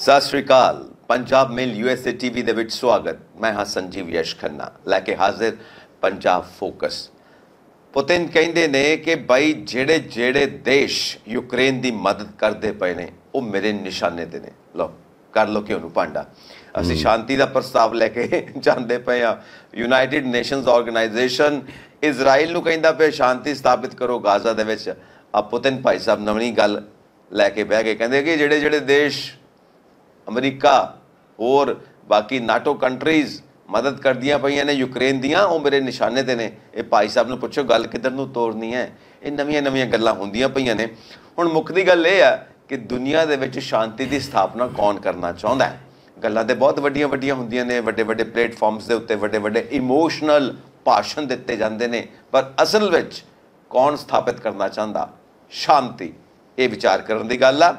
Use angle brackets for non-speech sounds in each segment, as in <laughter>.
ਸਤਿ ਸ਼੍ਰੀ ਅਕਾਲ ਪੰਜਾਬ ਮੇਲ ਯੂਐਸਏ ਟੀਵੀ ਦੇ ਵਿੱਚ ਸਵਾਗਤ ਮੈਂ ਹਾਂ ਸੰਜੀਵ ਯਸ਼ ਖੰਨਾ ਲੈ ਕੇ ਹਾਜ਼ਰ ਪੰਜਾਬ ਫੋਕਸ ਪੁਤਿਨ ਕਹਿੰਦੇ ਨੇ ਕਿ ਬਾਈ ਜਿਹੜੇ ਜਿਹੜੇ ਦੇਸ਼ ਯੂਕਰੇਨ ਦੀ ਮਦਦ ਕਰਦੇ ਪਏ ਨੇ ਉਹ ਮੇਰੇ ਨਿਸ਼ਾਨੇ ਤੇ ਨੇ ਲਓ ਕਰ ਲੋ ਕਿ ਉਹਨੂੰ ਪਾਂਡਾ ਅਸੀਂ ਸ਼ਾਂਤੀ ਦਾ ਪ੍ਰਸਤਾਵ ਲੈ ਕੇ ਜਾਂਦੇ ਪਏ ਆ ਯੂਨਾਈਟਿਡ ਨੇਸ਼ਨਸ ਆਰਗੇਨਾਈਜੇਸ਼ਨ ਇਜ਼ਰਾਈਲ ਨੂੰ ਕਹਿੰਦਾ ਪਏ ਸ਼ਾਂਤੀ ਸਥਾਪਿਤ ਕਰੋ ਗਾਜ਼ਾ ਦੇ ਵਿੱਚ ਆ ਪੁਤਿਨ ਭਾਈ ਸਾਹਿਬ ਨਵੀਂ ਗੱਲ ਲੈ ਕੇ ਬਹਿ ਗਏ ਕਹਿੰਦੇ ਕਿ ਜਿਹੜੇ ਜਿਹੜੇ ਦੇਸ਼ ਅਮਰੀਕਾ ਹੋਰ ਬਾਕੀ ਨਾਟੋ ਕੰਟਰੀਜ਼ ਮਦਦ ਕਰਦੀਆਂ ਪਈਆਂ ਨੇ ਯੂਕਰੇਨ ਦੀਆਂ ਉਹ ਮੇਰੇ ਨਿਸ਼ਾਨੇ ਤੇ ਨੇ ਇਹ ਭਾਈ ਸਾਹਿਬ ਨੂੰ ਪੁੱਛੋ ਗੱਲ ਕਿੱਧਰ ਨੂੰ ਤੋੜਨੀ ਹੈ ਇਹ ਨਵੀਆਂ ਨਵੀਆਂ ਗੱਲਾਂ ਹੁੰਦੀਆਂ ਪਈਆਂ ਨੇ ਹੁਣ ਮੁੱਖ ਦੀ ਗੱਲ ਇਹ ਆ ਕਿ ਦੁਨੀਆ ਦੇ ਵਿੱਚ ਸ਼ਾਂਤੀ ਦੀ ਸਥਾਪਨਾ ਕੌਣ ਕਰਨਾ ਚਾਹੁੰਦਾ ਹੈ ਗੱਲਾਂ ਤੇ ਬਹੁਤ ਵੱਡੀਆਂ ਵੱਡੀਆਂ ਹੁੰਦੀਆਂ ਨੇ ਵੱਡੇ ਵੱਡੇ ਪਲੇਟਫਾਰਮਸ ਦੇ ਉੱਤੇ ਵੱਡੇ ਵੱਡੇ ਇਮੋਸ਼ਨਲ ਭਾਸ਼ਣ ਦਿੱਤੇ ਜਾਂਦੇ ਨੇ ਪਰ ਅਸਲ ਵਿੱਚ ਕੌਣ ਸਥਾਪਿਤ ਕਰਨਾ ਚਾਹੁੰਦਾ ਸ਼ਾਂਤੀ ਇਹ ਵਿਚਾਰ ਕਰਨ ਦੀ ਗੱਲ ਆ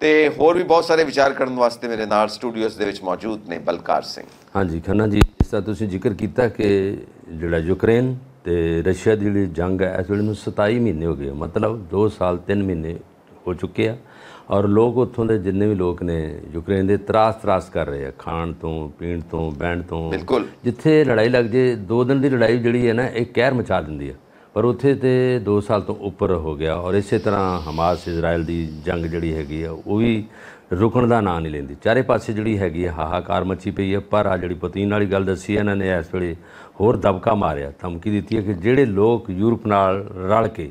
ਤੇ ਹੋਰ ਵੀ ਬਹੁਤ ਸਾਰੇ ਵਿਚਾਰ ਕਰਨ ਵਾਸਤੇ ਮੇਰੇ ਨਾਲ ਸਟੂਡੀਓਜ਼ ਦੇ ਵਿੱਚ ਮੌਜੂਦ ਨੇ ਬਲਕਾਰ ਸਿੰਘ ਹਾਂਜੀ ਖੰਨਾ ਜੀ ਜਿਸ ਤਰ੍ਹਾਂ ਤੁਸੀਂ ਜ਼ਿਕਰ ਕੀਤਾ ਕਿ ਜਿਹੜਾ ਯੂਕਰੇਨ ਤੇ ਰਸ਼ੀਆ ਦੀ ਜਿਹੜੀ ਜੰਗ ਹੈ ਇਸ ਵੇਲੇ ਨੂੰ 27 ਮਹੀਨੇ ਹੋ ਗਏ ਮਤਲਬ 2 ਸਾਲ 3 ਮਹੀਨੇ ਹੋ ਚੁੱਕੇ ਆ ਔਰ ਲੋਕ ਉੱਥੋਂ ਦੇ ਜਿੰਨੇ ਵੀ ਲੋਕ ਨੇ ਯੂਕਰੇਨ ਦੇ ਤਰਾਸ-ਤਰਾਸ ਕਰ ਰਹੇ ਆ ਖਾਣ ਤੋਂ ਪੀਣ ਤੋਂ ਬਹਿਣ ਤੋਂ ਜਿੱਥੇ ਲੜਾਈ ਲੱਗ ਜੇ 2 ਦਿਨ ਦੀ ਲੜਾਈ ਜਿਹੜੀ ਹੈ ਨਾ ਇਹ ਕਹਿਰ ਮਚਾ ਦਿੰਦੀ ਹੈ ਪਰ ਉੱਥੇ ਤੇ 2 ਸਾਲ ਤੋਂ ਉੱਪਰ ਹੋ ਗਿਆ ਔਰ ਇਸੇ ਤਰ੍ਹਾਂ ਹਮਾਸ ਇਜ਼ਰਾਈਲ ਦੀ ਜੰਗ ਜਿਹੜੀ ਹੈਗੀ ਆ ਉਹ ਵੀ ਰੁਕਣ ਦਾ ਨਾਂ ਨਹੀਂ ਲੈਂਦੀ ਚਾਰੇ ਪਾਸੇ ਜਿਹੜੀ ਹੈਗੀ ਆ ਹਾਹਾਕਾਰ ਮੱਚੀ ਪਈ ਹੈ ਪਰ ਆ ਜਿਹੜੀ ਪਤੀਨ ਵਾਲੀ ਗੱਲ ਦੱਸੀ ਇਹਨਾਂ ਨੇ ਇਸ ਵੇਲੇ ਹੋਰ ਦਬਕਾ ਮਾਰਿਆ ਧਮਕੀ ਦਿੱਤੀ ਹੈ ਕਿ ਜਿਹੜੇ ਲੋਕ ਯੂਰਪ ਨਾਲ ਰਲ ਕੇ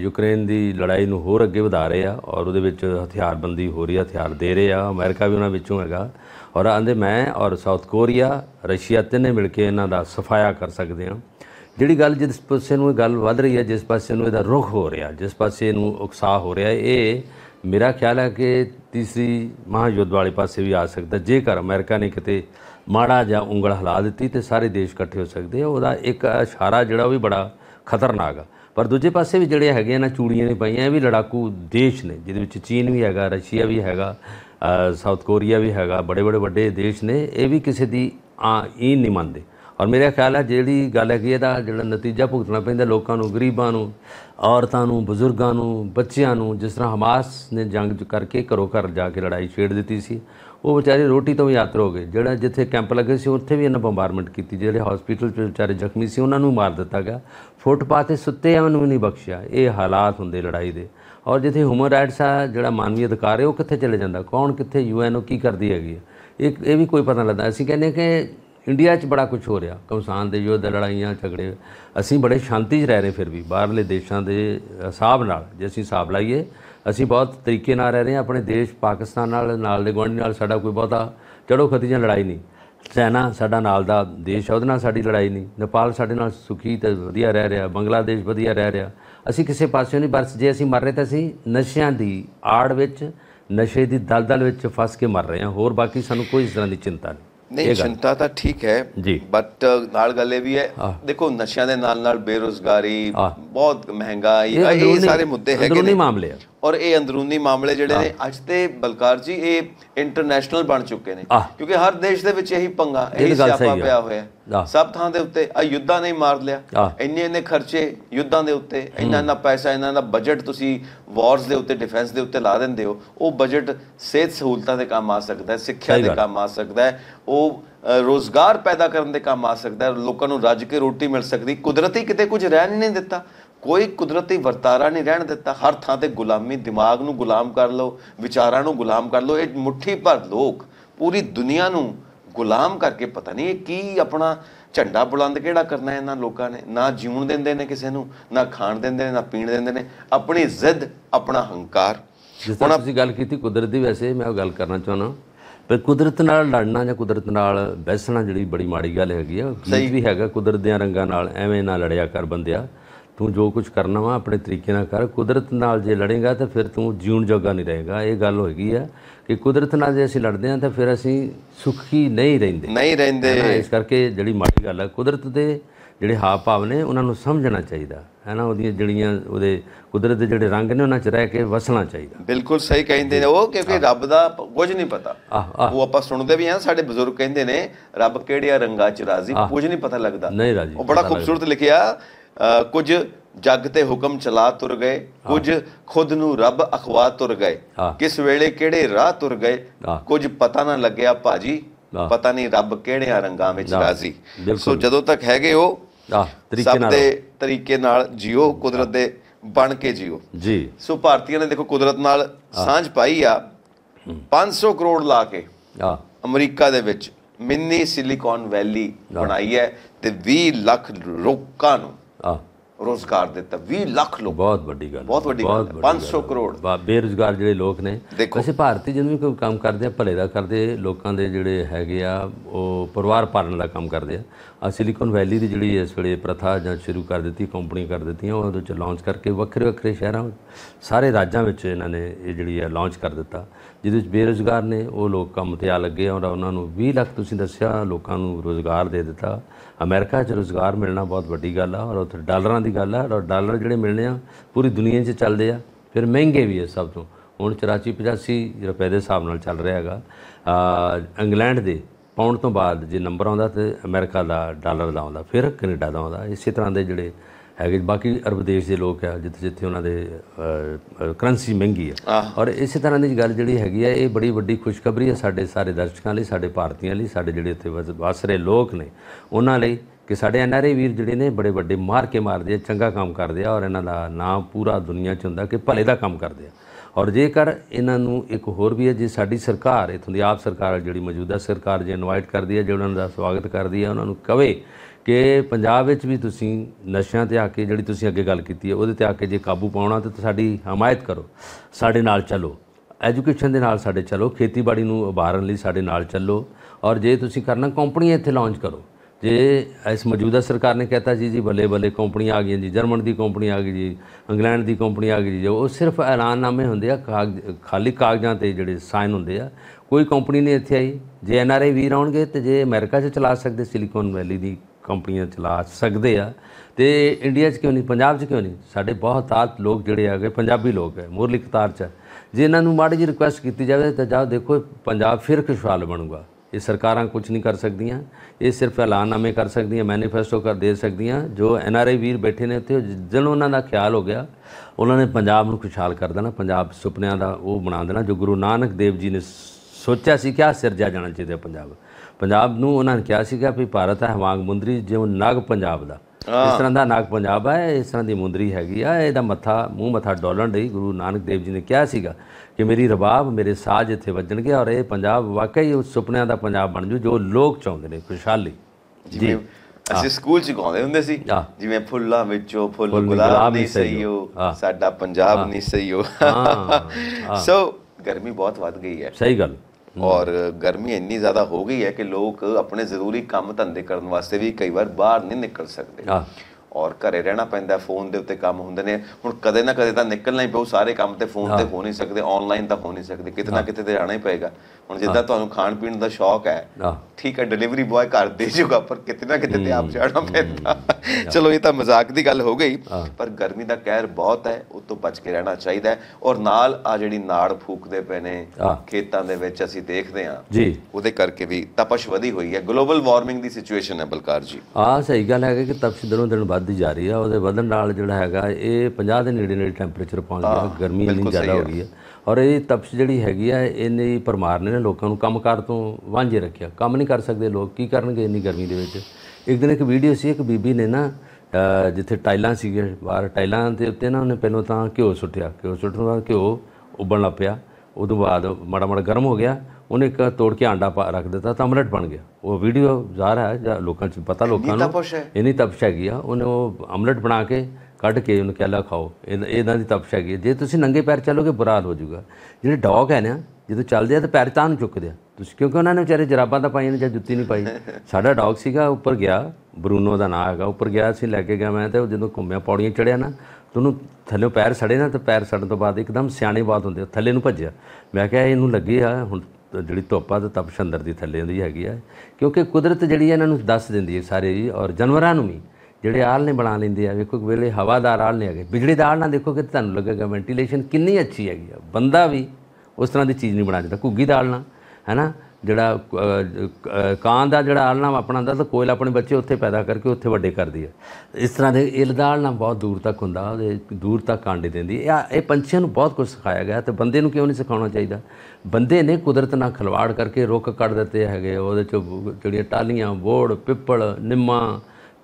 ਯੂਕਰੇਨ ਦੀ ਲੜਾਈ ਨੂੰ ਹੋਰ ਅੱਗੇ ਵਧਾ ਰਹੇ ਆ ਔਰ ਉਹਦੇ ਵਿੱਚ ਹਥਿਆਰਬੰਦੀ ਹੋ ਰਹੀ ਆ ਹਥਿਆਰ ਦੇ ਰਹੇ ਆ ਅਮਰੀਕਾ ਵੀ ਉਹਨਾਂ ਵਿੱਚੋਂ ਹੈਗਾ ਔਰ ਆਂਦੇ ਮੈਂ ਔਰ ਸਾਊਥ ਕੋਰੀਆ ਰਸ਼ੀਆ ਤਿੰਨੇ ਮਿਲ ਕੇ ਇਹਨਾਂ ਦਾ ਸਫਾਇਆ ਕਰ ਸਕਦੇ ਆ ਜਿਹੜੀ ਗੱਲ ਜਿਸ ਪਾਸੇ ਨੂੰ ਇਹ ਗੱਲ ਵੱਧ ਰਹੀ ਹੈ ਜਿਸ ਪਾਸੇ ਨੂੰ ਇਹਦਾ ਰੁਖ ਹੋ ਰਿਹਾ ਜਿਸ ਪਾਸੇ ਨੂੰ ਉਕਸਾਹ ਹੋ ਰਿਹਾ ਇਹ ਮੇਰਾ ਖਿਆਲ ਹੈ ਕਿ ਤੀਸਰੀ ਮਹਾਯੁੱਧ ਵਾਲੇ ਪਾਸੇ ਵੀ ਆ ਸਕਦਾ ਜੇਕਰ ਅਮਰੀਕਾ ਨੇ ਕਿਤੇ ਮਾੜਾ ਜਾਂ ਉਂਗਲ ਹਿਲਾ ਦਿੱਤੀ ਤੇ ਸਾਰੇ ਦੇਸ਼ ਇਕੱਠੇ ਹੋ ਸਕਦੇ ਆ ਉਹਦਾ ਇੱਕ ਇਸ਼ਾਰਾ ਜਿਹੜਾ ਉਹ ਵੀ ਬੜਾ ਖਤਰਨਾਕ ਆ ਪਰ ਦੂਜੇ ਪਾਸੇ ਵੀ ਜਿਹੜੇ ਹੈਗੇ ਨਾ ਚੂੜੀਆਂ ਨੇ ਪਾਈਆਂ ਇਹ ਵੀ ਲੜਾਕੂ ਦੇਸ਼ ਨੇ ਜਿਹਦੇ ਵਿੱਚ ਚੀਨ ਵੀ ਹੈਗਾ ਰਸ਼ੀਆ ਵੀ ਹੈਗਾ ਸਾਊਥ ਕੋਰੀਆ ਵੀ ਹੈਗਾ ਬੜੇ ਬੜੇ ਵੱਡੇ ਦੇਸ਼ ਨੇ ਇਹ ਵੀ ਕਿਸੇ ਦੀ ਆ ਇਹ ਨਹੀਂ ਮੰਨਦੇ ਔਰ ਮੇਰੇ ਖਿਆਲ ਹੈ ਜਿਹੜੀ ਗੱਲ ਹੈ ਕਿ ਇਹਦਾ ਜਿਹੜਾ ਨਤੀਜਾ ਭੁਗਤਣਾ ਪੈਂਦਾ ਲੋਕਾਂ ਨੂੰ ਗਰੀਬਾਂ ਨੂੰ ਔਰਤਾਂ ਨੂੰ ਬਜ਼ੁਰਗਾਂ ਨੂੰ ਬੱਚਿਆਂ ਨੂੰ ਜਿਸ ਤਰ੍ਹਾਂ ਹਮਾਸ ਨੇ ਜੰਗ ਕਰਕੇ ਘਰੋ ਘਰ ਜਾ ਕੇ ਲੜਾਈ ਛੇੜ ਦਿੱਤੀ ਸੀ ਉਹ ਵਿਚਾਰੇ ਰੋਟੀ ਤੋਂ ਯਾਤਰਾ ਹੋ ਗਏ ਜਿਹੜਾ ਜਿੱਥੇ ਕੈਂਪ ਲੱਗੇ ਸੀ ਉੱਥੇ ਵੀ ਇਹਨਾਂ ਬੰਬਾਰਮੈਂਟ ਕੀਤੀ ਜਿਹੜੇ ਹਸਪੀਟਲ 'ਚ ਵਿਚਾਰੇ ਜ਼ਖਮੀ ਸੀ ਉਹਨਾਂ ਨੂੰ ਮਾਰ ਦਿੱਤਾ ਗਿਆ ਫੁੱਟਪਾਥ ਤੇ ਸੁੱਤੇ ਆ ਨੂੰ ਨਹੀਂ ਬਖਸ਼ਿਆ ਇਹ ਹਾਲਾਤ ਹੁੰਦੇ ਲੜਾਈ ਦੇ ਔਰ ਜਿੱਥੇ ਹਿਊਮਨ ਰਾਈਟਸ ਆ ਜਿਹੜਾ ਮਾਨਵੀ ਅਧਿਕਾਰ ਹੈ ਉਹ ਕਿੱਥੇ ਚਲੇ ਜਾਂਦਾ ਕੌਣ ਕਿੱਥੇ ਯੂਐਨਓ ਕੀ ਕਰਦੀ ਹੈਗੀ ਇਹ ਇਹ ਵੀ ਕੋਈ ਪਤਾ ਲੱਗਦਾ ਅਸੀਂ ਕਹਿੰਦੇ ਕਿ ਇੰਡੀਆ 'ਚ ਬੜਾ ਕੁਝ ਹੋ ਰਿਹਾ ਕਮਸਾਨ ਦੇ ਜੋ ਲੜਾਈਆਂ ਝਗੜੇ ਅਸੀਂ ਬੜੇ ਸ਼ਾਂਤੀ 'ਚ ਰਹਿ ਰਹੇ ਫਿਰ ਵੀ ਬਾਹਰਲੇ ਦੇਸ਼ਾਂ ਦੇ ਹਿਸਾਬ ਨਾਲ ਜੇ ਅਸੀਂ ਹਿਸਾਬ ਲਾਈਏ ਅਸੀਂ ਬਹੁਤ ਤਰੀਕੇ ਨਾਲ ਰਹਿ ਰਹੇ ਹਾਂ ਆਪਣੇ ਦੇਸ਼ ਪਾਕਿਸਤਾਨ ਨਾਲ ਨਾਲ ਦੇ ਗੁਆਂਢੀ ਨਾਲ ਸਾਡਾ ਕੋਈ ਬਹੁਤਾ ਚੜੋ ਖਤੀਆਂ ਲੜਾਈ ਨਹੀਂ ਸੈਨਾ ਸਾਡਾ ਨਾਲ ਦਾ ਦੇਸ਼ ਹੈ ਉਹਦੇ ਨਾਲ ਸਾਡੀ ਲੜਾਈ ਨਹੀਂ ਨੇਪਾਲ ਸਾਡੇ ਨਾਲ ਸੁਖੀ ਤੇ ਵਧੀਆ ਰਹਿ ਰਿਹਾ ਬੰਗਲਾਦੇਸ਼ ਵਧੀਆ ਰਹਿ ਰਿਹਾ ਅਸੀਂ ਕਿਸੇ ਪਾਸਿਓਂ ਨਹੀਂ ਬਰਸ ਜੇ ਅਸੀਂ ਮਰ ਰਹੇ ਤਾਂ ਅਸੀਂ ਨਸ਼ਿਆਂ ਦੀ ਆੜ ਵਿੱਚ ਨਸ਼ੇ ਦੀ ਦਲਦਲ ਵਿੱਚ ਫਸ ਕੇ ਮਰ ਰਹੇ ਹਾਂ ਹੋਰ ਬਾਕੀ ਸਾਨੂੰ ਕੋਈ ਇਸ ਤਰ੍ਹਾਂ ਦੀ ਚਿੰਤਾ ਨਹੀਂ ਨਹੀਂ ਚਿੰਤਾ ਤਾਂ ਠੀਕ ਹੈ ਬਟ ਨਾਲ ਗੱਲੇ ਵੀ ਹੈ ਦੇਖੋ ਨਸ਼ਿਆਂ ਦੇ ਨਾਲ ਨਾਲ ਬੇਰੋਜ਼ਗਾਰੀ ਬਹੁਤ ਮਹਿੰਗਾਈ ਇਹ ਸਾਰੇ ਮੁੱਦੇ ਹੈਗੇ ਨੇ ਮਾਮਲੇ ਆ ਔਰ ਇਹ ਅੰਦਰੂਨੀ ਮਾਮਲੇ ਜਿਹੜੇ ਨੇ ਅੱਜ ਤੇ ਬਲਕਾਰ ਜੀ ਇਹ ਇੰਟਰਨੈਸ਼ਨਲ ਬਣ ਚੁੱਕੇ ਨੇ ਕਿਉਂਕਿ ਹਰ ਦੇਸ਼ ਦੇ ਵਿੱਚ ਇਹੀ ਪੰਗਾ ਇਹੀ ਸਿਆਪਾ ਪਿਆ ਹੋਇਆ ਸਭ ਥਾਂ ਦੇ ਉੱਤੇ ਆ ਯੁੱਧਾਂ ਨੇ ਮਾਰ ਲਿਆ ਇੰਨੇ ਇੰਨੇ ਖਰਚੇ ਯੁੱਧਾਂ ਦੇ ਉੱਤੇ ਇੰਨਾ ਇੰਨਾ ਪੈਸਾ ਇੰਨਾ ਇੰਨਾ ਬਜਟ ਤੁਸੀਂ ਵਾਰਸ ਦੇ ਉੱਤੇ ਡਿਫੈਂਸ ਦੇ ਉੱਤੇ ਲਾ ਦਿੰਦੇ ਹੋ ਉਹ ਬਜਟ ਸਿਹਤ ਸਹੂਲਤਾਂ ਦੇ ਕੰਮ ਆ ਸਕਦਾ ਹੈ ਸਿੱਖਿਆ ਦੇ ਕੰਮ ਆ ਸਕਦਾ ਹੈ ਉਹ ਰੋਜ਼ਗਾਰ ਪੈਦਾ ਕਰਨ ਦੇ ਕੰਮ ਆ ਸਕਦਾ ਹੈ ਲੋਕਾਂ ਨੂੰ ਰੱਜ ਕੇ ਰੋਟੀ ਮਿਲ ਸਕਦੀ ਕੁਦਰਤੀ ਕਿਤੇ ਕੁਝ ਰਹਿਣ ਨਹੀਂ ਦਿੱਤਾ ਕੋਈ ਕੁਦਰਤੀ ਵਰਤਾਰਾ ਨਹੀਂ ਰਹਿਣ ਦਿੱਤਾ ਹਰ ਥਾਂ ਤੇ ਗੁਲਾਮੀ ਦਿਮਾਗ ਨੂੰ ਗੁਲਾਮ ਕਰ ਲਓ ਵਿਚਾਰਾਂ ਨੂੰ ਗੁਲਾਮ ਕਰ ਲਓ ਇਹ ਮੁਠੀ ਭਰ ਲੋਕ ਪੂਰੀ ਦੁਨੀਆ ਨੂੰ ਗੁਲਾਮ ਕਰਕੇ ਪਤਾ ਨਹੀਂ ਇਹ ਕੀ ਆਪਣਾ ਝੰਡਾ ਬੁਲੰਦ ਕਿਹੜਾ ਕਰਨਾ ਇਹਨਾਂ ਲੋਕਾਂ ਨੇ ਨਾ ਜਿਉਣ ਦਿੰਦੇ ਨੇ ਕਿਸੇ ਨੂੰ ਨਾ ਖਾਣ ਦਿੰਦੇ ਨੇ ਨਾ ਪੀਣ ਦਿੰਦੇ ਨੇ ਆਪਣੀ ਜ਼ਿੱਦ ਆਪਣਾ ਹੰਕਾਰ ਹੁਣ ਤੁਸੀਂ ਗੱਲ ਕੀਤੀ ਕੁਦਰਤ ਦੀ ਵੈਸੇ ਮੈਂ ਉਹ ਗੱਲ ਕਰਨਾ ਚਾਹਣਾ ਪਰ ਕੁਦਰਤ ਨਾਲ ਲੜਨਾ ਜਾਂ ਕੁਦਰਤ ਨਾਲ ਬੈਸਣਾ ਜਿਹੜੀ ਬੜੀ ਮਾੜੀ ਗੱਲ ਹੈਗੀ ਆ ਵੀ ਹੈਗਾ ਕੁਦਰਤ ਦੇ ਰੰਗਾਂ ਨਾਲ ਐਵੇਂ ਨਾ ਲੜਿਆ ਕਰ ਬੰਦਿਆ ਤੂੰ ਜੋ ਕੁਝ ਕਰਨਾ ਵਾ ਆਪਣੇ ਤਰੀਕੇ ਨਾਲ ਕਰ ਕੁਦਰਤ ਨਾਲ ਜੇ ਲੜੇਗਾ ਤਾਂ ਫਿਰ ਤੂੰ ਜੀਉਣ ਜੋਗਾ ਨਹੀਂ ਰਹੇਗਾ ਇਹ ਗੱਲ ਗਈ ਆ ਕਿ ਕੁਦਰਤ ਨਾਲ ਜੇ ਅਸੀਂ ਲੜਦੇ ਹਾਂ ਤਾਂ ਫਿਰ ਅਸੀਂ ਸੁਖੀ ਨਹੀਂ ਰਹਿੰਦੇ ਨਹੀਂ ਰਹਿੰਦੇ ਇਸ ਕਰਕੇ ਜਿਹੜੀ ਮਾੜੀ ਗੱਲ ਆ ਕੁਦਰਤ ਦੇ ਜਿਹੜੇ ਹਾਵ ਭਾਵ ਨੇ ਉਹਨਾਂ ਨੂੰ ਸਮਝਣਾ ਚਾਹੀਦਾ ਹੈ ਨਾ ਉਹਦੀਆਂ ਜੜੀਆਂ ਉਹਦੇ ਕੁਦਰਤ ਦੇ ਜਿਹੜੇ ਰੰਗ ਨੇ ਉਹਨਾਂ 'ਚ ਰਹਿ ਕੇ ਵਸਣਾ ਚਾਹੀਦਾ ਬਿਲਕੁਲ ਸਹੀ ਕਹਿੰਦੇ ਨੇ ਉਹ ਕਿਉਂਕਿ ਰੱਬ ਦਾ ਕੁਝ ਨਹੀਂ ਪਤਾ ਉਹ ਆਪਾਂ ਸੁਣਦੇ ਵੀ ਆ ਸਾਡੇ ਬਜ਼ੁਰਗ ਕਹਿੰਦੇ ਨੇ ਰੱਬ ਕਿਹੜਿਆ ਰੰਗਾ 'ਚ ਰਾਜ਼ੀ ਕੁਝ ਨਹੀਂ ਪਤਾ ਲੱਗਦਾ ਉਹ ਬੜਾ ਖੂਬਸੂਰਤ ਲਿਖਿਆ ਕੁਝ ਜੱਗ ਤੇ ਹੁਕਮ ਚਲਾ ਤੁਰ ਗਏ ਕੁਝ ਖੁਦ ਨੂੰ ਰੱਬ ਅਖਵਾ ਤੁਰ ਗਏ ਕਿਸ ਵੇਲੇ ਕਿਹੜੇ ਰਾਹ ਤੁਰ ਗਏ ਕੁਝ ਪਤਾ ਨਾ ਲੱਗਿਆ ਭਾਜੀ ਪਤਾ ਨਹੀਂ ਰੱਬ ਕਿਹੜੇ ਰੰਗਾਂ ਵਿੱਚ ਰਾਜ਼ੀ ਸੋ ਜਦੋਂ ਤੱਕ ਹੈਗੇ ਹੋ ਸਭ ਦੇ ਤਰੀਕੇ ਨਾਲ ਜਿਉ ਕੁਦਰਤ ਦੇ ਬਣ ਕੇ ਜਿਉ ਜੀ ਸੋ ਭਾਰਤੀਆਂ ਨੇ ਦੇਖੋ ਕੁਦਰਤ ਨਾਲ ਸਾਂਝ ਪਾਈ ਆ 500 ਕਰੋੜ ਲਾ ਕੇ ਅਮਰੀਕਾ ਦੇ ਵਿੱਚ ਮਿੰਨੀ ਸਿਲੀਕਨ ਵੈਲੀ ਬਣਾਈ ਹੈ ਤੇ 20 ਲੱਖ ਲੋਕਾਂ ਨੂੰ ਰੋਜ਼ਗਾਰ ਦਿੱਤਾ 20 ਲੱਖ ਲੋਕ ਬਹੁਤ ਵੱਡੀ ਗੱਲ ਬਹੁਤ ਵੱਡੀ ਗੱਲ 500 ਕਰੋੜ ਬੇਰੋਜ਼ਗਾਰ ਜਿਹੜੇ ਲੋਕ ਨੇ ਵੈਸੇ ਭਾਰਤੀ ਜਿਹਨੂੰ ਵੀ ਕੋਈ ਕੰਮ ਕਰਦੇ ਆ ਭਲੇ ਦਾ ਕਰਦੇ ਲੋਕਾਂ ਦੇ ਜਿਹੜੇ ਹੈਗੇ ਆ ਉਹ ਪਰਿਵਾਰ ਪਾਲਣ ਦਾ ਕੰਮ ਕਰਦੇ ਆ ਆ ਸਿਲੀਕਨ ਵੈਲੀ ਦੀ ਜਿਹੜੀ ਇਸ ਵੇਲੇ ਪ੍ਰਥਾ ਜਾਂ ਸ਼ੁਰੂ ਕਰ ਦਿੱਤੀ ਕੰਪਨੀ ਕਰ ਦਿੱਤੀਆਂ ਉਹਦੇ ਚ ਲਾਂਚ ਕਰਕੇ ਵੱਖਰੇ ਵੱਖਰੇ ਸ਼ਹਿਰਾਂ ਸਾਰੇ ਰਾਜਾਂ ਵਿੱਚ ਇਹਨਾਂ ਨੇ ਇਹ ਜਿਹੜੀ ਆ ਲਾਂਚ ਕਰ ਦਿੱਤਾ ਜਿਹਦੇ ਵਿੱਚ ਬੇਰੋਜ਼ਗਾਰ ਨੇ ਉਹ ਲੋਕ ਕੰਮ ਤੇ ਆ ਲੱਗੇ ਔਰ ਉਹਨਾਂ ਨੂੰ 20 ਲੱਖ ਤੁਸੀਂ ਦੱਸਿਆ ਲੋਕਾਂ ਨੂੰ ਰੋਜ਼ਗਾਰ ਦੇ ਦਿੱਤਾ ਅਮਰੀਕਾ 'ਚ ਰੋਜ਼ਗਾਰ ਮਿਲਣਾ ਬਹੁਤ ਵੱਡੀ ਗੱਲ ਆ ਔਰ ਉੱਥੇ ਡਾਲਰਾਂ ਦੀ ਗੱਲ ਆ ਔਰ ਡਾਲਰ ਜਿਹੜੇ ਮਿਲਣੇ ਆ ਪੂਰੀ ਦੁਨੀਆ 'ਚ ਚੱਲਦੇ ਆ ਫਿਰ ਮਹਿੰਗੇ ਵੀ ਆ ਸਭ ਤੋਂ ਹੁਣ 84 85 ਰੁਪਏ ਦੇ ਹਿਸਾਬ ਨਾਲ ਚੱਲ ਰਿਹਾ ਹੈਗਾ ਇੰਗਲੈਂਡ ਦੇ ਪਾਉਂਡ ਤੋਂ ਬਾਅਦ ਜੇ ਨੰਬਰ ਆਉਂਦਾ ਤੇ ਅਮਰੀਕਾ ਦਾ ਡਾਲਰ ਦਾ ਆਉਂਦਾ ਫਿਰ ਕੈਨੇਡਾ ਦਾ ਆਉਂਦਾ ਇਸੇ ਤਰ੍ਹਾਂ ਦੇ ਜਿਹੜੇ ਹੈਗੇ ਬਾਕੀ ਅਰਬ ਦੇਸ਼ ਦੇ ਲੋਕ ਆ ਜਿੱਥੇ ਜਿੱਥੇ ਉਹਨਾਂ ਦੇ ਕਰੰਸੀ ਮਹਿੰਗੀ ਆ ਔਰ ਇਸੇ ਤਰ੍ਹਾਂ ਦੀ ਗੱਲ ਜਿਹੜੀ ਹੈਗੀ ਆ ਇਹ ਬੜੀ ਵੱਡੀ ਖੁਸ਼ਖਬਰੀ ਆ ਸਾਡੇ ਸਾਰੇ ਦਰਸ਼ਕਾਂ ਲਈ ਸਾਡੇ ਭਾਰਤੀਆਂ ਲਈ ਸਾਡੇ ਜਿਹੜੇ ਇੱਥੇ ਵਸਰੇ ਲੋਕ ਨੇ ਉਹਨਾਂ ਲਈ ਕਿ ਸਾਡੇ ਐਨਆਰਏ ਵੀਰ ਜਿਹੜੇ ਨੇ ਬੜੇ ਵੱਡੇ ਮਾਰ ਕੇ ਮਾਰਦੇ ਆ ਚੰਗਾ ਕੰਮ ਕਰਦੇ ਆ ਔਰ ਇਹਨਾਂ ਦਾ ਨਾਮ ਪੂਰਾ ਦੁਨੀਆ 'ਚ ਹੁੰਦਾ ਕਿ ਭਲੇ ਦਾ ਕੰਮ ਕਰਦੇ ਆ ਔਰ ਜੇਕਰ ਇਹਨਾਂ ਨੂੰ ਇੱਕ ਹੋਰ ਵੀ ਹੈ ਜੇ ਸਾਡੀ ਸਰਕਾਰ ਇਥੋਂ ਦੀ ਆਪ ਸਰਕਾਰ ਜਿਹੜੀ ਮੌਜੂਦਾ ਸਰਕਾਰ ਜੇ ਇਨਵਾਈਟ ਕਰਦੀ ਹੈ ਜਿਹੜਾ ਉਹਨਾਂ ਦਾ ਸਵਾਗਤ ਕਰਦੀ ਹੈ ਉਹਨਾਂ ਨੂੰ ਕਵੇ ਕਿ ਪੰਜਾਬ ਵਿੱਚ ਵੀ ਤੁਸੀਂ ਨਸ਼ਿਆਂ ਤੇ ਆ ਕੇ ਜਿਹੜੀ ਤੁਸੀਂ ਅੱਗੇ ਗੱਲ ਕੀਤੀ ਹੈ ਉਹਦੇ ਤੇ ਆ ਕੇ ਜੇ ਕਾਬੂ ਪਾਉਣਾ ਤੇ ਸਾਡੀ ਹਮਾਇਤ ਕਰੋ ਸਾਡੇ ਨਾਲ ਚੱਲੋ ਐਜੂਕੇਸ਼ਨ ਦੇ ਨਾਲ ਸਾਡੇ ਚੱਲੋ ਖੇਤੀਬਾੜੀ ਨੂੰ ਉਭਾਰਨ ਲਈ ਸਾਡੇ ਨਾਲ ਚੱਲੋ ਔਰ ਜੇ ਤੁਸੀਂ ਕਰਨਾ ਕੰਪਨੀਆਂ ਇੱਥੇ ਲਾਂਚ ਕਰੋ ਜੇ ਇਸ ਮੌਜੂਦਾ ਸਰਕਾਰ ਨੇ ਕਹਿਤਾ ਜੀ ਜੀ ਬੱਲੇ ਬੱਲੇ ਕੰਪਨੀਆਂ ਆ ਗਈਆਂ ਜੀ ਜਰਮਨ ਦੀ ਕੰਪਨੀ ਆ ਗਈ ਜੀ ਇੰਗਲੈਂਡ ਦੀ ਕੰਪਨੀ ਆ ਗਈ ਜੀ ਉਹ ਸਿਰਫ ਐਲਾਨਨਾਮੇ ਹੁੰਦੇ ਆ ਖਾਲੀ ਕਾਗਜ਼ਾਂ ਤੇ ਜਿਹੜੇ ਸਾਈਨ ਹੁੰਦੇ ਆ ਕੋਈ ਕੰਪਨੀ ਨਹੀਂ ਇੱਥੇ ਆਈ ਜੇ ਐਨਆਰਆਈ ਵੀ ਆਉਣਗੇ ਤੇ ਜੇ ਅਮਰੀਕਾ 'ਚ ਚਲਾ ਸਕਦੇ ਸਿਲੀਕਨ ਵੈਲੀ ਦੀ ਕੰਪਨੀਆਂ ਚਲਾ ਸਕਦੇ ਆ ਤੇ ਇੰਡੀਆ 'ਚ ਕਿਉਂ ਨਹੀਂ ਪੰਜਾਬ 'ਚ ਕਿਉਂ ਨਹੀਂ ਸਾਡੇ ਬਹੁਤ ਆਤ ਲੋਕ ਜਿਹੜੇ ਆ ਗਏ ਪੰਜਾਬੀ ਲੋਕ ਹੈ ਮੁਰਲੀ ਕਤਾਰ 'ਚ ਜੇ ਇਹਨਾਂ ਨੂੰ ਮਾੜੀ ਜੀ ਰਿਕੁਐਸਟ ਕੀਤੀ ਜਾਵੇ ਤਾਂ ਜਾਓ ਦੇਖੋ ਪੰਜਾਬ ਫਿਰ ਖੁਸ਼ਹਾਲ ਬਣੂਗਾ ਇਹ ਸਰਕਾਰਾਂ ਕੁਝ ਨਹੀਂ ਕਰ ਸਕਦੀਆਂ ਇਹ ਸਿਰਫ ਐਲਾਨਨਾਮੇ ਕਰ ਸਕਦੀਆਂ ਮੈਨੀਫੈਸਟੋ ਕਰ ਦੇ ਸਕਦੀਆਂ ਜੋ ਐਨ ਆਰ ਆਈ ਵੀਰ ਬੈਠੇ ਨੇ ਉੱਥੇ ਜਦੋਂ ਉਹਨਾਂ ਦਾ ਖਿਆਲ ਹੋ ਗਿਆ ਉਹਨਾਂ ਨੇ ਪੰਜਾਬ ਨੂੰ ਖੁਸ਼ਹਾਲ ਕਰ ਦੇਣਾ ਪੰਜਾਬ ਸੁਪਨਿਆਂ ਦਾ ਉਹ ਬਣਾ ਦੇਣਾ ਜੋ ਗੁਰੂ ਨਾਨਕ ਦੇਵ ਜੀ ਨੇ ਸੋਚਿਆ ਸੀ ਕਿ ਆ ਸਿਰਜਿਆ ਜਾਣਾ ਚਾਹੀਦਾ ਪੰਜਾਬ ਪੰਜਾਬ ਨੂੰ ਉਹਨਾਂ ਨੇ ਕਿਹਾ ਸੀਗਾ ਵੀ ਭਾਰਤ ਹੈ ਵਾਂਗ ਮੁੰਦਰੀ ਜਿਉਂ ਨਾਗ ਪੰਜਾਬ ਦਾ ਇਸ ਤਰ੍ਹਾਂ ਦਾ ਨਾਗ ਪੰਜਾਬ ਹੈ ਇਸ ਤਰ੍ਹਾਂ ਦੀ ਮੁੰਦਰੀ ਹੈਗੀ ਆ ਇਹਦਾ ਮੱਥਾ ਮੂੰਹ ਮੱਥਾ ਡੋਲਣ ਲਈ ਗੁਰੂ ਨਾਨਕ ਦੇਵ ਜੀ ਨੇ ਕਿਹਾ ਸੀਗਾ ਕਿ ਮੇਰੀ ਰਬਾਬ ਮੇਰੇ ਸਾਜ ਇੱਥੇ ਵੱਜਣਗੇ ਔਰ ਇਹ ਪੰਜਾਬ ਵਾਕਈ ਉਸ ਸੁਪਨਿਆਂ ਦਾ ਪੰਜਾਬ ਬਣ ਜੂ ਜੋ ਲੋਕ ਚਾਹੁੰਦੇ ਨੇ ਖੁਸ਼ਹਾਲੀ ਜੀ ਅਸੀਂ ਸਕੂਲ ਚ ਗਾਉਂਦੇ ਹੁੰਦੇ ਸੀ ਜਿਵੇਂ ਫੁੱਲਾਂ ਵਿੱਚੋਂ ਫੁੱਲ ਗੁਲਾਬ ਨਹੀਂ ਸਹੀ ਹੋ ਸਾਡਾ ਪੰਜਾਬ ਨਹੀਂ ਸਹੀ ਹੋ ਸੋ ਗਰਮੀ ਬਹੁਤ ਵੱਧ ਗਈ ਹੈ ਸਹੀ ਗੱਲ ਔਰ ਗਰਮੀ ਇੰਨੀ ਜ਼ਿਆਦਾ ਹੋ ਗਈ ਹੈ ਕਿ ਲੋਕ ਆਪਣੇ ਜ਼ਰੂਰੀ ਕੰਮ ਧੰਦੇ ਕਰਨ ਵਾਸਤੇ ਵੀ ਕਈ ਵਾਰ ਬਾਹਰ ਨਹੀਂ ਨਿਕਲ ਸਕਦੇ ਔਰ ਘਰੇ ਰਹਿਣਾ ਪੈਂਦਾ ਫੋਨ ਦੇ ਉੱਤੇ ਕੰਮ ਹੁੰਦੇ ਨੇ ਹੁਣ ਕਦੇ ਨਾ ਕਦੇ ਤਾਂ ਨਿਕਲਣਾ ਹੀ ਪਊ ਸਾਰੇ ਕੰਮ ਤੇ ਫੋਨ ਤੇ ਹੋ ਨਹੀਂ ਸਕਦੇ ਆਨਲਾਈਨ ਤਾਂ ਹੋ ਨਹੀਂ ਸਕਦੇ ਕਿਤੇ ਨਾ ਕਿਤੇ ਤੇ ਜਾਣਾ ਹੀ ਪਏਗਾ ਹੁਣ ਜਿੱਦਾਂ ਤੁਹਾਨੂੰ ਖਾਣ ਪੀਣ ਦਾ ਸ਼ੌਕ ਹੈ ਠੀਕ ਹੈ ਡਿਲੀਵਰੀ ਬॉय ਘਰ ਦੇ ਜੂਗਾ ਪਰ ਕਿਤੇ ਨਾ ਕਿਤੇ ਤੇ ਆਪ ਜਾਣਾ ਪੈਂਦਾ <laughs> ਚਲੋ ਇਹ ਤਾਂ ਮਜ਼ਾਕ ਦੀ ਗੱਲ ਹੋ ਗਈ ਪਰ ਗਰਮੀ ਦਾ ਕਹਿਰ ਬਹੁਤ ਹੈ ਉਸ ਤੋਂ ਬਚ ਕੇ ਰਹਿਣਾ ਚਾਹੀਦਾ ਹੈ ਔਰ ਨਾਲ ਆ ਜਿਹੜੀ ਨਾੜ ਫੂਕਦੇ ਪਏ ਨੇ ਖੇਤਾਂ ਦੇ ਵਿੱਚ ਅਸੀਂ ਦੇਖਦੇ ਆ ਜੀ ਉਹਦੇ ਕਰਕੇ ਵੀ ਤਪਸ਼ ਵਧੀ ਹੋਈ ਹੈ ਗਲੋਬਲ ਵਾਰਮਿੰਗ ਦੀ ਸਿਚੁਏਸ਼ਨ ਹੈ ਬਲਕਾਰ ਜੀ ਹਾਂ ਸਹੀ ਗੱਲ ਹੈ ਕਿ ਤਪਸ਼ ਦਿਨੋਂ ਦਿਨ ਵੱਧਦੀ ਜਾ ਰਹੀ ਹੈ ਉਹਦੇ ਵਧਣ ਨਾਲ ਜਿਹੜਾ ਹੈਗਾ ਇਹ 50 ਦੇ ਨੇੜੇ ਨੇੜੇ ਟੈਂਪਰੇਚਰ ਪਹੁੰਚ ਗਿਆ ਗਰਮੀ ਇੰਨੀ ਜ਼ਿਆਦਾ ਹੋ ਗਈ ਹੈ ਔਰ ਇਹ ਤਪਸ਼ ਜਿਹੜੀ ਹੈਗੀ ਹੈ ਇਹਨੇ ਪਰਮਾਰ ਨੇ ਨੇ ਲੋਕਾਂ ਨੂੰ ਕੰਮਕਾਰ ਤੋਂ ਵਾਂਝੇ ਰੱਖਿਆ ਕੰਮ ਨਹੀਂ ਕਰ ਸਕਦੇ ਲੋਕ ਕੀ ਕਰਨਗੇ ਇੰਨੀ ਗਰਮੀ ਦੇ ਵਿੱਚ ਇੱਕ ਦਿਨ ਇੱਕ ਵੀਡੀਓ ਸੀ ਇੱਕ ਬੀਬੀ ਨੇ ਨਾ ਜਿੱਥੇ ਟਾਈਲਾਂ ਸੀਗੇ ਬਾਹਰ ਟਾਈਲਾਂ ਦੇ ਉੱਤੇ ਨਾ ਉਹਨੇ ਪਹਿਲਾਂ ਤਾਂ ਘਿਓ ਸੁੱਟਿਆ ਘਿਓ ਸੁੱਟਣ ਤੋਂ ਬਾਅਦ ਘਿਓ ਉਬਲਣ ਲੱਗ ਪਿਆ ਉਦੋਂ ਬਾਅਦ ਮੜਾ ਮੜਾ ਗਰਮ ਹੋ ਗਿਆ ਉਹਨੇ ਇੱਕ ਤੋੜ ਕੇ ਆਂਡਾ ਰੱਖ ਦਿੱਤਾ ਤਾਂ ਅਮਲਟ ਬਣ ਗਿਆ ਉਹ ਵੀਡੀਓ ਜ਼ਾਹਰ ਹੈ ਜਾਂ ਲੋਕਾਂ ਚ ਪਤਾ ਲੋਕਾਂ ਨੂੰ ਇਨੀ ਤਪਸ਼ ਹੈਗੀ ਗਿਆ ਉਹਨੇ ਉਹ ਅਮਲਟ ਬਣਾ ਕੇ ਕੱਢ ਕੇ ਉਹਨੂੰ ਲਾ ਖਾਓ ਇਹਨਾਂ ਦੀ ਤਪਸ਼ ਗਿਆ ਜੇ ਤੁਸੀਂ ਨੰਗੇ ਪੈਰ ਚੱਲੋਗੇ ਬੁਰਾ ਹਾਲ ਹੋ ਜਾਊਗਾ ਜਿਹੜੇ ਡੌਗ ਹੈ ਨਾ ਜਦੋਂ ਚੱਲਦੇ ਆ ਤਾਂ ਪੈਰ ਤਾਂ ਨੂੰ ਚੁੱਕਦੇ ਆ ਤੁਸੀਂ ਕਿਉਂਕਿ ਉਹਨਾਂ ਨੇ ਵਿਚਾਰੇ ਜਰਾਬਾਂ ਤਾਂ ਪਾਈਆਂ ਨਹੀਂ ਜਾਂ ਜੁੱਤੀ ਨਹੀਂ ਪਾਈ <laughs> ਸਾਡਾ ਡੌਗ ਸੀਗਾ ਉੱਪਰ ਗਿਆ ਬਰੂਨੋ ਦਾ ਨਾਂ ਹੈਗਾ ਉੱਪਰ ਗਿਆ ਸੀ ਲੈ ਕੇ ਗਿਆ ਮੈਂ ਤੇ ਉਹ ਜਦੋਂ ਘੁੰਮਿਆ ਪੌੜੀਆਂ ਚੜਿਆ ਨਾ ਤੁਹਾਨੂੰ ਥੱਲੇ ਪੈਰ ਸੜੇ ਨਾ ਤੇ ਪੈਰ ਸੜਨ ਤੋਂ ਬਾਅਦ ਇੱਕਦਮ ਸਿਆਣੇ ਬਾਤ ਹੁੰਦੇ ਥੱਲੇ ਨੂੰ ਭੱਜਿਆ ਮੈਂ ਕਿਹਾ ਇਹਨੂੰ ਲੱਗੀ ਆ ਹੁਣ ਜਿਹੜੀ ਧੁੱਪਾ ਤੇ ਤਪਸ਼ ਅੰਦਰ ਦੀ ਥੱਲੇ ਹੁੰਦੀ ਹੈਗੀ ਆ ਕਿਉਂਕਿ ਕੁਦਰਤ ਜਿਹੜੀ ਇਹਨਾਂ ਨੂੰ ਦੱਸ ਦਿੰਦੀ ਹੈ ਸਾਰੇ ਜੀ ਔਰ ਜਾਨਵਰਾਂ ਨੂੰ ਵੀ ਜਿਹੜੇ ਆਲ ਨੇ ਬਣਾ ਲੈਂਦੇ ਆ ਵੇਖੋ ਵੇਲੇ ਹਵਾਦਾਰ ਆਲ ਨੇ ਹੈਗੇ ਬਿਜਲੀ ਦਾ ਆਲ ਨਾ ਦੇਖੋ ਕਿ ਤੁਹਾਨੂੰ ਲੱਗੇਗਾ ਵੈਂਟੀਲੇਸ਼ਨ ਕਿੰਨੀ ਅੱਛੀ ਹੈਗੀ ਆ ਬੰਦਾ ਵੀ ਉਸ ਤਰ੍ਹਾਂ ਦੀ ਚੀਜ਼ ਨਹੀਂ ਬਣਾ ਦਿੰਦਾ ਘੁੱਗੀ ਦਾ ਆਲਣਾ ਹੈਨਾ ਜਿਹੜਾ ਕਾਂ ਦਾ ਜਿਹੜਾ ਆਲਣਾ ਆਪਣਾ ਦਾ ਤਾਂ ਕੋਇਲ ਆਪਣੇ ਬੱਚੇ ਉੱਥੇ ਪੈਦਾ ਕਰਕੇ ਉੱਥੇ ਵੱਡੇ ਕਰਦੀ ਹੈ ਇਸ ਤਰ੍ਹਾਂ ਦੇ ਇਲ ਦਾ ਆਲਣਾ ਬਹੁਤ ਦੂਰ ਤੱਕ ਹੁੰਦਾ ਉਹਦੇ ਦੂਰ ਤੱਕ ਕਾਂਡੇ ਦਿੰਦੀ ਇਹ ਇਹ ਪੰਛੀਆਂ ਨੂੰ ਬਹੁਤ ਕੁਝ ਸਿਖਾਇਆ ਗਿਆ ਤੇ ਬੰਦੇ ਨੂੰ ਕਿਉਂ ਨਹੀਂ ਸਿਖਾਉਣਾ ਚਾਹੀਦਾ ਬੰਦੇ ਨੇ ਕੁਦਰਤ ਨਾਲ ਖਲਵਾੜ ਕਰਕੇ ਰੁੱਕ ਕੱਢ ਦਿੱਤੇ ਹੈਗੇ ਉਹਦੇ ਚ ਜਿਹੜੀਆਂ ਟਾਲੀਆਂ ਬੋੜ ਪਿੱਪਲ ਨਿੰਮਾ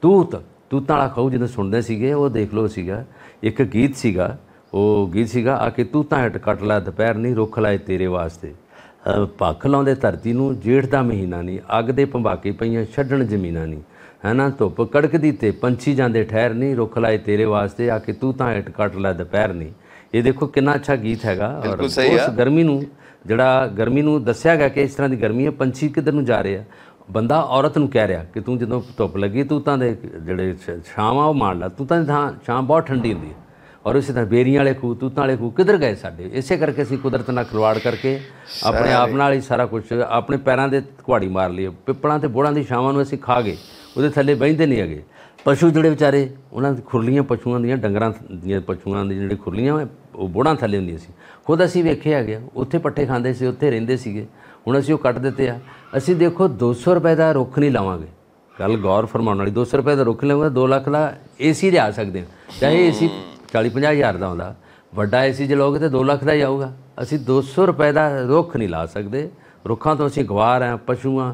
ਤੂਤ ਤੂਤਾਂ ਵਾਲਾ ਖਾਉ ਜਦੋਂ ਸੁਣਦੇ ਸੀਗੇ ਉਹ ਦੇਖ ਲੋ ਸੀਗਾ ਇੱਕ ਗੀਤ ਸੀਗਾ ਉਹ ਗੀਤ ਸੀਗਾ ਆ ਕਿ ਤੂੰ ਤਾਂ ਹਟ ਕੱਟ ਲੈ ਦੁਪਹਿਰ ਨਹੀਂ ਰੁੱਖ ਲਾਏ ਤੇਰੇ ਵਾਸਤੇ ਪੱਖ ਲਾਉਂਦੇ ਧਰਤੀ ਨੂੰ ਜੇਠ ਦਾ ਮਹੀਨਾ ਨਹੀਂ ਅੱਗ ਦੇ ਪੰਬਾਕੇ ਪਈਆਂ ਛੱਡਣ ਜ਼ਮੀਨਾਂ ਨਹੀਂ ਹੈਨਾ ਧੁੱਪ ਕੜਕਦੀ ਤੇ ਪੰਛੀ ਜਾਂਦੇ ਠਹਿਰ ਨਹੀਂ ਰੁੱਖ ਲਾਏ ਤੇਰੇ ਵਾਸਤੇ ਆ ਕਿ ਤੂੰ ਤਾਂ ਹਟ ਕੱਟ ਲੈ ਦੁਪਹਿਰ ਨਹੀਂ ਇਹ ਦੇਖੋ ਕਿੰਨਾ ਅੱਛਾ ਗੀਤ ਹੈਗਾ ਔਰ ਉਸ ਗਰਮੀ ਨੂੰ ਜਿਹੜਾ ਗਰਮੀ ਨੂੰ ਦੱਸਿਆ ਗਿਆ ਕਿ ਇਸ ਤਰ੍ਹਾਂ ਦੀ ਗਰਮੀ ਹੈ ਪੰਛੀ ਕਿੱਧਰ ਨੂੰ ਜਾ ਰਹੇ ਆ ਬੰਦਾ ਔਰਤ ਨੂੰ ਕਹਿ ਰਿਹਾ ਕਿ ਤੂੰ ਜਦੋਂ ਧੁੱਪ ਲੱਗੀ ਤੂੰ ਤਾਂ ਦੇ ਜਿਹੜੇ ਛਾਵਾਂ ਉਹ ਮਾਰ ਲੈ ਤੂੰ ਤਾਂ ਛਾਂ ਬਹੁਤ ਠੰਡੀ ਹੁੰਦੀ ਹੈ ਔਰ ਉਸੇ ਤਰ੍ਹਾਂ ਬੇਰੀਆਂ ਵਾਲੇ ਖੂਹ ਤੂਤਾਂ ਵਾਲੇ ਖੂਹ ਕਿੱਧਰ ਗਏ ਸਾਡੇ ਇਸੇ ਕਰਕੇ ਅਸੀਂ ਕੁਦਰਤ ਨਾਲ ਖਿਲਵਾੜ ਕਰਕੇ ਆਪਣੇ ਆਪ ਨਾਲ ਹੀ ਸਾਰਾ ਕੁਝ ਆਪਣੇ ਪੈਰਾਂ ਦੇ ਕੁਹਾੜੀ ਮਾਰ ਲਈ ਪਿੱਪਲਾਂ ਤੇ ਬੋੜਾਂ ਦੀ ਛਾਵਾਂ ਨੂੰ ਅਸੀਂ ਖਾ ਗਏ ਉਹਦੇ ਥੱਲੇ ਬੈਂਦੇ ਨਹੀਂ ਹੈਗੇ ਪਸ਼ੂ ਜਿਹੜੇ ਵਿਚਾਰੇ ਉਹਨਾਂ ਦੀ ਖੁਰਲੀਆਂ ਪਸ਼ੂਆਂ ਦੀਆਂ ਡੰਗਰਾਂ ਦੀਆਂ ਪਸ਼ੂਆਂ ਦੀ ਜਿਹੜੀ ਖੁਰਲੀਆਂ ਉਹ ਬੋੜਾਂ ਥੱਲੇ ਹੁੰਦੀਆਂ ਸੀ ਖੁਦ ਅਸੀਂ ਵੇਖਿਆ ਗਿਆ ਉੱਥੇ ਪੱਠੇ ਖਾਂਦੇ ਸੀ ਉੱਥੇ ਰਹਿੰਦੇ ਸੀਗੇ ਹੁਣ ਅਸੀਂ ਉਹ ਕੱਟ ਦਿੱਤੇ ਆ ਅਸੀਂ ਦੇਖੋ 200 ਰੁਪਏ ਦਾ ਰੁੱਖ ਨਹੀਂ ਲਾਵਾਂਗੇ ਗੱਲ ਗੌਰ ਫਰਮਾਉਣ ਵਾਲੀ 200 ਰੁਪਏ ਦਾ ਰੁੱਖ ਲਾਵਾਂਗੇ 2 ਲੱਖ ਦਾ ਏਸੀ ਲਿਆ ਸਕਦੇ ਹਾਂ ਚਾਹੇ ਏਸੀ 40 50000 ਦਾ ਹੁੰਦਾ ਵੱਡਾ ਏਸੀ ਜੇ ਲੋਗੇ ਤੇ 2 ਲੱਖ ਦਾ ਹੀ ਆਊਗਾ ਅਸੀਂ 200 ਰੁਪਏ ਦਾ ਰੁੱਖ ਨਹੀਂ ਲਾ ਸਕਦੇ ਰੁੱਖਾਂ ਤੋਂ ਅਸੀਂ ਗਵਾਰ ਆ ਪਸ਼ੂਆਂ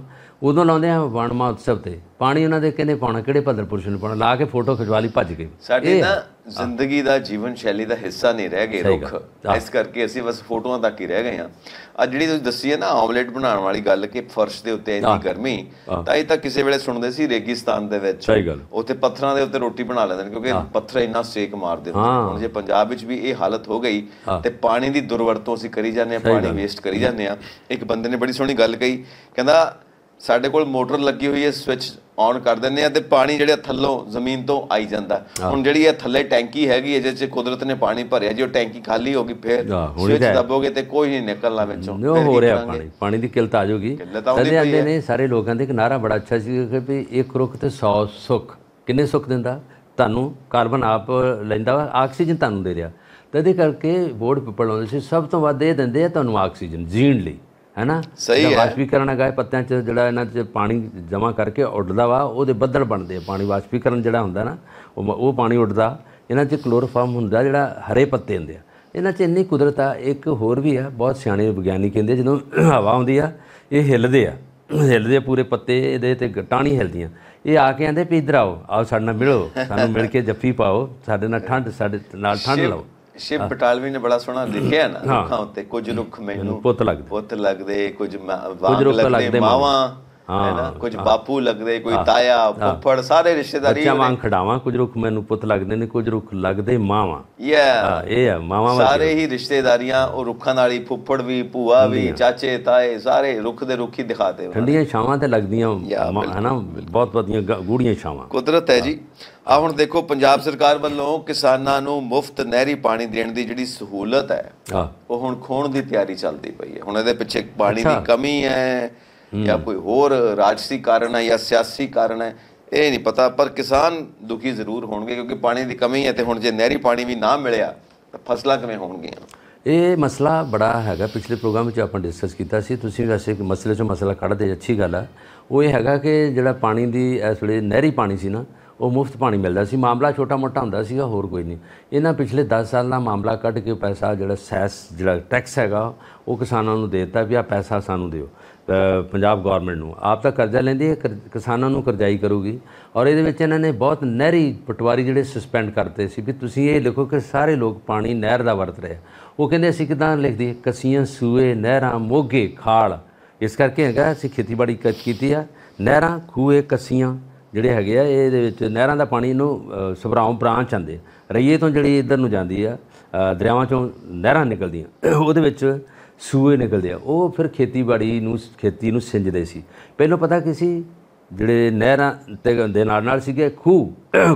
ਉਦੋਂ ਲਾਉਂਦੇ ਆ ਵਣ ਮਹੋਤਸਵ ਤੇ ਪਾਣੀ ਉਹਨਾਂ ਦੇ ਕਹਿੰਦੇ ਪਾਣਾ ਕਿਹੜੇ ਭੱਦਰ ਪੁਰਸ਼ ਨੂੰ ਪਾਣਾ ਲਾ ਕੇ ਫੋਟੋ ਖਿਚਵਾ ਲਈ ਭੱਜ ਗਏ ਸਾਡੇ ਨਾ ਜ਼ਿੰਦਗੀ ਦਾ ਜੀਵਨ ਸ਼ੈਲੀ ਦਾ ਹਿੱਸਾ ਨਹੀਂ ਰਹਿ ਗਏ ਰੁੱਖ ਇਸ ਕਰਕੇ ਅਸੀਂ ਬਸ ਫੋਟੋਆਂ ਤੱਕ ਹੀ ਰਹਿ ਗਏ ਆ ਆ ਜਿਹੜੀ ਤੁਸੀਂ ਦੱਸੀ ਹੈ ਨਾ ਆਮਲੇਟ ਬਣਾਉਣ ਵਾਲੀ ਗੱਲ ਕਿ ਫਰਸ਼ ਦੇ ਉੱਤੇ ਇੰਨੀ ਗਰਮੀ ਤਾਂ ਇਹ ਤਾਂ ਕਿਸੇ ਵੇਲੇ ਸੁਣਦੇ ਸੀ ਰੇਗਿਸਤਾਨ ਦੇ ਵਿੱਚ ਉੱਥੇ ਪੱਥਰਾਂ ਦੇ ਉੱਤੇ ਰੋਟੀ ਬਣਾ ਲੈਂਦੇ ਨੇ ਕਿਉਂਕਿ ਪੱਥਰ ਇੰਨਾ ਸੇਕ ਮਾਰਦੇ ਹੁੰਦੇ ਹੁਣ ਜੇ ਪੰਜਾਬ ਵਿੱਚ ਵੀ ਇਹ ਹਾਲਤ ਹੋ ਗਈ ਤੇ ਪਾਣੀ ਦੀ ਦੁਰਵਰਤੋਂ ਅਸੀਂ ਕਰੀ ਜਾਂਦੇ ਆ ਪਾਣੀ ਵੇਸਟ ਕਰੀ ਜਾਂਦੇ ਆ ਇੱਕ ਬੰਦੇ ਨੇ ਬੜੀ ਸੋਹਣੀ ਗੱਲ ਕਹੀ ਕਹਿੰਦਾ ਸਾਡੇ ਕੋਲ ਮੋਟਰ ਲੱਗੀ ਹੋਈ ਹੈ ਸਵਿਚ ਔਨ ਕਰ ਦਿੰਦੇ ਆ ਤੇ ਪਾਣੀ ਜਿਹੜਾ ਥੱਲੋਂ ਜ਼ਮੀਨ ਤੋਂ ਆਈ ਜਾਂਦਾ ਹੁਣ ਜਿਹੜੀ ਇਹ ਥੱਲੇ ਟੈਂਕੀ ਹੈਗੀ ਇਹਦੇ ਚ ਕੁਦਰਤ ਨੇ ਪਾਣੀ ਭਰਿਆ ਜੇ ਉਹ ਟੈਂਕੀ ਖਾਲੀ ਹੋ ਗਈ ਫੇਰ ਸਵਿਚ ਦਬੋਗੇ ਤੇ ਕੋਈ ਨਹੀਂ ਨਿਕਲਣਾ ਵਿੱਚੋਂ ਨਹੀਂ ਹੋ ਰਿਹਾ ਪਾਣੀ ਪਾਣੀ ਦੀ ਕਿਲਤ ਆ ਜਾਊਗੀ ਕਹਿੰਦੇ ਆਂਦੇ ਨੇ ਸਾਰੇ ਲੋਕਾਂ ਦੇ ਇੱਕ ਨਾਰਾ ਬੜਾ ਅੱਛਾ ਸੀ ਕਿ ਵੀ ਇੱਕ ਰੁੱਖ ਤੇ 100 ਸੁੱਖ ਕਿੰਨੇ ਸੁੱਖ ਦਿੰਦਾ ਤੁਹਾਨੂੰ ਕਾਰਬਨ ਆਪ ਲੈਂਦਾ ਆਕਸੀਜਨ ਤੁਹਾਨੂੰ ਦੇ ਰਿਹਾ ਤਦੇ ਕਰਕੇ ਬੋਰਡ ਪਿੱਪਲ ਆਉਂਦੇ ਸੀ ਸਭ ਤੋਂ ਵੱਧ ਇਹ ਦਿੰਦੇ ਆ ਤੁਹਾਨੂੰ ਆਕਸੀਜਨ ਜੀਣ ਲਈ ਹੈ ਨਾ ਸਹੀ ਹੈ ਵਾਸ਼ਪੀਕਰਨ ਹੈਗਾ ਪੱਤਿਆਂ 'ਚ ਜਿਹੜਾ ਇਹਨਾਂ 'ਚ ਪਾਣੀ ਜਮਾ ਕਰਕੇ ਉੱਡਦਾ ਵਾ ਉਹਦੇ ਬੱਦਲ ਬਣਦੇ ਆ ਪਾਣੀ ਵਾਸ਼ਪੀਕਰਨ ਜਿਹੜਾ ਹੁੰਦਾ ਨਾ ਉਹ ਉਹ ਪਾਣੀ ਉੱਡਦਾ ਇਹਨਾਂ 'ਚ ਕਲੋਰੋਫਾਰਮ ਹੁੰਦਾ ਜਿਹੜਾ ਹਰੇ ਪੱਤੇ ਹੁੰਦੇ ਆ ਇਹਨਾਂ 'ਚ ਇੰਨੀ ਕੁਦਰਤ ਆ ਇੱਕ ਹੋਰ ਵੀ ਆ ਬਹੁਤ ਸਿਆਣੇ ਵਿਗਿਆਨੀ ਕਹਿੰਦੇ ਜਦੋਂ <clears throat> ਹਵਾ ਆਉਂਦੀ ਆ ਇਹ ਹਿੱਲਦੇ ਆ <clears throat> ਹਿੱਲਦੇ ਪੂਰੇ ਪੱਤੇ ਇਹਦੇ ਤੇ ਟਾਣੀ ਹਿੱਲਦੀਆਂ ਇਹ ਆ ਕੇ ਆਂਦੇ ਵੀ ਇਧਰ ਆਓ ਆਓ ਸਾਡੇ ਨਾਲ ਮਿਲੋ ਸਾਨੂੰ ਮਿਲ ਕੇ ਜੱਫੀ ਪਾਓ ਸਾਡੇ ਨਾਲ ਠੰਡ ਸਾਡੇ ਨਾਲ ਠੰਡ ਲਾਓ ਸ਼ਿਵ ਬਟਾਲਵੀ ਨੇ ਬੜਾ ਸੋਹਣਾ ਲਿਖਿਆ ਨਾ ਰੁੱਖਾਂ ਉੱਤੇ ਕੁਝ ਰੁੱਖ ਮੈਨੂੰ ਪੁੱਤ ਲੱਗਦੇ ਪੁੱਤ ਲੱਗਦੇ ਕੁਝ ਵਾਂਗ ਲੱਗਦੇ ਮਾਵਾਂ ਹਾਂ ਨਾ ਕੁਝ ਬਾਪੂ ਲੱਗਦੇ ਕੋਈ ਤਾਇਆ ਫੁੱਫੜ ਸਾਰੇ ਰਿਸ਼ਤੇਦਾਰੀ ਬੱਚਾ ਵਾਂਗ ਖੜਾਵਾ ਕੁਝ ਰੁੱਖ ਮੈਨੂੰ ਪੁੱਤ ਲੱਗਦੇ ਨੇ ਕੁਝ ਰੁੱਖ ਲੱਗਦੇ ਮਾਵਾ ਯਾ ਇਹ ਆ ਮਾਵਾ ਸਾਰੇ ਹੀ ਰਿਸ਼ਤੇਦਾਰੀਆਂ ਉਹ ਰੁੱਖਾਂ ਨਾਲ ਹੀ ਫੁੱਫੜ ਵੀ ਭੂਆ ਵੀ ਚਾਚੇ ਤਾਏ ਸਾਰੇ ਰੁੱਖ ਦੇ ਰੁੱਖੀ ਦਿਖਾਦੇ ਠੰਡੀਆਂ ਛਾਵਾਂ ਤੇ ਲੱਗਦੀਆਂ ਹਨਾ ਬਹੁਤ ਵਧੀਆਂ ਗੂੜੀਆਂ ਛਾਵਾਂ ਕੁਦਰਤ ਹੈ ਜੀ ਆ ਹੁਣ ਦੇਖੋ ਪੰਜਾਬ ਸਰਕਾਰ ਵੱਲੋਂ ਕਿਸਾਨਾਂ ਨੂੰ ਮੁਫਤ ਨਹਿਰੀ ਪਾਣੀ ਦੇਣ ਦੀ ਜਿਹੜੀ ਸਹੂਲਤ ਹੈ ਉਹ ਹੁਣ ਖੋਣ ਦੀ ਤਿਆਰੀ ਚੱਲਦੀ ਪਈ ਹੈ ਹੁਣ ਇਹਦੇ ਪਿੱਛੇ ਪਾਣੀ ਦੀ ਕਮੀ ਹੈ ਜਾਂ ਕੋਈ ਹੋਰ ਰਾਜਸੀ ਕਾਰਨ ਹੈ ਜਾਂ ਸਿਆਸੀ ਕਾਰਨ ਹੈ ਇਹ ਨਹੀਂ ਪਤਾ ਪਰ ਕਿਸਾਨ ਦੁਖੀ ਜ਼ਰੂਰ ਹੋਣਗੇ ਕਿਉਂਕਿ ਪਾਣੀ ਦੀ ਕਮੀ ਹੈ ਤੇ ਹੁਣ ਜੇ ਨਹਿਰੀ ਪਾਣੀ ਵੀ ਨਾ ਮਿਲਿਆ ਤਾਂ ਫਸਲਾਂ ਕਿਵੇਂ ਹੋਣਗੀਆਂ ਇਹ ਮਸਲਾ ਬੜਾ ਹੈਗਾ ਪਿਛਲੇ ਪ੍ਰੋਗਰਾਮ ਵਿੱਚ ਆਪਾਂ ਡਿਸਕਸ ਕੀਤਾ ਸੀ ਤੁਸੀਂ ਵੈਸੇ ਇੱਕ ਮਸਲੇ 'ਚੋਂ ਮਸਲਾ ਕੱਢਦੇ ਅੱਛੀ ਗੱਲ ਆ ਉਹ ਇਹ ਹੈਗਾ ਕਿ ਜਿਹੜਾ ਪਾਣੀ ਦੀ ਇਸ ਵੇਲੇ ਨਹਿਰੀ ਪਾਣੀ ਸੀ ਨਾ ਉਹ ਮੁਫਤ ਪਾਣੀ ਮਿਲਦਾ ਸੀ ਮਾਮਲਾ ਛੋਟਾ ਮੋਟਾ ਹੁੰਦਾ ਸੀਗਾ ਹੋਰ ਕੋਈ ਨਹੀਂ ਇਹਨਾਂ ਪਿਛਲੇ 10 ਸਾਲ ਦਾ ਮਾਮਲਾ ਕੱਢ ਕੇ ਪੈਸਾ ਜਿਹੜਾ ਸੈਸ ਜਿਹੜਾ ਟੈਕਸ ਹੈਗਾ ਉਹ ਕਿਸਾਨਾਂ ਨੂੰ ਦੇ ਦਿੱਤਾ ਵੀ ਆ ਪੈਸਾ ਸਾਨੂੰ ਦਿਓ ਪੰਜਾਬ ਗਵਰਨਮੈਂਟ ਨੂੰ ਆਪ ਤਾਂ ਕਰਜ਼ਾ ਲੈਂਦੀ ਹੈ ਕਿਸਾਨਾਂ ਨੂੰ ਕਰਜ਼ਾਈ ਕਰੂਗੀ ਔਰ ਇਹਦੇ ਵਿੱਚ ਇਹਨਾਂ ਨੇ ਬਹੁਤ ਨਹਿਰੀ ਪਟਵਾਰੀ ਜਿਹੜੇ ਸਸਪੈਂਡ ਕਰਤੇ ਸੀ ਵੀ ਤੁਸੀਂ ਇਹ ਲਿਖੋ ਕਿ ਸਾਰੇ ਲੋਕ ਪਾਣੀ ਨਹਿਰ ਦਾ ਵਰਤ ਰਹੇ ਉਹ ਕਹਿੰਦੇ ਅਸੀਂ ਕਿਦਾਂ ਲਿਖਦੇ ਕਸੀਆਂ ਸੂਏ ਨਹਿਰਾਂ ਮੋਗੇ ਖਾਲ ਇਸ ਕਰਕੇ ਹੈਗਾ ਅਸੀਂ ਖੇਤੀਬਾੜੀ ਕੀਤੀ ਆ ਨਹਿਰਾਂ ਖੂਏ ਕਸੀਆਂ ਜਿਹੜੇ ਹੈਗੇ ਆ ਇਹਦੇ ਵਿੱਚ ਨਹਿਰਾਂ ਦਾ ਪਾਣੀ ਨੂੰ ਸਭਰਾਉਂ ਬ੍ਰਾਂਚ ਆਂਦੇ ਰਈਏ ਤੋਂ ਜਿਹੜੀ ਇੱਧਰ ਨੂੰ ਜਾਂਦੀ ਆ ਦਰਿਆਵਾਂ ਚੋਂ ਨਹਿਰਾਂ ਨਿਕਲਦੀਆਂ ਉਹਦੇ ਵਿੱਚ ਸੂਏ ਨਿਕਲਦੇ ਆ ਉਹ ਫਿਰ ਖੇਤੀਬਾੜੀ ਨੂੰ ਖੇਤੀ ਨੂੰ ਸਿੰਜਦੇ ਸੀ ਪਹਿਲਾਂ ਪਤਾ ਕੀ ਸੀ ਜਿਹੜੇ ਨਹਿਰਾਂ ਤੇ ਦੇ ਨਾਲ ਨਾਲ ਸੀਗੇ ਖੂਹ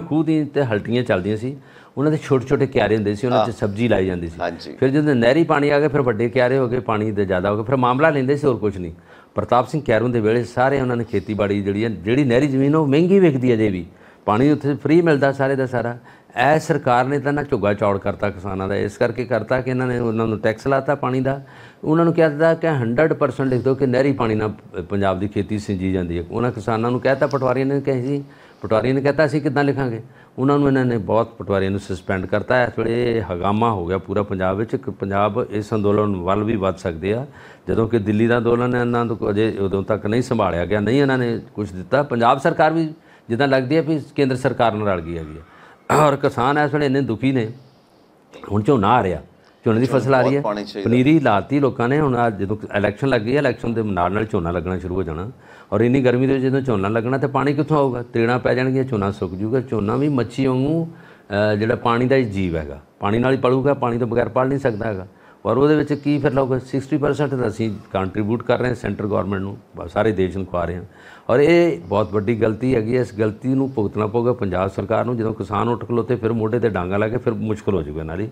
ਖੂਹ ਦੀ ਤੇ ਹਲਟੀਆਂ ਚੱਲਦੀਆਂ ਸੀ ਉਹਨਾਂ ਦੇ ਛੋਟੇ ਛੋਟੇ ਕਿਆਰੇ ਹੁੰਦੇ ਸੀ ਉਹਨਾਂ 'ਚ ਸਬਜ਼ੀ ਲਾਈ ਜਾਂਦੀ ਸੀ ਫਿਰ ਜਦੋਂ ਨਹਿਰੀ ਪਾਣੀ ਆ ਗਿਆ ਫਿਰ ਵੱਡੇ ਕਿਆਰੇ ਹੋ ਗਏ ਪਾਣੀ ਦੇ ਜ਼ਿਆਦਾ ਹੋ ਗਏ ਫਿਰ ਮਾਮਲਾ ਲੈਂਦੇ ਸੀ ਹੋਰ ਕੁਝ ਨਹੀਂ ਪ੍ਰਤਾਪ ਸਿੰਘ ਕੈਰੋਂ ਦੇ ਵੇਲੇ ਸਾਰੇ ਉਹਨਾਂ ਨੇ ਖੇਤੀਬਾੜੀ ਜਿਹੜੀ ਜਿਹੜੀ ਨਹਿਰੀ ਜ਼ਮੀਨ ਉਹ ਮਹਿੰਗੀ ਵਿਕਦੀ ਹੈ ਜੇ ਵੀ ਪਾਣੀ ਉੱਥੇ ਫ੍ਰੀ ਮਿਲਦਾ ਸਾਰੇ ਦਾ ਸਾਰਾ ਐ ਸਰਕਾਰ ਨੇ ਤਾਂ ਨਾ ਝੁੱਗਾ ਚੌੜ ਕਰਤਾ ਕਿਸਾਨਾਂ ਦਾ ਇਸ ਕਰਕੇ ਕਰਤਾ ਕਿ ਇਹਨਾਂ ਨੇ ਉਹਨਾਂ ਨੂੰ ਟੈਕਸ ਲਾਤਾ ਪਾਣੀ ਦਾ ਉਹਨਾਂ ਨੂੰ ਕਹਿੰਦਾ ਕਿ 100% ਲਿਖ ਦਿਓ ਕਿ ਨਹਿਰੀ ਪਾਣੀ ਨਾਲ ਪੰਜਾਬ ਦੀ ਖੇਤੀ ਸਿੰਜੀ ਜਾਂਦੀ ਹੈ ਉਹਨਾਂ ਕਿਸਾਨਾਂ ਨੂੰ ਕਹਿਤਾ ਪਟਵਾਰੀਆਂ ਨੇ ਕਹੇ ਜੀ ਪਟਵਾਰੀਆਂ ਨੇ ਕਹਿਤਾ ਅਸੀਂ ਕਿਦਾਂ ਲਿਖਾਂਗੇ ਉਹਨਾਂ ਨੂੰ ਇਹਨਾਂ ਨੇ ਬਹੁਤ ਪਟਵਾਰੀਆਂ ਨੂੰ ਸਸਪੈਂਡ ਕਰਤਾ ਇਸ ਵੇਲੇ ਹਗਾਮਾ ਹੋ ਗਿਆ ਪੂਰਾ ਪੰਜਾਬ ਵਿੱਚ ਕਿ ਪੰਜਾਬ ਇਸ ਅੰਦੋਲਨ ਵੱਲ ਵੀ ਵੱਧ ਸਕਦੇ ਆ ਜਦੋਂ ਕਿ ਦਿੱਲੀ ਦਾ ਅੰਦੋਲਨ ਇਹਨਾਂ ਨੂੰ ਅਜੇ ਉਦੋਂ ਤੱਕ ਨਹੀਂ ਸੰਭਾਲਿਆ ਗਿਆ ਨਹੀਂ ਇਹਨਾਂ ਨੇ ਕੁਝ ਦਿੱਤਾ ਪੰਜਾਬ ਸਰਕਾਰ ਵੀ ਜਿੱਦਾਂ ਲੱਗਦੀ ਹੈ ਵੀ ਕੇਂਦਰ ਸਰਕਾਰ ਨਾਲ ਰਲ ਗਈ ਹੈਗੀ ਔਰ ਕਿਸਾਨ ਇਸ ਵੇਲੇ ਇੰਨੇ ਦੁਖੀ ਨੇ ਹੁਣ ਝੋਨਾ ਆ ਰਿਹਾ ਝੋਨੇ ਦੀ ਫਸਲ ਆ ਰਹੀ ਹੈ ਪਨੀਰੀ ਲਾਤੀ ਲੋਕਾਂ ਨੇ ਹੁਣ ਜਦੋਂ ਇਲੈਕਸ਼ਨ ਲੱਗ ਗਈ ਹੈ ਇਲੈਕਸ਼ਨ ਦੇ ਨਾਲ ਨਾਲ ਝੋਨਾ ਲੱਗਣਾ ਸ਼ੁਰੂ ਹੋ ਜਾਣਾ ਔਰ ਇੰਨੀ ਗਰਮੀ ਦੇ ਵਿੱਚ ਜਦੋਂ ਝੋਨਾ ਲੱਗਣਾ ਤੇ ਪਾਣੀ ਕਿੱਥੋਂ ਆਊਗਾ ਤੇੜਾ ਪੈ ਜਾਣਗੀਆਂ ਝੋਨਾ ਸੁੱਕ ਜੂਗਾ ਝੋਨਾ ਵੀ ਮੱਛੀ ਵਾਂਗੂ ਜਿਹੜਾ ਪਾਣੀ ਦਾ ਹੀ ਜੀਵ ਹੈਗਾ ਪਾਣੀ ਨਾਲ ਹੀ ਪਲੂਗਾ ਪਾਣੀ ਤੋਂ ਬਿਨਾਂ ਪਲ ਨਹੀਂ ਸਕਦਾ ਹੈਗਾ ਪਰ ਉਹਦੇ ਵਿੱਚ ਕੀ ਫਿਰ ਲੋਕ 60% ਤਾਂ ਅਸੀਂ ਕੰਟਰੀਬਿਊਟ ਕਰ ਰਹੇ ਹਾਂ ਸੈਂਟਰ ਗਵਰਨਮੈਂਟ ਨੂੰ ਸਾਰੇ ਦੇਸ਼ ਨੂੰ ਖਵਾ ਰਹੇ ਹਾਂ ਔਰ ਇਹ ਬਹੁਤ ਵੱਡੀ ਗਲਤੀ ਹੈਗੀ ਇਸ ਗਲਤੀ ਨੂੰ ਭੁਗਤਣਾ ਪਊਗਾ ਪੰਜਾਬ ਸਰਕਾਰ ਨੂੰ ਜਦੋਂ ਕਿਸਾਨ ਉੱਠ ਖਲੋਤੇ ਫਿਰ ਮੋਢੇ ਤੇ ਡਾਂਗਾ ਲਾ ਕੇ ਫਿਰ ਮੁਸ਼ਕਲ ਹੋ ਜੂਗਾ ਨਾਲ ਹੀ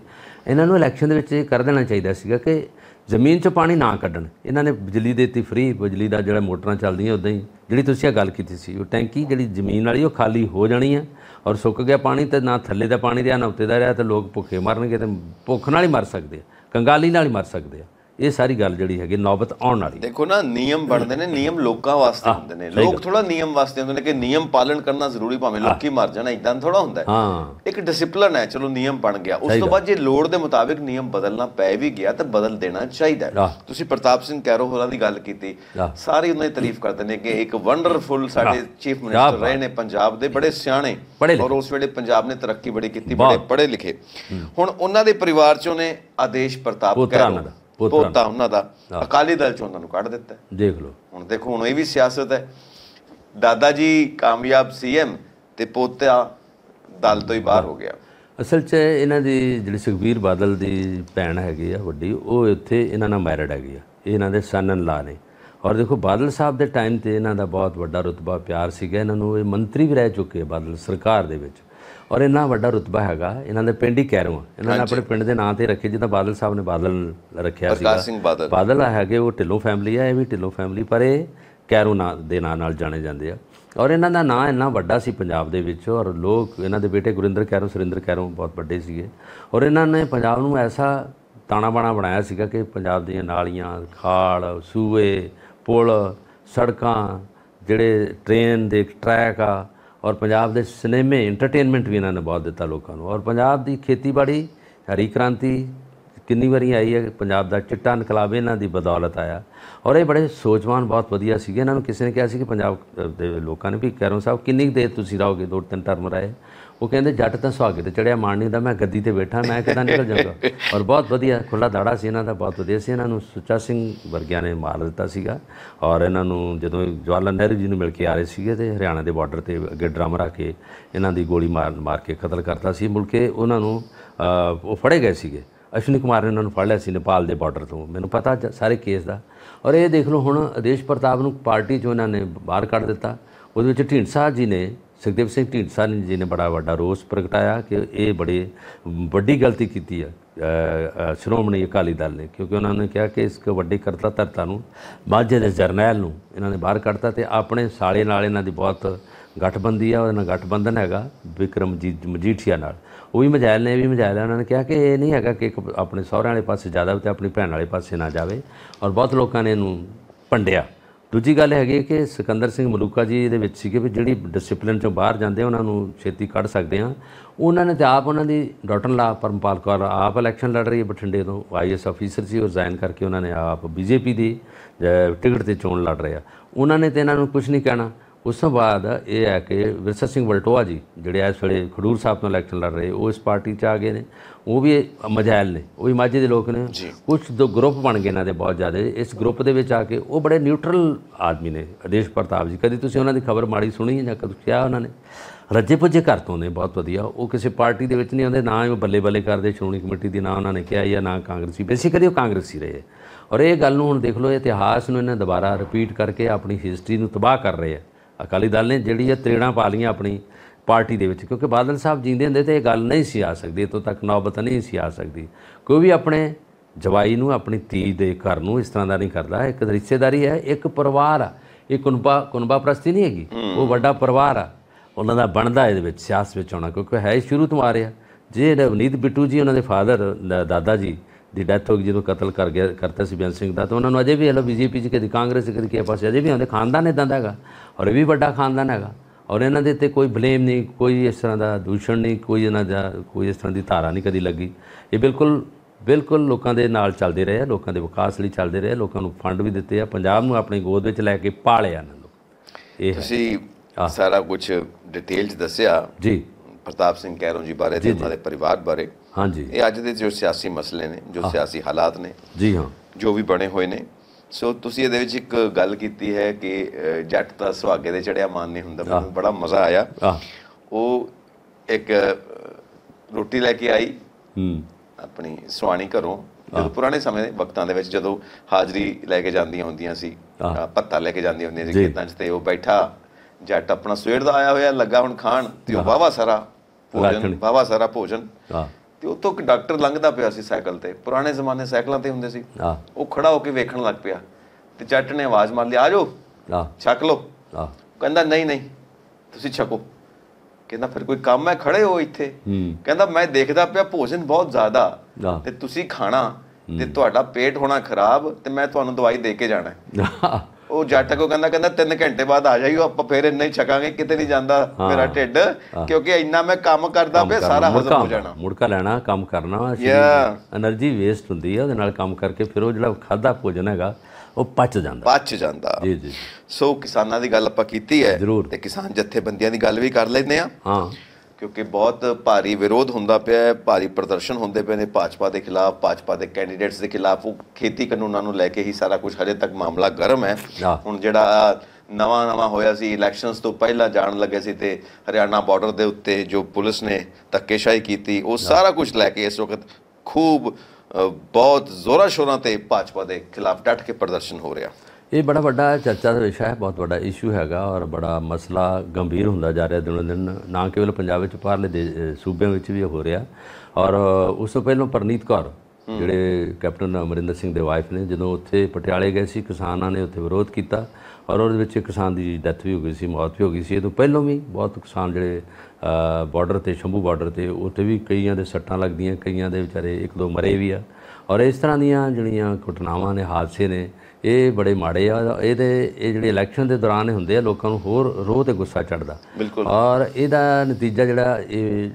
ਇਹਨਾਂ ਨੂੰ ਇਲੈਕਸ਼ਨ ਦੇ ਵਿੱਚ ਇਹ ਕਰ ਦੇਣਾ ਚਾਹੀਦਾ ਸੀਗਾ ਕਿ ਜ਼ਮੀਨ 'ਚ ਪਾਣੀ ਨਾ ਕੱਢਣ ਇਹਨਾਂ ਨੇ ਬਿਜਲੀ ਦੇਤੀ ਫ੍ਰੀ ਬਿਜਲੀ ਦਾ ਜਿਹੜਾ ਮੋਟਰਾਂ ਚੱਲਦੀਆਂ ਉਦਾਂ ਹੀ ਜਿਹੜੀ ਤੁਸੀਂ ਇਹ ਗੱਲ ਕੀਤੀ ਸੀ ਉਹ ਟੈਂਕੀ ਜਿਹੜੀ ਜ਼ਮੀਨ ਵਾਲੀ ਉਹ ਖਾਲੀ ਹੋ ਜਾਣੀ ਹੈ ਔਰ ਸੁੱਕ ਗਿਆ ਪਾਣੀ ਤੇ ਨਾ ਥੱਲੇ ਦਾ ਪਾਣੀ ਰਿਹਾ ਨਾ ਉੱਤੇ ਦਾ ਰਿਹਾ ਤੇ ਲੋਕ ਭੁੱਖੇ ਮਰਨਗੇ ਤੇ ਭੁੱਖ ਨਾਲ ਹੀ ਮਰ ਸਕਦੇ ਆ ਕੰਗਾਲੀ ਨਾਲ ਹੀ ਮਰ ਸਕਦੇ ਆ ਇਹ ਸਾਰੀ ਗੱਲ ਜਿਹੜੀ ਹੈਗੀ ਨੌਬਤ ਆਉਣ ਵਾਲੀ ਦੇਖੋ ਨਾ ਨਿਯਮ ਬਣਦੇ ਨੇ ਨਿਯਮ ਲੋਕਾਂ ਵਾਸਤੇ ਹੁੰਦੇ ਨੇ ਲੋਕ ਥੋੜਾ ਨਿਯਮ ਵਾਸਤੇ ਹੁੰਦੇ ਨੇ ਕਿ ਨਿਯਮ ਪਾਲਣ ਕਰਨਾ ਜ਼ਰੂਰੀ ਭਾਵੇਂ ਲੋਕੀ ਮਰ ਜਾਣਾ ਇਦਾਂ ਥੋੜਾ ਹੁੰਦਾ ਹੈ ਇੱਕ ਡਿਸਪਲਿਨ ਹੈ ਚਲੋ ਨਿਯਮ ਬਣ ਗਿਆ ਉਸ ਤੋਂ ਬਾਅਦ ਜੇ ਲੋੜ ਦੇ ਮੁਤਾਬਿਕ ਨਿਯਮ ਬਦਲਣਾ ਪੈ ਵੀ ਗਿਆ ਤਾਂ ਬਦਲ ਦੇਣਾ ਚਾਹੀਦਾ ਤੁਸੀਂ ਪ੍ਰਤਾਪ ਸਿੰਘ ਕੈਰੋ ਹੋਰਾਂ ਦੀ ਗੱਲ ਕੀਤੀ ਸਾਰੇ ਉਹਨਾਂ ਦੀ ਤਾਰੀਫ ਕਰਦੇ ਨੇ ਕਿ ਇੱਕ ਵੰਡਰਫੁਲ ਸਾਡੇ ਚੀਫ ਮਿਨਿਸਟਰ ਰਹੇ ਨੇ ਪੰਜਾਬ ਦੇ ਬੜੇ ਸਿਆਣੇ ਔਰ ਉਸ ਵੇਲੇ ਪੰਜਾਬ ਨੇ ਤਰੱਕੀ ਬੜੀ ਕੀਤੀ ਬੜੇ ਪੜ੍ਹੇ ਲਿਖੇ ਹੁਣ ਉਹਨਾਂ ਦੇ ਪਰਿਵਾਰ ਚੋਂ ਨੇ ਆਦੇਸ਼ ਪ੍ਰਤਾਪ ਕੈਰੋ ਪੋਤਾ ਉਹਨਾਂ ਦਾ ਅਕਾਲੀ ਦਲ ਚੋਂ ਉਹਨਾਂ ਨੂੰ ਕੱਢ ਦਿੱਤਾ ਦੇਖ ਲਓ ਹੁਣ ਦੇਖੋ ਹੁਣ ਇਹ ਵੀ ਸਿਆਸਤ ਹੈ ਦਾਦਾ ਜੀ ਕਾਮਯਾਬ ਸੀਐਮ ਤੇ ਪੋਤਾ ਦਲ ਤੋਂ ਹੀ ਬਾਹਰ ਹੋ ਗਿਆ ਅਸਲ 'ਚ ਇਹਨਾਂ ਦੀ ਜਿਹੜੀ ਸੁਖਵੀਰ ਬਾਦਲ ਦੀ ਭੈਣ ਹੈਗੀ ਆ ਵੱਡੀ ਉਹ ਇੱਥੇ ਇਹਨਾਂ ਨਾਲ ਮੈਰਿਡ ਹੈਗੀ ਆ ਇਹਨਾਂ ਦੇ ਸਨ ਲਾ ਨੇ ਔਰ ਦੇਖੋ ਬਾਦਲ ਸਾਹਿਬ ਦੇ ਟਾਈਮ ਤੇ ਇਹਨਾਂ ਦਾ ਬਹੁਤ ਵੱਡਾ ਰਤਬਾ ਪਿਆਰ ਸੀਗਾ ਇਹਨਾਂ ਨੂੰ ਇਹ ਮੰਤਰੀ ਵੀ ਰਹਿ ਚੁੱਕੇ ਬਾਦਲ ਸਰਕਾਰ ਦੇ ਵਿੱਚ ਔਰ ਇੰਨਾ ਵੱਡਾ ਰੁਤਬਾ ਹੈਗਾ ਇਹਨਾਂ ਦੇ ਪਿੰਡ ਹੀ ਕਹਿ ਇਹਨਾਂ ਨੇ ਆਪਣੇ ਪਿੰਡ ਦੇ ਨਾਂ ਤੇ ਰੱਖੇ ਜਿੱਦਾਂ ਬਾਦਲ ਸਾਹਿਬ ਨੇ ਬਾਦਲ ਰੱਖਿਆ ਸੀ ਪ੍ਰਕਾਸ਼ ਸਿੰਘ ਬਾਦਲ ਬਾਦਲ ਹੈਗੇ ਉਹ ਢਿੱਲੋਂ ਫੈਮਿਲੀ ਆ ਇਹ ਵੀ ਢਿੱਲੋਂ ਫੈਮਿਲੀ ਪਰ ਇਹ ਕੈਰੋ ਨਾਂ ਦੇ ਨਾਂ ਨਾਲ ਜਾਣੇ ਜਾਂਦੇ ਆ ਔਰ ਇਹਨਾਂ ਦਾ ਨਾਂ ਇੰਨਾ ਵੱਡਾ ਸੀ ਪੰਜਾਬ ਦੇ ਵਿੱਚ ਔਰ ਲੋਕ ਇਹਨਾਂ ਦੇ ਬੇਟੇ ਗੁਰਿੰਦਰ ਕੈਰੋ ਸੁਰਿੰਦਰ ਕੈਰੋ ਬਹੁਤ ਵੱਡੇ ਸੀਗੇ ਔਰ ਇਹਨਾਂ ਨੇ ਪੰਜਾਬ ਨੂੰ ਐਸਾ ਤਾਣਾ ਬਾਣਾ ਬਣਾਇਆ ਸੀਗਾ ਕਿ ਪੰਜਾਬ ਦੀਆਂ ਨਾਲੀਆਂ ਖਾਲ ਸੂਏ ਪੁਲ ਸੜਕਾਂ ਜਿਹੜੇ ਟ੍ਰੇਨ ਦੇ ਟਰੈਕ ਆ ਔਰ ਪੰਜਾਬ ਦੇ ਸਿਨੇਮੇ ਐਂਟਰਟੇਨਮੈਂਟ ਵੀ ਇਹਨਾਂ ਨੇ ਬਹੁਤ ਦਿੱਤਾ ਲੋਕਾਂ ਨੂੰ ਔਰ ਪੰਜਾਬ ਦੀ ਖੇਤੀਬਾੜੀ ਹਰੀ ਕ੍ਰਾਂਤੀ ਕਿੰਨੀ ਵਾਰੀ ਆਈ ਹੈ ਪੰਜਾਬ ਦਾ ਚਿੱਟਾ ਇਨਕਲਾਬ ਇਹਨਾਂ ਦੀ ਬਦੌਲਤ ਆਇਆ ਔਰ ਇਹ ਬੜੇ ਸੋਚਵਾਨ ਬਹੁਤ ਵਧੀਆ ਸੀਗੇ ਇਹਨਾਂ ਨੂੰ ਕਿਸੇ ਨੇ ਕਿਹਾ ਸੀ ਕਿ ਪੰਜਾਬ ਦੇ ਲੋਕਾਂ ਨੇ ਵੀ ਕਹਿ ਰਹੇ ਸਾਹਿਬ ਕਿੰਨੀ ਦੇਰ ਤੁਸੀਂ ਰਹੋਗੇ ਦੋ ਤਿੰਨ ਟਰਮ ਰਹੇ ਉਹ ਕਹਿੰਦੇ ਜੱਟ ਤਾਂ ਸੁਹਾਗੇ ਤੇ ਚੜਿਆ ਮਾਰਨੀ ਦਾ ਮੈਂ ਗੱਦੀ ਤੇ ਬੈਠਾ ਮੈਂ ਕਿਦਾਂ ਨਿਕਲ ਜਾਊਗਾ ਔਰ ਬਹੁਤ ਵਧੀਆ ਖੁੱਲਾ ਦਾੜਾ ਸੀ ਇਹਨਾਂ ਦਾ ਬਹੁਤ ਵਧੀਆ ਸੀ ਇਹਨਾਂ ਨੂੰ ਸੁੱਚਾ ਸਿੰਘ ਵਰਗਿਆਂ ਨੇ ਮਾਰ ਦਿੱਤਾ ਸੀਗਾ ਔਰ ਇਹਨਾਂ ਨੂੰ ਜਦੋਂ ਜਵਾਹਰ ਨਹਿਰੂ ਜੀ ਨੂੰ ਮਿਲ ਕੇ ਆ ਰਹੇ ਸੀਗੇ ਤੇ ਹਰਿਆਣਾ ਦੇ ਬਾਰਡਰ ਤੇ ਅੱਗੇ ਡਰਮ ਰੱਖ ਕੇ ਇਹਨਾਂ ਦੀ ਗੋਲੀ ਮਾਰ ਮਾਰ ਕੇ ਕਤਲ ਕਰਤਾ ਸੀ ਮੁਲਕੇ ਉਹਨਾਂ ਨੂੰ ਉਹ ਫੜੇ ਗਏ ਸੀਗੇ ਅਸ਼ਵਨੀ ਕੁਮਾਰ ਨੇ ਉਹਨਾਂ ਨੂੰ ਫੜ ਲਿਆ ਸੀ ਨੇਪਾਲ ਦੇ ਬਾਰਡਰ ਤੋਂ ਮੈਨੂੰ ਪਤਾ ਸਾਰੇ ਕੇਸ ਦਾ ਔਰ ਇਹ ਦੇਖ ਲਓ ਹੁਣ ਅਦੇਸ਼ ਪ੍ਰਤਾਪ ਨੂੰ ਪਾਰਟੀ ਚੋਂ ਇਹਨਾਂ ਨੇ ਬਾਹਰ ਕੱਢ ਦਿੱਤਾ ਉਹਦੇ ਵਿੱਚ ਢੀਂਡਸਾ ਜੀ ਨੇ ਸੁਖਦੇਵ ਸਿੰਘ ਢੀਂਡਸਾ ਜੀ ਨੇ ਬੜਾ ਵੱਡਾ ਰੋਸ ਪ੍ਰਗਟਾਇਆ ਕਿ ਇਹ ਬੜੇ ਵੱਡੀ ਗਲਤੀ ਕੀਤੀ ਹੈ ਸ਼੍ਰੋਮਣੀ ਅਕਾਲੀ ਦਲ ਨੇ ਕਿਉਂਕਿ ਉਹਨਾਂ ਨੇ ਕਿਹਾ ਕਿ ਇਸ ਵੱਡੇ ਕਰਤਾ ਧਰਤਾ ਨੂੰ ਮਾਝੇ ਦੇ ਜਰਨੈਲ ਨੂੰ ਇਹਨਾਂ ਨੇ ਬਾਹਰ ਕੱਢਤਾ ਤੇ ਆਪਣੇ ਸਾਲੇ ਨਾਲ ਇਹਨਾਂ ਦੀ ਬਹੁਤ ਗੱਠਬੰਦੀ ਆ ਉਹਨਾਂ ਦਾ ਗੱਠਬੰਧਨ ਹੈਗਾ ਵਿਕਰਮਜੀਤ ਮਜੀਠੀਆ ਨਾਲ ਉਹ ਵੀ ਮਜਾਇਲ ਨੇ ਵੀ ਮਜਾਇਲ ਉਹਨਾਂ ਨੇ ਕਿਹਾ ਕਿ ਇਹ ਨਹੀਂ ਹੈਗਾ ਕਿ ਆਪਣੇ ਸਹੁਰਿਆਂ ਵਾਲੇ ਪਾਸੇ ਜ਼ਿਆਦਾ ਤੇ ਆਪਣੀ ਭੈਣ ਵਾਲੇ ਪਾਸੇ ਨਾ ਜਾਵੇ ਔਰ ਬਹੁਤ ਲੋਕਾਂ ਨੇ ਇਹਨੂੰ ਪੰਡਿਆ ਦੂਜੀ ਗੱਲ ਹੈਗੀ ਕਿ ਸਿਕੰਦਰ ਸਿੰਘ ਮਲੂਕਾ ਜੀ ਦੇ ਵਿੱਚ ਸੀਗੇ ਵੀ ਜਿਹੜੀ ਡਿਸਪਲਿਨ ਚੋਂ ਬਾਹਰ ਜਾਂਦੇ ਉਹਨਾਂ ਨੂੰ ਛੇਤੀ ਕੱਢ ਸਕਦੇ ਆ ਉਹਨਾਂ ਨੇ ਤੇ ਆਪ ਉਹਨਾਂ ਦੀ ਡਾਕਟਰ ਲਾ ਪਰਮਪਾਲ ਕੌਰ ਆਪ ਇਲੈਕਸ਼ਨ ਲੜ ਰਹੀ ਹੈ ਬਠਿੰਡੇ ਤੋਂ ਆਈਐਸ ਅਫੀਸਰ ਸੀ ਉਹ ਰਿਜ਼ਾਈਨ ਕਰਕੇ ਉਹਨਾਂ ਨੇ ਆਪ ਬੀਜੇਪੀ ਦੀ ਟਿਕਟ ਤੇ ਚੋਣ ਲੜ ਰਹੇ ਆ ਉਹਨਾਂ ਨੇ ਤੇ ਇਹਨਾਂ ਨੂੰ ਕੁਝ ਨਹੀਂ ਕਹਿਣਾ ਉਸ ਤੋਂ ਬਾਅਦ ਇਹ ਹੈ ਕਿ ਵਿਰਸਾ ਸਿੰਘ ਵਲਟੋਆ ਜੀ ਜਿਹੜੇ ਇਸ ਵੇਲੇ ਖਡੂਰ ਸਾਹਿਬ ਤੋਂ ਇਲੈਕਸ਼ਨ ਲੜ ਰਹੇ ਉਹ ਇਸ ਪਾਰਟੀ 'ਚ ਆ ਗਏ ਨੇ ਉਹ ਵੀ ਮਜਾਇਲ ਨੇ ਉਹ ਵੀ ਮਾਝੇ ਦੇ ਲੋਕ ਨੇ ਕੁਝ ਦੋ ਗਰੁੱਪ ਬਣ ਗਏ ਇਹਨਾਂ ਦੇ ਬਹੁਤ ਜ਼ਿਆਦਾ ਇਸ ਗਰੁੱਪ ਦੇ ਵਿੱਚ ਆ ਕੇ ਉਹ ਬੜੇ ਨਿਊਟਰਲ ਆਦਮੀ ਨੇ ਅਦੇਸ਼ ਪ੍ਰਤਾਪ ਜੀ ਕਦੀ ਤੁਸੀਂ ਉਹਨਾਂ ਦੀ ਖਬਰ ਮਾੜੀ ਸੁਣੀ ਜਾਂ ਕਦੇ ਕਿਹਾ ਉਹਨਾਂ ਨੇ ਰੱਜੇ ਪੁੱਜੇ ਘਰ ਤੋਂ ਨੇ ਬਹੁਤ ਵਧੀਆ ਉਹ ਕਿਸੇ ਪਾਰਟੀ ਦੇ ਵਿੱਚ ਨਹੀਂ ਆਉਂਦੇ ਨਾ ਉਹ ਬੱਲੇ ਬੱਲੇ ਕਰਦੇ ਸ਼੍ਰੋਣੀ ਕਮੇਟੀ ਦੀ ਨਾ ਉਹਨਾਂ ਨੇ ਕਿਹਾ ਜਾਂ ਨਾ ਕਾਂਗਰਸੀ ਬੇਸਿਕਲੀ ਉਹ ਕਾਂਗਰਸੀ ਰਹੇ ਔਰ ਇਹ ਗੱਲ ਨੂੰ ਹੁਣ ਦੇਖ ਲਓ ਇਤਿਹਾਸ ਨੂੰ ਇਹਨੇ ਦੁਬਾਰਾ ਰਿਪੀਟ ਕਰਕੇ ਆਪਣੀ ਹਿਸਟਰੀ ਨੂੰ ਤਬਾਹ ਕਰ ਰਹੇ ਆ ਅਕਾਲੀ ਦਲ ਨੇ ਜਿਹੜੀ ਇਹ ਤ੍ਰੇੜਾਂ ਪਾ ਲਈਆਂ ਆਪਣੀ ਪਾਰਟੀ ਦੇ ਵਿੱਚ ਕਿਉਂਕਿ ਬਾਦਲ ਸਾਹਿਬ ਜਿੰਦੇ ਹੁੰਦੇ ਤੇ ਇਹ ਗੱਲ ਨਹੀਂ ਸੀ ਆ ਸਕਦੀ ਇਤੋਂ ਤੱਕ ਨੌਬਤ ਨਹੀਂ ਸੀ ਆ ਸਕਦੀ ਕੋਈ ਵੀ ਆਪਣੇ ਜਵਾਈ ਨੂੰ ਆਪਣੀ ਧੀ ਦੇ ਘਰ ਨੂੰ ਇਸ ਤਰ੍ਹਾਂ ਦਾ ਨਹੀਂ ਕਰਦਾ ਇੱਕ ਰਿਸ਼ਤੇਦਾਰੀ ਹੈ ਇੱਕ ਪਰਿਵਾਰ ਆ ਇਹ ਕੁਨਬਾ ਕੁਨਬਾ ਪ੍ਰਸਤੀ ਨਹੀਂ ਹੈਗੀ ਉਹ ਵੱਡਾ ਪਰਿਵਾਰ ਆ ਉਹਨਾਂ ਦਾ ਬਣਦਾ ਇਹਦੇ ਵਿੱਚ ਸਿਆਸ ਵਿੱਚ ਆਉਣਾ ਕਿਉਂਕਿ ਹੈ ਸ਼ੁਰੂ ਤੋਂ ਆ ਰਿਹਾ ਜੇ ਰਵਨੀਤ ਬਿੱਟੂ ਜੀ ਉਹਨਾਂ ਦੇ ਫਾਦਰ ਦਾਦਾ ਜੀ ਦੀ ਡੈਥ ਹੋ ਗਈ ਜਦੋਂ ਕਤਲ ਕਰ ਗਿਆ ਕਰਤਾ ਸੀ ਬਿਆਨ ਸਿੰਘ ਦਾ ਤਾਂ ਉਹਨਾਂ ਨੂੰ ਅਜੇ ਵੀ ਹਲੋ ਬੀਜੇਪੀ ਚ ਕਦੀ ਕਾਂਗਰਸ ਕਦੀ ਕੇ ਪਾਸੇ ਅਜੇ ਵੀ ਆਉਂਦੇ ਖਾਨਦਾਨ ਇਦਾਂ ਦਾ ਹੈਗਾ ਔਰ ਇਹ ਵੀ ਵੱਡਾ ਖਾਨਦਾਨ ਹੈਗਾ ਔਰ ਇਹਨਾਂ ਦੇ ਤੇ ਕੋਈ ਬਲੇਮ ਨਹੀਂ ਕੋਈ ਇਸ ਤਰ੍ਹਾਂ ਦਾ ਦੂਸ਼ਣ ਨਹੀਂ ਕੋਈ ਇਹਨਾਂ ਦਾ ਕੋਈ ਇਸ ਤਰ੍ਹਾਂ ਦੀ ਧਾਰਾ ਨਹੀਂ ਕਦੀ ਲੱਗੀ ਇਹ ਬਿਲਕੁਲ ਬਿਲਕੁਲ ਲੋਕਾਂ ਦੇ ਨਾਲ ਚੱਲਦੇ ਰਹੇ ਆ ਲੋਕਾਂ ਦੇ ਵਿਕਾਸ ਲਈ ਚੱਲਦੇ ਰਹੇ ਲੋਕਾਂ ਨੂੰ ਫੰਡ ਵੀ ਦਿੱਤੇ ਆ ਪੰਜਾਬ ਨੂੰ ਆਪਣੀ ਗੋਦ ਵਿੱਚ ਲੈ ਕੇ ਪਾਲਿਆ ਇਹਨਾਂ ਇਹ ਤੁਸੀਂ ਸਾਰਾ ਕੁਝ ਡਿਟੇਲ ਚ ਦੱਸਿਆ ਜੀ ਪ੍ਰਤਾਪ ਸਿੰਘ ਕੈਰੋਂ ਜੀ ਬਾਰੇ ਤੇ ਉਹਨਾਂ ਪਰਿਵਾਰ ਬਾਰੇ ਹਾਂਜੀ ਇਹ ਅੱਜ ਦੇ ਜੋ ਸਿਆਸੀ ਮਸਲੇ ਨੇ ਜੋ ਸਿਆਸੀ ਹਾਲਾਤ ਨੇ ਜੀ ਹਾਂ ਜੋ ਵੀ ਬਣੇ ਹੋਏ ਨੇ ਸੋ ਤੁਸੀਂ ਇਹਦੇ ਵਿੱਚ ਇੱਕ ਗੱਲ ਕੀਤੀ ਹੈ ਕਿ ਜੱਟ ਤਾਂ ਸੁਹਾਗੇ ਦੇ ਚੜਿਆ ਮਾਨ ਨਹੀਂ ਹੁੰਦਾ ਮੈਨੂੰ ਬੜਾ ਮਜ਼ਾ ਆਇਆ ਉਹ ਇੱਕ ਰੋਟੀ ਲੈ ਕੇ ਆਈ ਹੂੰ ਆਪਣੀ ਸੁਆਣੀ ਘਰੋਂ ਜਦੋਂ ਪੁਰਾਣੇ ਸਮੇਂ ਦੇ ਵਕਤਾਂ ਦੇ ਵਿੱਚ ਜਦੋਂ ਹਾਜ਼ਰੀ ਲੈ ਕੇ ਜਾਂਦੀਆਂ ਹੁੰਦੀਆਂ ਸੀ ਪੱਤਾ ਲੈ ਕੇ ਜਾਂਦੀਆਂ ਹੁੰਦੀਆਂ ਸੀ ਖੇਤਾਂ 'ਚ ਤੇ ਉਹ ਬੈਠਾ ਜੱਟ ਆਪਣਾ ਸਵੇਰ ਦਾ ਆਇਆ ਹੋਇਆ ਲੱਗਾ ਹੁਣ ਖਾਣ ਤੇ ਉਹ ਵਾਵਾ ਸਾਰਾ ਭੋਜਨ ਵਾਵਾ ਸਾਰਾ ਭੋਜਨ ਹਾਂ ਤੇ ਉਤੋਂ ਇੱਕ ਡਾਕਟਰ ਲੰਘਦਾ ਪਿਆ ਸੀ ਸਾਈਕਲ ਤੇ ਪੁਰਾਣੇ ਜ਼ਮਾਨੇ ਸਾਈਕਲਾਂ ਤੇ ਹੁੰਦੇ ਸੀ ਹਾਂ ਉਹ ਖੜਾ ਹੋ ਕੇ ਵੇਖਣ ਲੱਗ ਪਿਆ ਤੇ ਜੱਟ ਨੇ ਆਵਾਜ਼ ਮਾਰ ਲਈ ਆ ਜਾਓ ਹਾਂ ਛੱਕ ਲਓ ਹਾਂ ਕਹਿੰਦਾ ਨਹੀਂ ਨਹੀਂ ਤੁਸੀਂ ਛਕੋ ਕਹਿੰਦਾ ਫਿਰ ਕੋਈ ਕੰਮ ਹੈ ਖੜੇ ਹੋ ਇੱਥੇ ਕਹਿੰਦਾ ਮੈਂ ਦੇਖਦਾ ਪਿਆ ਭੋਜਨ ਬਹੁਤ ਜ਼ਿਆਦਾ ਤੇ ਤੁਸੀਂ ਖਾਣਾ ਤੇ ਤੁਹਾਡਾ ਪੇਟ ਹੋਣਾ ਖਰਾਬ ਤੇ ਮੈਂ ਤੁਹਾਨੂੰ ਦਵਾਈ ਦੇ ਕੇ ਜਾਣਾ ਉਹ ਜੱਟ ਕੋ ਕਹਿੰਦਾ ਕਹਿੰਦਾ 3 ਘੰਟੇ ਬਾਅਦ ਆ ਜਾਈਓ ਆਪਾਂ ਫੇਰ ਇੰਨਾ ਹੀ ਛਕਾਂਗੇ ਕਿਤੇ ਨਹੀਂ ਜਾਂਦਾ ਮੇਰਾ ਢਿੱਡ ਕਿਉਂਕਿ ਇੰਨਾ ਮੈਂ ਕੰਮ ਕਰਦਾ ਪਿਆ ਸਾਰਾ ਹਜ਼ਮ ਹੋ ਜਾਣਾ ਮੁੜਕਾ ਲੈਣਾ ਕੰਮ ਕਰਨਾ એનર્ਜੀ ਵੇਸਟ ਹੁੰਦੀ ਹੈ ਉਹਦੇ ਨਾਲ ਕੰਮ ਕਰਕੇ ਫਿਰ ਉਹ ਜਿਹੜਾ ਖਾਦਾ ਭੋਜਨ ਹੈਗਾ ਉਹ ਪਚ ਜਾਂਦਾ ਪਚ ਜਾਂਦਾ ਜੀ ਜੀ ਸੋ ਕਿਸਾਨਾਂ ਦੀ ਗੱਲ ਆਪਾਂ ਕੀਤੀ ਹੈ ਤੇ ਕਿਸਾਨ ਜਥੇਬੰਦੀਆਂ ਦੀ ਗੱਲ ਵੀ ਕਰ ਲੈਂਦੇ ਆ ਹਾਂ ਕਿਉਂਕਿ ਬਹੁਤ ਭਾਰੀ ਵਿਰੋਧ ਹੁੰਦਾ ਪਿਆ ਹੈ ਭਾਰੀ ਪ੍ਰਦਰਸ਼ਨ ਹੁੰਦੇ ਪਏ ਨੇ ਭਾਜਪਾ ਦੇ ਖਿਲਾਫ ਭਾਜਪਾ ਦੇ ਕੈਂਡੀਡੇਟਸ ਦੇ ਖਿਲਾਫ ਉਹ ਖੇਤੀ ਕਾਨੂੰਨਾਂ ਨੂੰ ਲੈ ਕੇ ਹੀ ਸਾਰਾ ਕੁਝ ਹਜੇ ਤੱਕ ਮਾਮਲਾ ਗਰਮ ਹੈ ਹੁਣ ਜਿਹੜਾ ਨਵਾਂ ਨਵਾਂ ਹੋਇਆ ਸੀ ਇਲੈਕਸ਼ਨਸ ਤੋਂ ਪਹਿਲਾਂ ਜਾਣ ਲੱਗੇ ਸੀ ਤੇ ਹਰਿਆਣਾ ਬਾਰਡਰ ਦੇ ਉੱਤੇ ਜੋ ਪੁਲਿਸ ਨੇ ਧੱਕੇਸ਼ਾਹੀ ਕੀਤੀ ਉਹ ਸਾਰਾ ਕੁਝ ਲੈ ਕੇ ਇਸ ਵਕਤ ਖੂਬ ਬਹੁਤ ਜ਼ੋਰਾ ਸ਼ੋਰਾਂ ਤੇ ਭਾਜਪਾ ਦੇ ਖਿਲਾਫ ਡਟ ਕੇ ਪ੍ਰਦਰਸ਼ਨ ਹੋ ਰਿਹਾ ਇਹ ਬੜਾ ਵੱਡਾ ਚਰਚਾ ਦਾ ਵਿਸ਼ਾ ਹੈ ਬਹੁਤ ਵੱਡਾ ਇਸ਼ੂ ਹੈਗਾ ਔਰ ਬੜਾ ਮਸਲਾ ਗੰਭੀਰ ਹੁੰਦਾ ਜਾ ਰਿਹਾ ਦਿਨੋਂ ਦਿਨ ਨਾ ਕੇਵਲ ਪੰਜਾਬ ਵਿੱਚ ਪਰਲੇ ਸੂਬਿਆਂ ਵਿੱਚ ਵੀ ਹੋ ਰਿਹਾ ਔਰ ਉਸ ਤੋਂ ਪਹਿਲਾਂ ਪਰਨੀਤ ਕੌਰ ਜਿਹੜੇ ਕੈਪਟਨ ਅਮਰਿੰਦਰ ਸਿੰਘ ਦੇ ਵਾਈਫ ਨੇ ਜਦੋਂ ਉੱਥੇ ਪਟਿਆਲੇ ਗਏ ਸੀ ਕਿਸਾਨਾਂ ਨੇ ਉੱਥੇ ਵਿਰੋਧ ਕੀਤਾ ਔਰ ਉਹਦੇ ਵਿੱਚ ਕਿਸਾਨ ਦੀ ਡੈਥ ਵੀ ਹੋ ਗਈ ਸੀ ਮੌਤ ਵੀ ਹੋ ਗਈ ਸੀ ਇਹ ਤੋਂ ਪਹਿਲਾਂ ਵੀ ਬਹੁਤ ਕਿਸਾਨ ਜਿਹੜੇ ਬਾਰਡਰ ਤੇ ਸ਼ੰਭੂ ਬਾਰਡਰ ਤੇ ਉੱਥੇ ਵੀ ਕਈਆਂ ਦੇ ਸੱਟਾਂ ਲੱਗਦੀਆਂ ਕਈਆਂ ਦੇ ਵਿਚਾਰੇ ਇੱਕ ਦੋ ਮਰੇ ਵੀ ਆ ਔਰ ਇਸ ਤਰ੍ਹਾਂ ਦੀਆਂ ਜਿਹੜੀਆਂ ਘਟਨਾਵਾਂ ਨੇ ਹਾਦਸੇ ਨੇ ਇਹ ਬੜੇ ਮਾੜੇ ਆ ਇਹਦੇ ਇਹ ਜਿਹੜੇ ਇਲੈਕਸ਼ਨ ਦੇ ਦੌਰਾਨ ਹੁੰਦੇ ਆ ਲੋਕਾਂ ਨੂੰ ਹੋਰ ਰੋਹ ਤੇ ਗੁੱਸਾ ਚੜਦਾ ਔਰ ਇਹਦਾ ਨਤੀਜਾ ਜਿਹੜਾ ਇਹ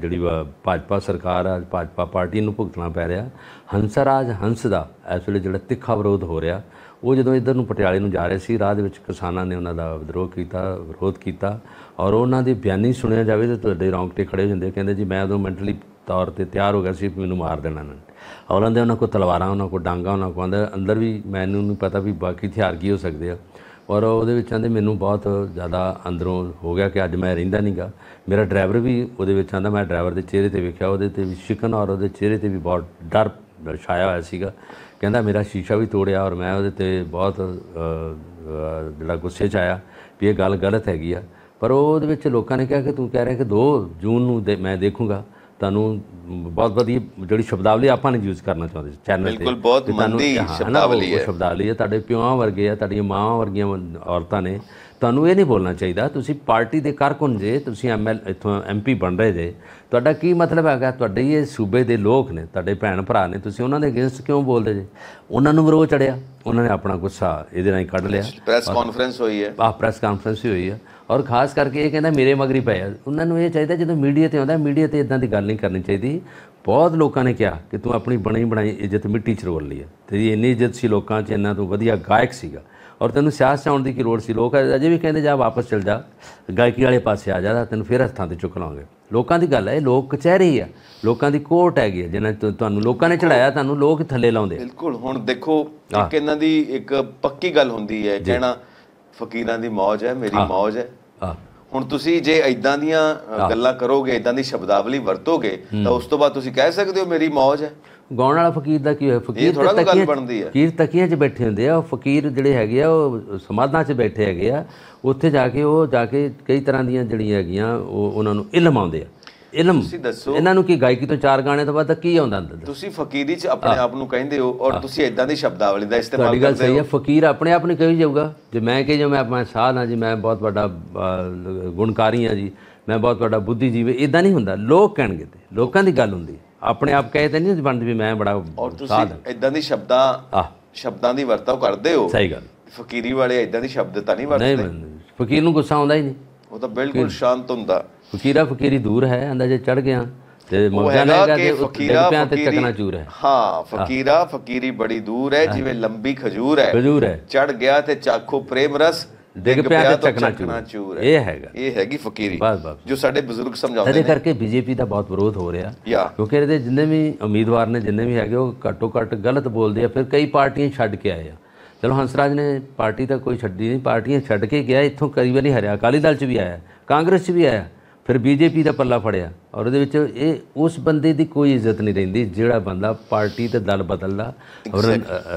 ਜਿਹੜੀ ਭਾਜਪਾ ਸਰਕਾਰ ਆ ਭਾਜਪਾ ਪਾਰਟੀ ਨੂੰ ਭੁਗਤਣਾ ਪੈ ਰਿਹਾ ਹੰਸਰਾਜ ਹੰਸ ਦਾ ਇਸ ਵੇਲੇ ਜਿਹੜਾ ਤਿੱਖਾ ਵਿਰੋਧ ਹੋ ਰਿਹਾ ਉਹ ਜਦੋਂ ਇਧਰ ਨੂੰ ਪਟਿਆਲੇ ਨੂੰ ਜਾ ਰਹੇ ਸੀ ਰਾਹ ਦੇ ਵਿੱਚ ਕਿਸਾਨਾਂ ਨੇ ਉਹਨਾਂ ਦਾ ਵਿਦਰੋਹ ਕੀਤਾ ਵਿਰੋਧ ਕੀਤਾ ਔਰ ਉਹਨਾਂ ਦੀ ਬਿਆਨੀ ਸੁਣਿਆ ਜਾਵੇ ਤਾਂ ਤੁਹਾਡੇ ਰੌਂਗਟੇ ਖੜੇ ਹੁੰਦੇ ਕਹਿੰਦੇ ਜੀ ਮੈਂ ਉਦੋਂ ਮੈਂਟਲੀ ਤੌਰ ਤੇ ਤਿਆਰ ਹੋ ਗਿਆ ਸੀ ਕਿ ਮੈਨੂੰ ਮਾਰ ਦੇਣਾ ਨਾ ਨੇ ਦੇ ਉਹਨਾਂ ਕੋ ਤਲਵਾਰਾਂ ਉਹਨਾਂ ਕੋ ਡਾਂਗਾ ਉਹਨਾਂ ਕੋ ਅੰਦਰ ਅੰਦਰ ਵੀ ਮੈਨੂੰ ਨਹੀਂ ਪਤਾ ਵੀ ਬਾਕੀ ਹਥਿਆਰ ਕੀ ਹੋ ਸਕਦੇ ਆ ਔਰ ਉਹਦੇ ਵਿੱਚ ਆਂਦੇ ਮੈਨੂੰ ਬਹੁਤ ਜ਼ਿਆਦਾ ਅੰਦਰੋਂ ਹੋ ਗਿਆ ਕਿ ਅੱਜ ਮੈਂ ਰਹਿੰਦਾ ਨਹੀਂਗਾ ਮੇਰਾ ਡਰਾਈਵਰ ਵੀ ਉਹਦੇ ਵਿੱਚ ਆਂਦਾ ਮੈਂ ਡਰਾਈਵਰ ਦੇ ਚਿਹਰੇ ਤੇ ਵੇਖਿਆ ਉਹਦੇ ਤੇ ਵੀ ਸ਼ਿਕਨ ਔਰ ਉਹਦੇ ਚਿਹਰੇ ਤੇ ਵੀ ਬਹੁਤ ਡਰ ਛਾਇਆ ਹੋਇਆ ਸੀਗਾ ਕਹਿੰਦਾ ਮੇਰਾ ਸ਼ੀਸ਼ਾ ਵੀ ਤੋੜਿਆ ਔਰ ਮੈਂ ਉਹਦੇ ਤੇ ਬਹੁਤ ਜਿਹੜਾ ਗੁੱਸੇ 'ਚ ਆਇਆ ਵੀ ਇਹ ਗੱਲ ਗਲਤ ਹੈਗੀ ਆ ਪਰ ਉਹਦੇ ਵਿੱਚ ਲੋਕਾਂ ਨੇ ਕਿਹਾ ਕਿ ਤੂੰ ਕਹਿ ਰਿਹਾ ਕਿ 2 ਜੂਨ ਨੂੰ ਮੈਂ ਦੇਖੂੰਗਾ ਤੁਹਾਨੂੰ ਬਹੁਤ ਵਧੀਆ ਜਿਹੜੀ ਸ਼ਬਦਾਵਲੀ ਆਪਾਂ ਨੇ ਯੂਜ਼ ਕਰਨਾ ਚਾਹੁੰਦੇ ਸੀ ਚੈਨਲ ਤੇ ਬਿਲਕੁਲ ਬਹੁਤ ਮੰਦੀ ਸ਼ਬਦਾਵਲੀ ਹੈ ਸ਼ਬਦਾਵਲੀ ਹੈ ਤੁਹਾਡੇ ਪਿਓਾਂ ਵਰਗੇ ਆ ਤੁਹਾਡੀਆਂ ਮਾਵਾਂ ਵਰਗੀਆਂ ਔਰਤਾਂ ਨੇ ਤੁਹਾਨੂੰ ਇਹ ਨਹੀਂ ਬੋਲਣਾ ਚਾਹੀਦਾ ਤੁਸੀਂ ਪਾਰਟੀ ਦੇ ਕਾਰਕੁਨ ਜੇ ਤੁਸੀਂ ਐਮਐਲ ਇਥੋਂ ਐਮਪੀ ਬਣ ਰਹੇ ਜੇ ਤੁਹਾਡਾ ਕੀ ਮਤਲਬ ਹੈਗਾ ਤੁਹਾਡੇ ਇਹ ਸੂਬੇ ਦੇ ਲੋਕ ਨੇ ਤੁਹਾਡੇ ਭੈਣ ਭਰਾ ਨੇ ਤੁਸੀਂ ਉਹਨਾਂ ਦੇ ਅਗੇਂਸਟ ਕਿਉਂ ਬੋਲਦੇ ਜੇ ਉਹਨਾਂ ਨੂੰ ਵਿਰੋਧ ਚੜਿਆ ਉਹਨਾਂ ਨੇ ਆਪਣਾ ਗੁੱਸਾ ਇਹਦੇ ਨਾਲ ਹੀ ਕੱਢ ਲਿਆ ਪ੍ਰੈਸ ਕਾਨਫਰੰਸ ਹੋਈ ਹੈ ਆਹ ਪ੍ਰੈਸ ਕਾਨਫਰੰਸ ਹੀ ਹੋਈ ਹੈ ਔਰ ਖਾਸ ਕਰਕੇ ਇਹ ਕਹਿੰਦਾ ਮੇਰੇ ਮਗਰੀ ਪਿਆ ਉਹਨਾਂ ਨੂੰ ਇਹ ਚਾਹੀਦਾ ਜਦੋਂ ਮੀਡੀਆ ਤੇ ਆਉਂਦਾ ਮੀਡੀਆ ਤੇ ਇਦਾਂ ਦੀ ਗੱਲ ਨਹੀਂ ਕਰਨੀ ਚਾਹੀਦੀ ਬਹੁਤ ਲੋਕਾਂ ਨੇ ਕਿਹਾ ਕਿ ਤੂੰ ਆਪਣੀ ਬਣੀ ਬਣਾਈ ਇੱਜ਼ਤ ਮਿੱਟੀ 'ਚ ਰੋਲ ਲਈ ਹੈ ਤੇਰੀ ਇੰਨੀ ਇੱਜ਼ਤ ਸੀ ਲੋਕਾਂ 'ਚ ਇੰਨਾ ਤੂੰ ਵਧੀਆ ਗਾਇਕ ਸੀਗਾ ਔਰ ਤੈਨੂੰ ਸਿਆਸਤ ਚਾਉਣ ਦੀ ਕੀ ਲੋੜ ਸੀ ਲੋਕ ਅਜੇ ਵੀ ਕਹਿੰਦੇ ਜਾ ਵਾਪਸ ਚਲ ਜਾ ਗਾਇਕੀ ਵਾਲੇ ਪਾਸੇ ਆ ਜਾ ਤੈਨੂੰ ਫੇਰ ਹੱਥਾਂ ਤੇ ਚੁੱਕ ਲਾਂਗੇ ਲੋਕਾਂ ਦੀ ਗੱਲ ਹੈ ਲੋਕ ਕਚਹਿਰੀ ਆ ਲੋਕਾਂ ਦੀ ਕੋਰਟ ਹੈਗੀ ਹੈ ਜਿਹਨਾਂ ਤੁਹਾਨੂੰ ਲੋਕਾਂ ਨੇ ਚੜਾਇਆ ਤੁਹਾਨੂੰ ਲੋਕ ਥੱਲੇ ਲਾਉਂਦੇ ਬਿਲਕੁਲ ਹੁਣ ਦੇਖੋ ਇੱਕ ਇਹਨਾਂ ਦੀ ਇੱਕ ਪੱਕੀ ਗੱਲ ਹੁੰਦੀ ਹੈ ਕਹਿਣਾ ਫਕੀਰਾਂ ਦੀ ਮौज ਹੈ ਮੇਰੀ ਮौज ਹੈ ਹੁਣ ਤੁਸੀਂ ਜੇ ਐਦਾਂ ਦੀਆਂ ਗੱਲਾਂ ਕਰੋਗੇ ਐਦਾਂ ਦੀ ਸ਼ਬਦਾਵਲੀ ਵਰਤੋਗੇ ਤਾਂ ਉਸ ਤੋਂ ਬਾਅਦ ਤੁਸੀਂ ਕਹਿ ਸਕਦੇ ਹੋ ਮੇਰੀ ਮौज ਹੈ ਗਾਉਣ ਵਾਲਾ ਫਕੀਰ ਦਾ ਕੀ ਹੋਇਆ ਫਕੀਰ ਤਾਂ ਤਕੀਏ ਬਣਦੀ ਹੈ ਫਕੀਰ ਤਕੀਆਂ 'ਚ ਬੈਠੇ ਹੁੰਦੇ ਆ ਉਹ ਫਕੀਰ ਜਿਹੜੇ ਹੈਗੇ ਆ ਉਹ ਸਮਾਧਾਂ 'ਚ ਬੈਠੇ ਹੈਗੇ ਆ ਉੱਥੇ ਜਾ ਕੇ ਉਹ ਜਾ ਕੇ ਕਈ ਤਰ੍ਹਾਂ ਦੀਆਂ ਜੜੀਆਂ ਹੈਗੀਆਂ ਉਹ ਉਹਨਾਂ ਨੂੰ ਇਲਮ ਆਉਂਦੇ ਆ ਇਲਮ ਤੁਸੀਂ ਦੱਸੋ ਇਹਨਾਂ ਨੂੰ ਕੀ ਗਾਇਕੀ ਤੋਂ ਚਾਰ ਗਾਣੇ ਤੋਂ ਬਾਅਦ ਕੀ ਆਉਂਦਾ ਅੰਦਰ ਤੁਸੀਂ ਫਕੀਰੀ 'ਚ ਆਪਣੇ ਆਪ ਨੂੰ ਕਹਿੰਦੇ ਹੋ ਔਰ ਤੁਸੀਂ ਇਦਾਂ ਦੀ ਸ਼ਬਦਾਵਲੀ ਦਾ ਇਸਤੇਮਾਲ ਕਰਦੇ ਹੋ ਗੱਲ ਸਹੀ ਹੈ ਫਕੀਰ ਆਪਣੇ ਆਪ ਨੂੰ ਕਹੀ ਜਾਊਗਾ ਜੇ ਮੈਂ ਕਹੇ ਜੋ ਮੈਂ ਆਪਣਾ ਸਾਹ ਨਾ ਜੀ ਮੈਂ ਬਹੁਤ ਵੱਡਾ ਗੁਣਕਾਰੀ ਆ ਜੀ ਮੈਂ ਬਹੁਤ ਵੱਡਾ ਬੁੱਧੀ ਜੀ ਇਦਾਂ ਨਹੀਂ ਹੁੰਦਾ ਲੋਕ ਕਹਿਣਗੇ ਤੇ ਲੋਕਾਂ ਦੀ ਗੱਲ ਹੁੰਦੀ ਆਪਣੇ ਆਪ ਕਹੇ ਤਾਂ ਨਹੀਂ ਬੰਦ ਵੀ ਮੈਂ ਬੜਾ ਔਰ ਤੁਸੀਂ ਇਦਾਂ ਦੀ ਸ਼ਬਦਾਂ ਸ਼ਬਦਾਂ ਦੀ ਵਰਤੋਂ ਕਰਦੇ ਹੋ ਸਹੀ ਗੱਲ ਫਕੀਰੀ ਵਾਲੇ ਇਦਾਂ ਦੀ ਸ਼ਬਦ ਤਾਂ ਨਹੀਂ ਵਰਤਦੇ ਨਹੀਂ ਫਕੀਰ ਨੂੰ ਗੁੱਸਾ ਆਉਂਦਾ ਹੀ ਨਹੀਂ ਉਹ ਤਾਂ ਬਿਲਕੁਲ ਸ਼ਾਂਤ ਹੁੰਦਾ ਫਕੀਰਾ ਫਕੀਰੀ ਦੂਰ ਹੈ ਅੰਦਾਜ਼ੇ ਚੜ ਗਿਆ ਤੇ ਮੌਜਾ ਲਗਾ ਕਿ ਫਕੀਰਾ ਤੇ ਚੱਕਣਾ ਚੂਰ ਹੈ ਹਾਂ ਫਕੀਰਾ ਫਕੀਰੀ ਬੜੀ ਦੂਰ ਹੈ ਜਿਵੇਂ ਲੰਬੀ ਖਜੂਰ ਹੈ ਖਜੂਰ ਹੈ ਚੜ ਗਿਆ ਤੇ ਚਾਖੋ ਪ੍ਰੇਮ ਰਸ ਡਿੱਗ ਪਿਆ ਤੇ ਚੱਕਣਾ ਚੂਰ ਇਹ ਹੈਗਾ ਇਹ ਹੈਗੀ ਫਕੀਰੀ ਜੋ ਸਾਡੇ ਬਜ਼ੁਰਗ ਸਮਝਾਉਂਦੇ ਨੇ ਇਹਦੇ ਕਰਕੇ ਬੀਜੇਪੀ ਦਾ ਬਹੁਤ ਵਿਰੋਧ ਹੋ ਰਿਹਾ ਕਿਉਂਕਿ ਇਹਦੇ ਜਿੰਨੇ ਵੀ ਉਮੀਦਵਾਰ ਨੇ ਜਿੰਨੇ ਵੀ ਹੈਗੇ ਉਹ ਘੱਟੋ ਘੱਟ ਗਲਤ ਬੋਲਦੇ ਆ ਫਿਰ ਕਈ ਪਾਰਟੀਆਂ ਛੱਡ ਕੇ ਆਏ ਆ ਚਲੋ ਹੰਸਰਾਜ ਨੇ ਪਾਰਟੀ ਤਾਂ ਕੋਈ ਛੱਡੀ ਨਹੀਂ ਪਾਰਟੀਆਂ ਛੱਡ ਕੇ ਗਿਆ ਇੱਥੋਂ ਕਈ ਵਾਰੀ ਹਰਿਆ ਅਕਾਲੀ ਦਲ 'ਚ ਵੀ ਆਇਆ ਕਾਂਗਰਸ 'ਚ ਵੀ ਆਇਆ ਫਿਰ ਬੀਜੇਪੀ ਦਾ ਪੱਲਾ ਫੜਿਆ ਔਰ ਉਹਦੇ ਵਿੱਚ ਇਹ ਉਸ ਬੰਦੇ ਦੀ ਕੋਈ ਇੱਜ਼ਤ ਨਹੀਂ ਰਹਿੰਦੀ ਜਿਹੜਾ ਬੰਦਾ ਪਾਰਟੀ ਤੇ ਦਲ ਬਦਲਦਾ ਔਰ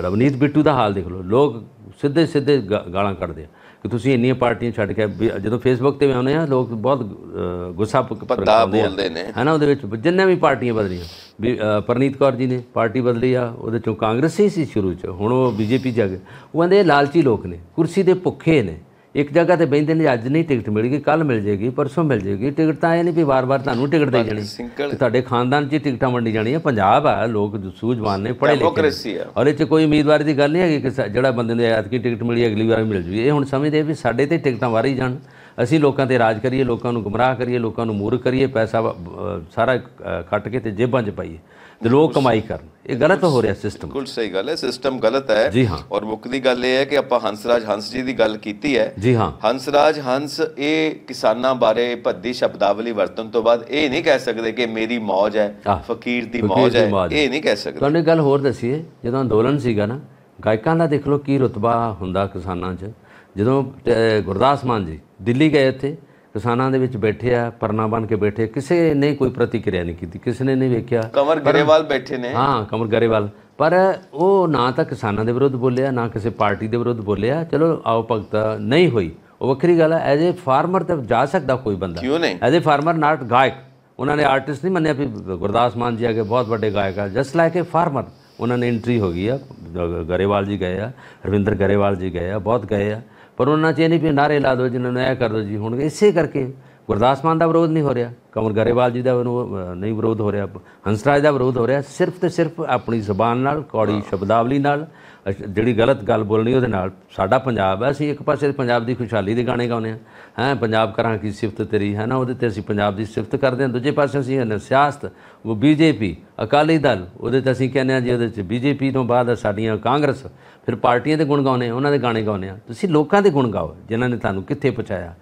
ਰਵਨੀਤ ਬਿੱਟੂ ਦਾ ਹਾਲ ਦੇਖ ਲਓ ਲੋਕ ਸਿੱਧੇ ਸਿੱਧੇ ਗਾਲਾਂ ਕੱਢਦੇ ਆ ਕਿ ਤੁਸੀਂ ਇੰਨੀਆਂ ਪਾਰਟੀਆਂ ਛੱਡ ਕੇ ਜਦੋਂ ਫੇਸਬੁੱਕ ਤੇ ਵੀ ਆਉਂਦੇ ਆ ਲੋਕ ਬਹੁਤ ਗੁੱਸਾ ਪੱਦਾ ਬੋਲਦੇ ਨੇ ਹਨਾ ਉਹਦੇ ਵਿੱਚ ਜਿੰਨੇ ਵੀ ਪਾਰਟੀਆਂ ਬਦਲੀਆਂ ਵੀ ਪਰਨੀਤ ਕੌਰ ਜੀ ਨੇ ਪਾਰਟੀ ਬਦਲੀ ਆ ਉਹਦੇ ਚੋਂ ਕਾਂਗਰਸੀ ਸੀ ਸ਼ੁਰੂ ਚ ਹੁਣ ਉਹ ਬੀਜੇਪੀ ਜਾ ਗਏ ਉਹ ਕਹਿੰਦੇ ਲਾਲਚੀ ਲੋਕ ਨੇ ਕੁਰਸੀ ਦੇ ਭੁੱਖੇ ਨੇ ਇੱਕ ਜਗ੍ਹਾ ਤੇ ਬੈਂਦੇ ਨੇ ਅੱਜ ਨਹੀਂ ਟਿਕਟ ਮਿਲ ਗਈ ਕੱਲ ਮਿਲ ਜੇਗੀ ਪਰਸੋਂ ਮਿਲ ਜੇਗੀ ਟਿਕਟ ਤਾਂ ਇਹ ਨਹੀਂ ਵੀ ਵਾਰ-ਵਾਰ ਤੁਹਾਨੂੰ ਟਿਕਟ ਦੇ ਜਾਣੀ ਤੁਹਾਡੇ ਖਾਨਦਾਨ 'ਚ ਟਿਕਟਾਂ ਵੰਡੀ ਜਾਣੀਆਂ ਪੰਜਾਬ ਆ ਲੋਕ ਸੂਝਵਾਨ ਨੇ ਪੜ੍ਹੇ ਲਿਖੇ ਔਰ ਇਹ 'ਚ ਕੋਈ ਉਮੀਦਵਾਰ ਦੀ ਗੱਲ ਨਹੀਂ ਹੈਗੀ ਕਿ ਜਿਹੜਾ ਬੰਦੇ ਨੂੰ ਐਤਕੀ ਟਿਕਟ ਮਿਲੀ ਅਗਲੀ ਵਾਰ ਮਿਲ ਜੂਗੀ ਇਹ ਹੁਣ ਸਮਝਦੇ ਵੀ ਸਾਡੇ ਤੇ ਟਿਕਟਾਂ ਵਾਰੀ ਜਾਣ ਅਸੀਂ ਲੋਕਾਂ ਤੇ ਰਾਜ ਕਰੀਏ ਲੋਕਾਂ ਨੂੰ ਗੁੰਮਰਾਹ ਕਰੀਏ ਲੋਕਾਂ ਨੂੰ ਮੂਰਖ ਕਰੀਏ ਪੈਸਾ ਸਾਰਾ ਕੱਟ ਕੇ ਤੇ ਜੇਬਾਂ 'ਚ ਪਾਈਏ ਤੇ ਲੋਕ ਕਮਾਈ ਕਰਨ ਇਹ ਗਲਤ ਹੋ ਰਿਹਾ ਸਿਸਟਮ ਬਿਲਕੁਲ ਸਹੀ ਗੱਲ ਹੈ ਸਿਸਟਮ ਗਲਤ ਹੈ ਜੀ ਹਾਂ ਔਰ ਮੁੱਕਦੀ ਗੱਲ ਇਹ ਹੈ ਕਿ ਆਪਾਂ ਹੰਸਰਾਜ ਹੰਸ ਜੀ ਦੀ ਗੱਲ ਕੀਤੀ ਹੈ ਜੀ ਹਾਂ ਹੰਸਰਾਜ ਹੰਸ ਇਹ ਕਿਸਾਨਾਂ ਬਾਰੇ ਭੱਦੀ ਸ਼ਬਦਾਵਲੀ ਵਰਤਣ ਤੋਂ ਬਾਅਦ ਇਹ ਨਹੀਂ ਕਹਿ ਸਕਦੇ ਕਿ ਮੇਰੀ ਮੌਜ ਹੈ ਫਕੀਰ ਦੀ ਮੌਜ ਹੈ ਇਹ ਨਹੀਂ ਕਹਿ ਸਕਦੇ ਤੁਹਾਨੂੰ ਗੱਲ ਹੋਰ ਦਸੀਏ ਜਦੋਂ ਅੰਦੋਲਨ ਸੀਗਾ ਨਾ ਗਾਇਕਾਂ ਦਾ ਦੇਖ ਲਓ ਕੀ ਰਤਬਾ ਹੁੰਦਾ ਕਿਸਾਨਾਂ 'ਚ ਜਦੋਂ ਗੁਰਦਾਸ ਮਾਨ ਜੀ ਦਿੱਲੀ ਗਏ ਇੱਥੇ ਕਿਸਾਨਾਂ ਦੇ ਵਿੱਚ ਬੈਠੇ ਆ ਪਰਨਾ ਬਣ ਕੇ ਬੈਠੇ ਕਿਸੇ ਨੇ ਕੋਈ ਪ੍ਰਤੀਕਿਰਿਆ ਨਹੀਂ ਕੀਤੀ ਕਿਸੇ ਨੇ ਨਹੀਂ ਵੇਖਿਆ ਕਮਰ ਗਰੇਵਾਲ ਬੈਠੇ ਨੇ ਹਾਂ ਕਮਰ ਗਰੇਵਾਲ ਪਰ ਉਹ ਨਾ ਤਾਂ ਕਿਸਾਨਾਂ ਦੇ ਵਿਰੁੱਧ ਬੋਲਿਆ ਨਾ ਕਿਸੇ ਪਾਰਟੀ ਦੇ ਵਿਰੁੱਧ ਬੋਲਿਆ ਚਲੋ ਆਓ ਭਗਤਾ ਨਹੀਂ ਹੋਈ ਉਹ ਵੱਖਰੀ ਗੱਲ ਹੈ ਐਜ਼ ਅ ਫਾਰਮਰ ਤਾਂ ਜਾ ਸਕਦਾ ਕੋਈ ਬੰਦਾ ਕਿਉਂ ਨਹੀਂ ਐਜ਼ ਅ ਫਾਰਮਰ ਨਾਟ ਗਾਇਕ ਉਹਨਾਂ ਨੇ ਆਰਟਿਸਟ ਨਹੀਂ ਮੰਨਿਆ ਵੀ ਗੁਰਦਾਸ ਮਾਨ ਜੀ ਆਗੇ ਬਹੁਤ ਵੱਡੇ ਗਾਇਕ ਆ ਜਸਟ ਲਾਈਕ ਅ ਫਾਰਮਰ ਉਹਨਾਂ ਨੇ ਐਂਟਰੀ ਹੋ ਗਈ ਆ ਗਰੇਵਾਲ ਜੀ ਗਏ ਆ ਰਵਿੰਦਰ ਗਰੇਵਾਲ ਜੀ ਗਏ ਆ ਬਹੁਤ ਗਏ ਆ ਪਰ ਉਹਨਾਂ 'ਚ ਇਹ ਨਹੀਂ ਵੀ ਨਾਰੇ ਲਾ ਦੋ ਜਿਨ੍ਹਾਂ ਨੂੰ ਇਹ ਕਰ ਦੋ ਜੀ ਹੁਣ ਇਸੇ ਕਰਕੇ ਗੁਰਦਾਸ ਮਾਨ ਦਾ ਵਿਰੋਧ ਨਹੀਂ ਹੋ ਰਿਹਾ ਕਮਲ ਗਰੇਵਾਲ ਜੀ ਦਾ ਨਹੀਂ ਵਿਰੋਧ ਹੋ ਰਿਹਾ ਹੰਸਰਾਜ ਦਾ ਵਿਰੋਧ ਹੋ ਰਿਹਾ ਸਿਰਫ ਤੇ ਸਿਰਫ ਆਪਣੀ ਜ਼ੁਬਾਨ ਨਾਲ ਕੌੜੀ ਸ਼ਬਦਾਵਲੀ ਨਾਲ ਜਿਹੜੀ ਗਲਤ ਗੱਲ ਬੋਲਣੀ ਉਹਦੇ ਨਾਲ ਸਾਡਾ ਪੰਜਾਬ ਹੈ ਅਸੀਂ ਇੱਕ ਪਾਸੇ ਪੰਜਾਬ ਦੀ ਖੁਸ਼ਹਾਲੀ ਦੇ ਗਾਣੇ ਗਾਉਂਦੇ ਆ ਹੈ ਪੰਜਾਬ ਕਰਾਂ ਕੀ ਸਿਫਤ ਤੇਰੀ ਹੈ ਨਾ ਉਹਦੇ ਤੇ ਅਸੀਂ ਪੰਜਾਬ ਦੀ ਸਿਫਤ ਕਰਦੇ ਆ ਦੂਜੇ ਪਾਸੇ ਅਸੀਂ ਸਿਆਸਤ ਉਹ ਬੀਜੇਪੀ ਅਕਾਲੀ ਦਲ ਉਹਦੇ ਤੇ ਅਸੀਂ ਕਹਿੰਦੇ ਆ ਜੀ ਉਹਦੇ ਚ ਬੀਜੇਪੀ ਤੋਂ ਬਾਅਦ ਸਾਡੀਆਂ ਕਾਂਗਰਸ ਫਿਰ ਪਾਰਟੀਆਂ ਦੇ ਗੁਣ ਗਾਉਂਦੇ ਆ ਉਹਨਾਂ ਦੇ ਗਾਣੇ ਗਾਉਂਦੇ ਆ ਤੁਸੀਂ ਲੋਕਾਂ ਦੇ ਗੁਣ ਗਾਓ ਜਿਨ੍ਹਾਂ ਨੇ ਤੁਹਾਨੂੰ ਕਿੱਥੇ ਪਹੁੰਚਾਇਆ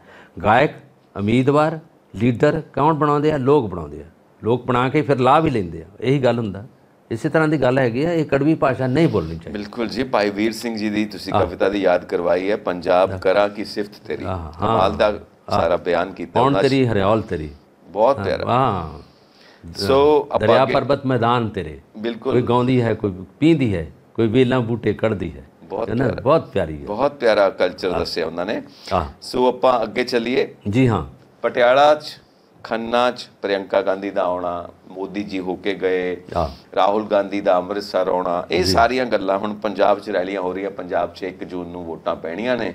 ਗਾਇਕ ਉਮੀਦਵਾਰ ਲੀਡਰ ਕੌਣ ਬਣਾਉਂਦੇ ਆ ਲੋਕ ਬਣਾਉਂਦੇ ਆ ਲੋਕ ਬਣਾ ਕੇ ਫਿਰ ਲਾਭ ਹੀ ਲੈਂਦੇ ਆ ਇਹੀ ਗੱਲ ਹੁੰਦਾ ਇਸੇ ਤਰ੍ਹਾਂ ਦੀ ਗੱਲ ਹੈਗੀ ਆ ਇਹ ਕੜਵੀ ਭਾਸ਼ਾ ਨਹੀਂ ਬੋਲਣੀ ਚਾਹੀਦੀ ਬਿਲਕੁਲ ਜੀ ਭਾਈ ਵੀਰ ਸਿੰਘ ਜੀ ਦੀ ਤੁਸੀਂ ਕਵਿਤਾ ਦੀ ਯਾਦ ਕਰਵਾਈ ਹੈ ਪੰਜਾਬ ਕਰਾ ਕੀ ਸਿਫਤ ਤੇਰੀ ਹਾਲ ਦਾ ਸਾਰਾ ਬਿਆਨ ਕੀਤਾ ਉਹਨਾਂ ਤੇਰੀ ਹਰਿਆਲ ਤੇਰੀ ਬਹੁਤ ਪਿਆਰਾ ਹਾਂ ਸੋ ਦਰਿਆ ਪਰਬਤ ਮੈਦਾਨ ਤੇਰੇ ਬਿਲਕੁਲ ਕੋਈ ਗਾਉਂਦੀ ਹੈ ਕੋਈ ਪੀਂਦੀ ਹੈ ਕੋਈ ਵੇਲਾਂ ਬੂਟੇ ਕੱਢਦੀ ਹੈ ਬਹੁਤ ਪਿਆਰਾ ਬਹੁਤ ਪਿਆਰੀ ਹੈ ਬਹੁਤ ਪਿਆਰਾ ਕਲਚਰ ਦੱਸਿਆ ਉਹਨਾਂ ਨੇ ਹਾਂ ਸੋ ਆਪਾਂ ਅੱਗੇ ਚੱਲੀਏ ਜੀ ਹਾਂ ਪਟਿਆਲਾ ਚ ਖੰਨਾ ਚ ਪ੍ਰਿਯੰਕਾ ਗਾਂਧੀ ਦਾ ਆਉਣਾ ਮੋਦੀ ਜੀ ਹੋ ਕੇ ਗਏ ਰਾਹੁਲ ਗਾਂਧੀ ਦਾ ਅੰਮ੍ਰਿਤਸਰ ਆਉਣਾ ਇਹ ਸਾਰੀਆਂ ਗੱਲਾਂ ਹੁਣ ਪੰਜਾਬ 'ਚ ਰੈਲੀਆਂ ਹੋ ਰਹੀਆਂ ਪੰਜਾਬ 'ਚ 1 ਜੂਨ ਨੂੰ ਵੋਟਾਂ ਪੈਣੀਆਂ ਨੇ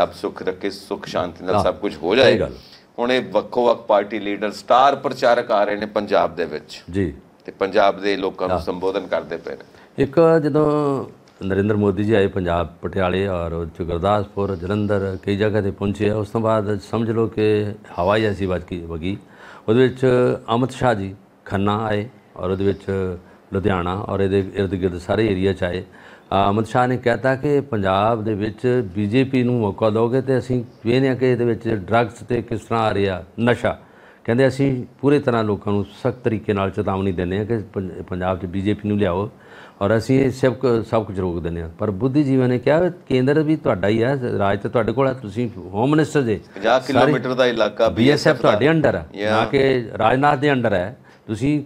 ਰੱਬ ਸੁੱਖ ਰੱਖੇ ਸੁੱਖ ਸ਼ਾਂਤੀ ਨਾਲ ਸਭ ਕੁਝ ਹੋ ਜਾਏ ਹੁਣ ਇਹ ਵੱਖੋ ਵੱਖ ਪਾਰਟੀ ਲੀਡਰ ਸਟਾਰ ਪ੍ਰਚਾਰਕ ਆ ਰਹੇ ਨੇ ਪੰਜਾਬ ਦੇ ਵਿੱਚ ਜੀ ਤੇ ਪੰਜਾਬ ਦੇ ਲੋਕਾਂ ਨੂੰ ਸੰਬੋਧਨ ਕਰਦੇ ਪਏ ਨੇ ਇੱਕ ਜਦੋਂ ਨਰਿੰਦਰ ਮੋਦੀ ਜੀ ਆਏ ਪੰਜਾਬ ਪਟਿਆਲੇ ਔਰ ਗੁਰਦਾਸਪੁਰ ਜਲੰਧਰ ਕਈ ਜਗ੍ਹਾ ਤੇ ਪਹੁੰਚੇ ਉਸ ਤੋਂ ਬਾਅਦ ਸਮਝ ਲਓ ਕਿ ਹਵਾਈ ਹਵਾ ਹੀ ਕੀ ਵਗੀ ਉਹਦੇ ਵਿੱਚ ਅਮਿਤ ਸ਼ਾਹ ਜੀ ਖੰਨਾ ਆਏ ਔਰ ਉਹਦੇ ਵਿੱਚ ਲੁਧਿਆਣਾ ਔਰ ਇਹਦੇ ird gird ਸਾਰੇ ਏਰੀਆ ਚ ਆਏ ਅਮਿਤ ਸ਼ਾਹ ਨੇ ਕਹਿਤਾ ਕਿ ਪੰਜਾਬ ਦੇ ਵਿੱਚ ਬੀਜੇਪੀ ਨੂੰ ਮੌਕਾ ਦੋਗੇ ਤੇ ਅਸੀਂ ਵੇਖਦੇ ਆ ਕਿ ਇਹਦੇ ਵਿੱਚ ਡਰੱਗਸ ਤੇ ਕਿਸ ਤਰ੍ਹਾਂ ਆ ਰਿਹਾ ਨਸ਼ਾ ਕਹਿੰਦੇ ਅਸੀਂ ਪੂਰੇ ਤਰ੍ਹਾਂ ਲੋਕਾਂ ਨੂੰ ਸਖਤ ਤਰੀਕੇ ਨਾਲ ਚੇਤਾਵਨੀ ਦਿੰਦੇ ਆ ਕਿ ਪੰਜਾਬ 'ਚ ਬੀਜੇਪੀ ਨੂੰ ਲਿਆਓ ਔਰ ਅਸੀਂ ਇਹ ਸਭ ਸਭ ਕੁਝ ਰੋਕ ਦਿੰਦੇ ਆ ਪਰ ਬੁੱਧੀਜੀਵਾਂ ਨੇ ਕਿਹਾ ਕੇਂਦਰ ਵੀ ਤੁਹਾਡਾ ਹੀ ਹੈ ਰਾਜ ਤੇ ਤੁਹਾਡੇ ਕੋਲ ਆ ਤੁਸੀਂ ਹੋਮ ਮਿਨਿਸਟਰ ਜੇ 50 ਕਿਲੋਮੀਟਰ ਦਾ ਇਲਾਕਾ ਬੀਐਸਐਫ ਤੁਹਾਡੇ ਅੰਡਰ ਆ ਨਾ ਕਿ ਰਾਜਨਾਥ ਦੇ ਅੰਡਰ ਹੈ ਤੁਸੀਂ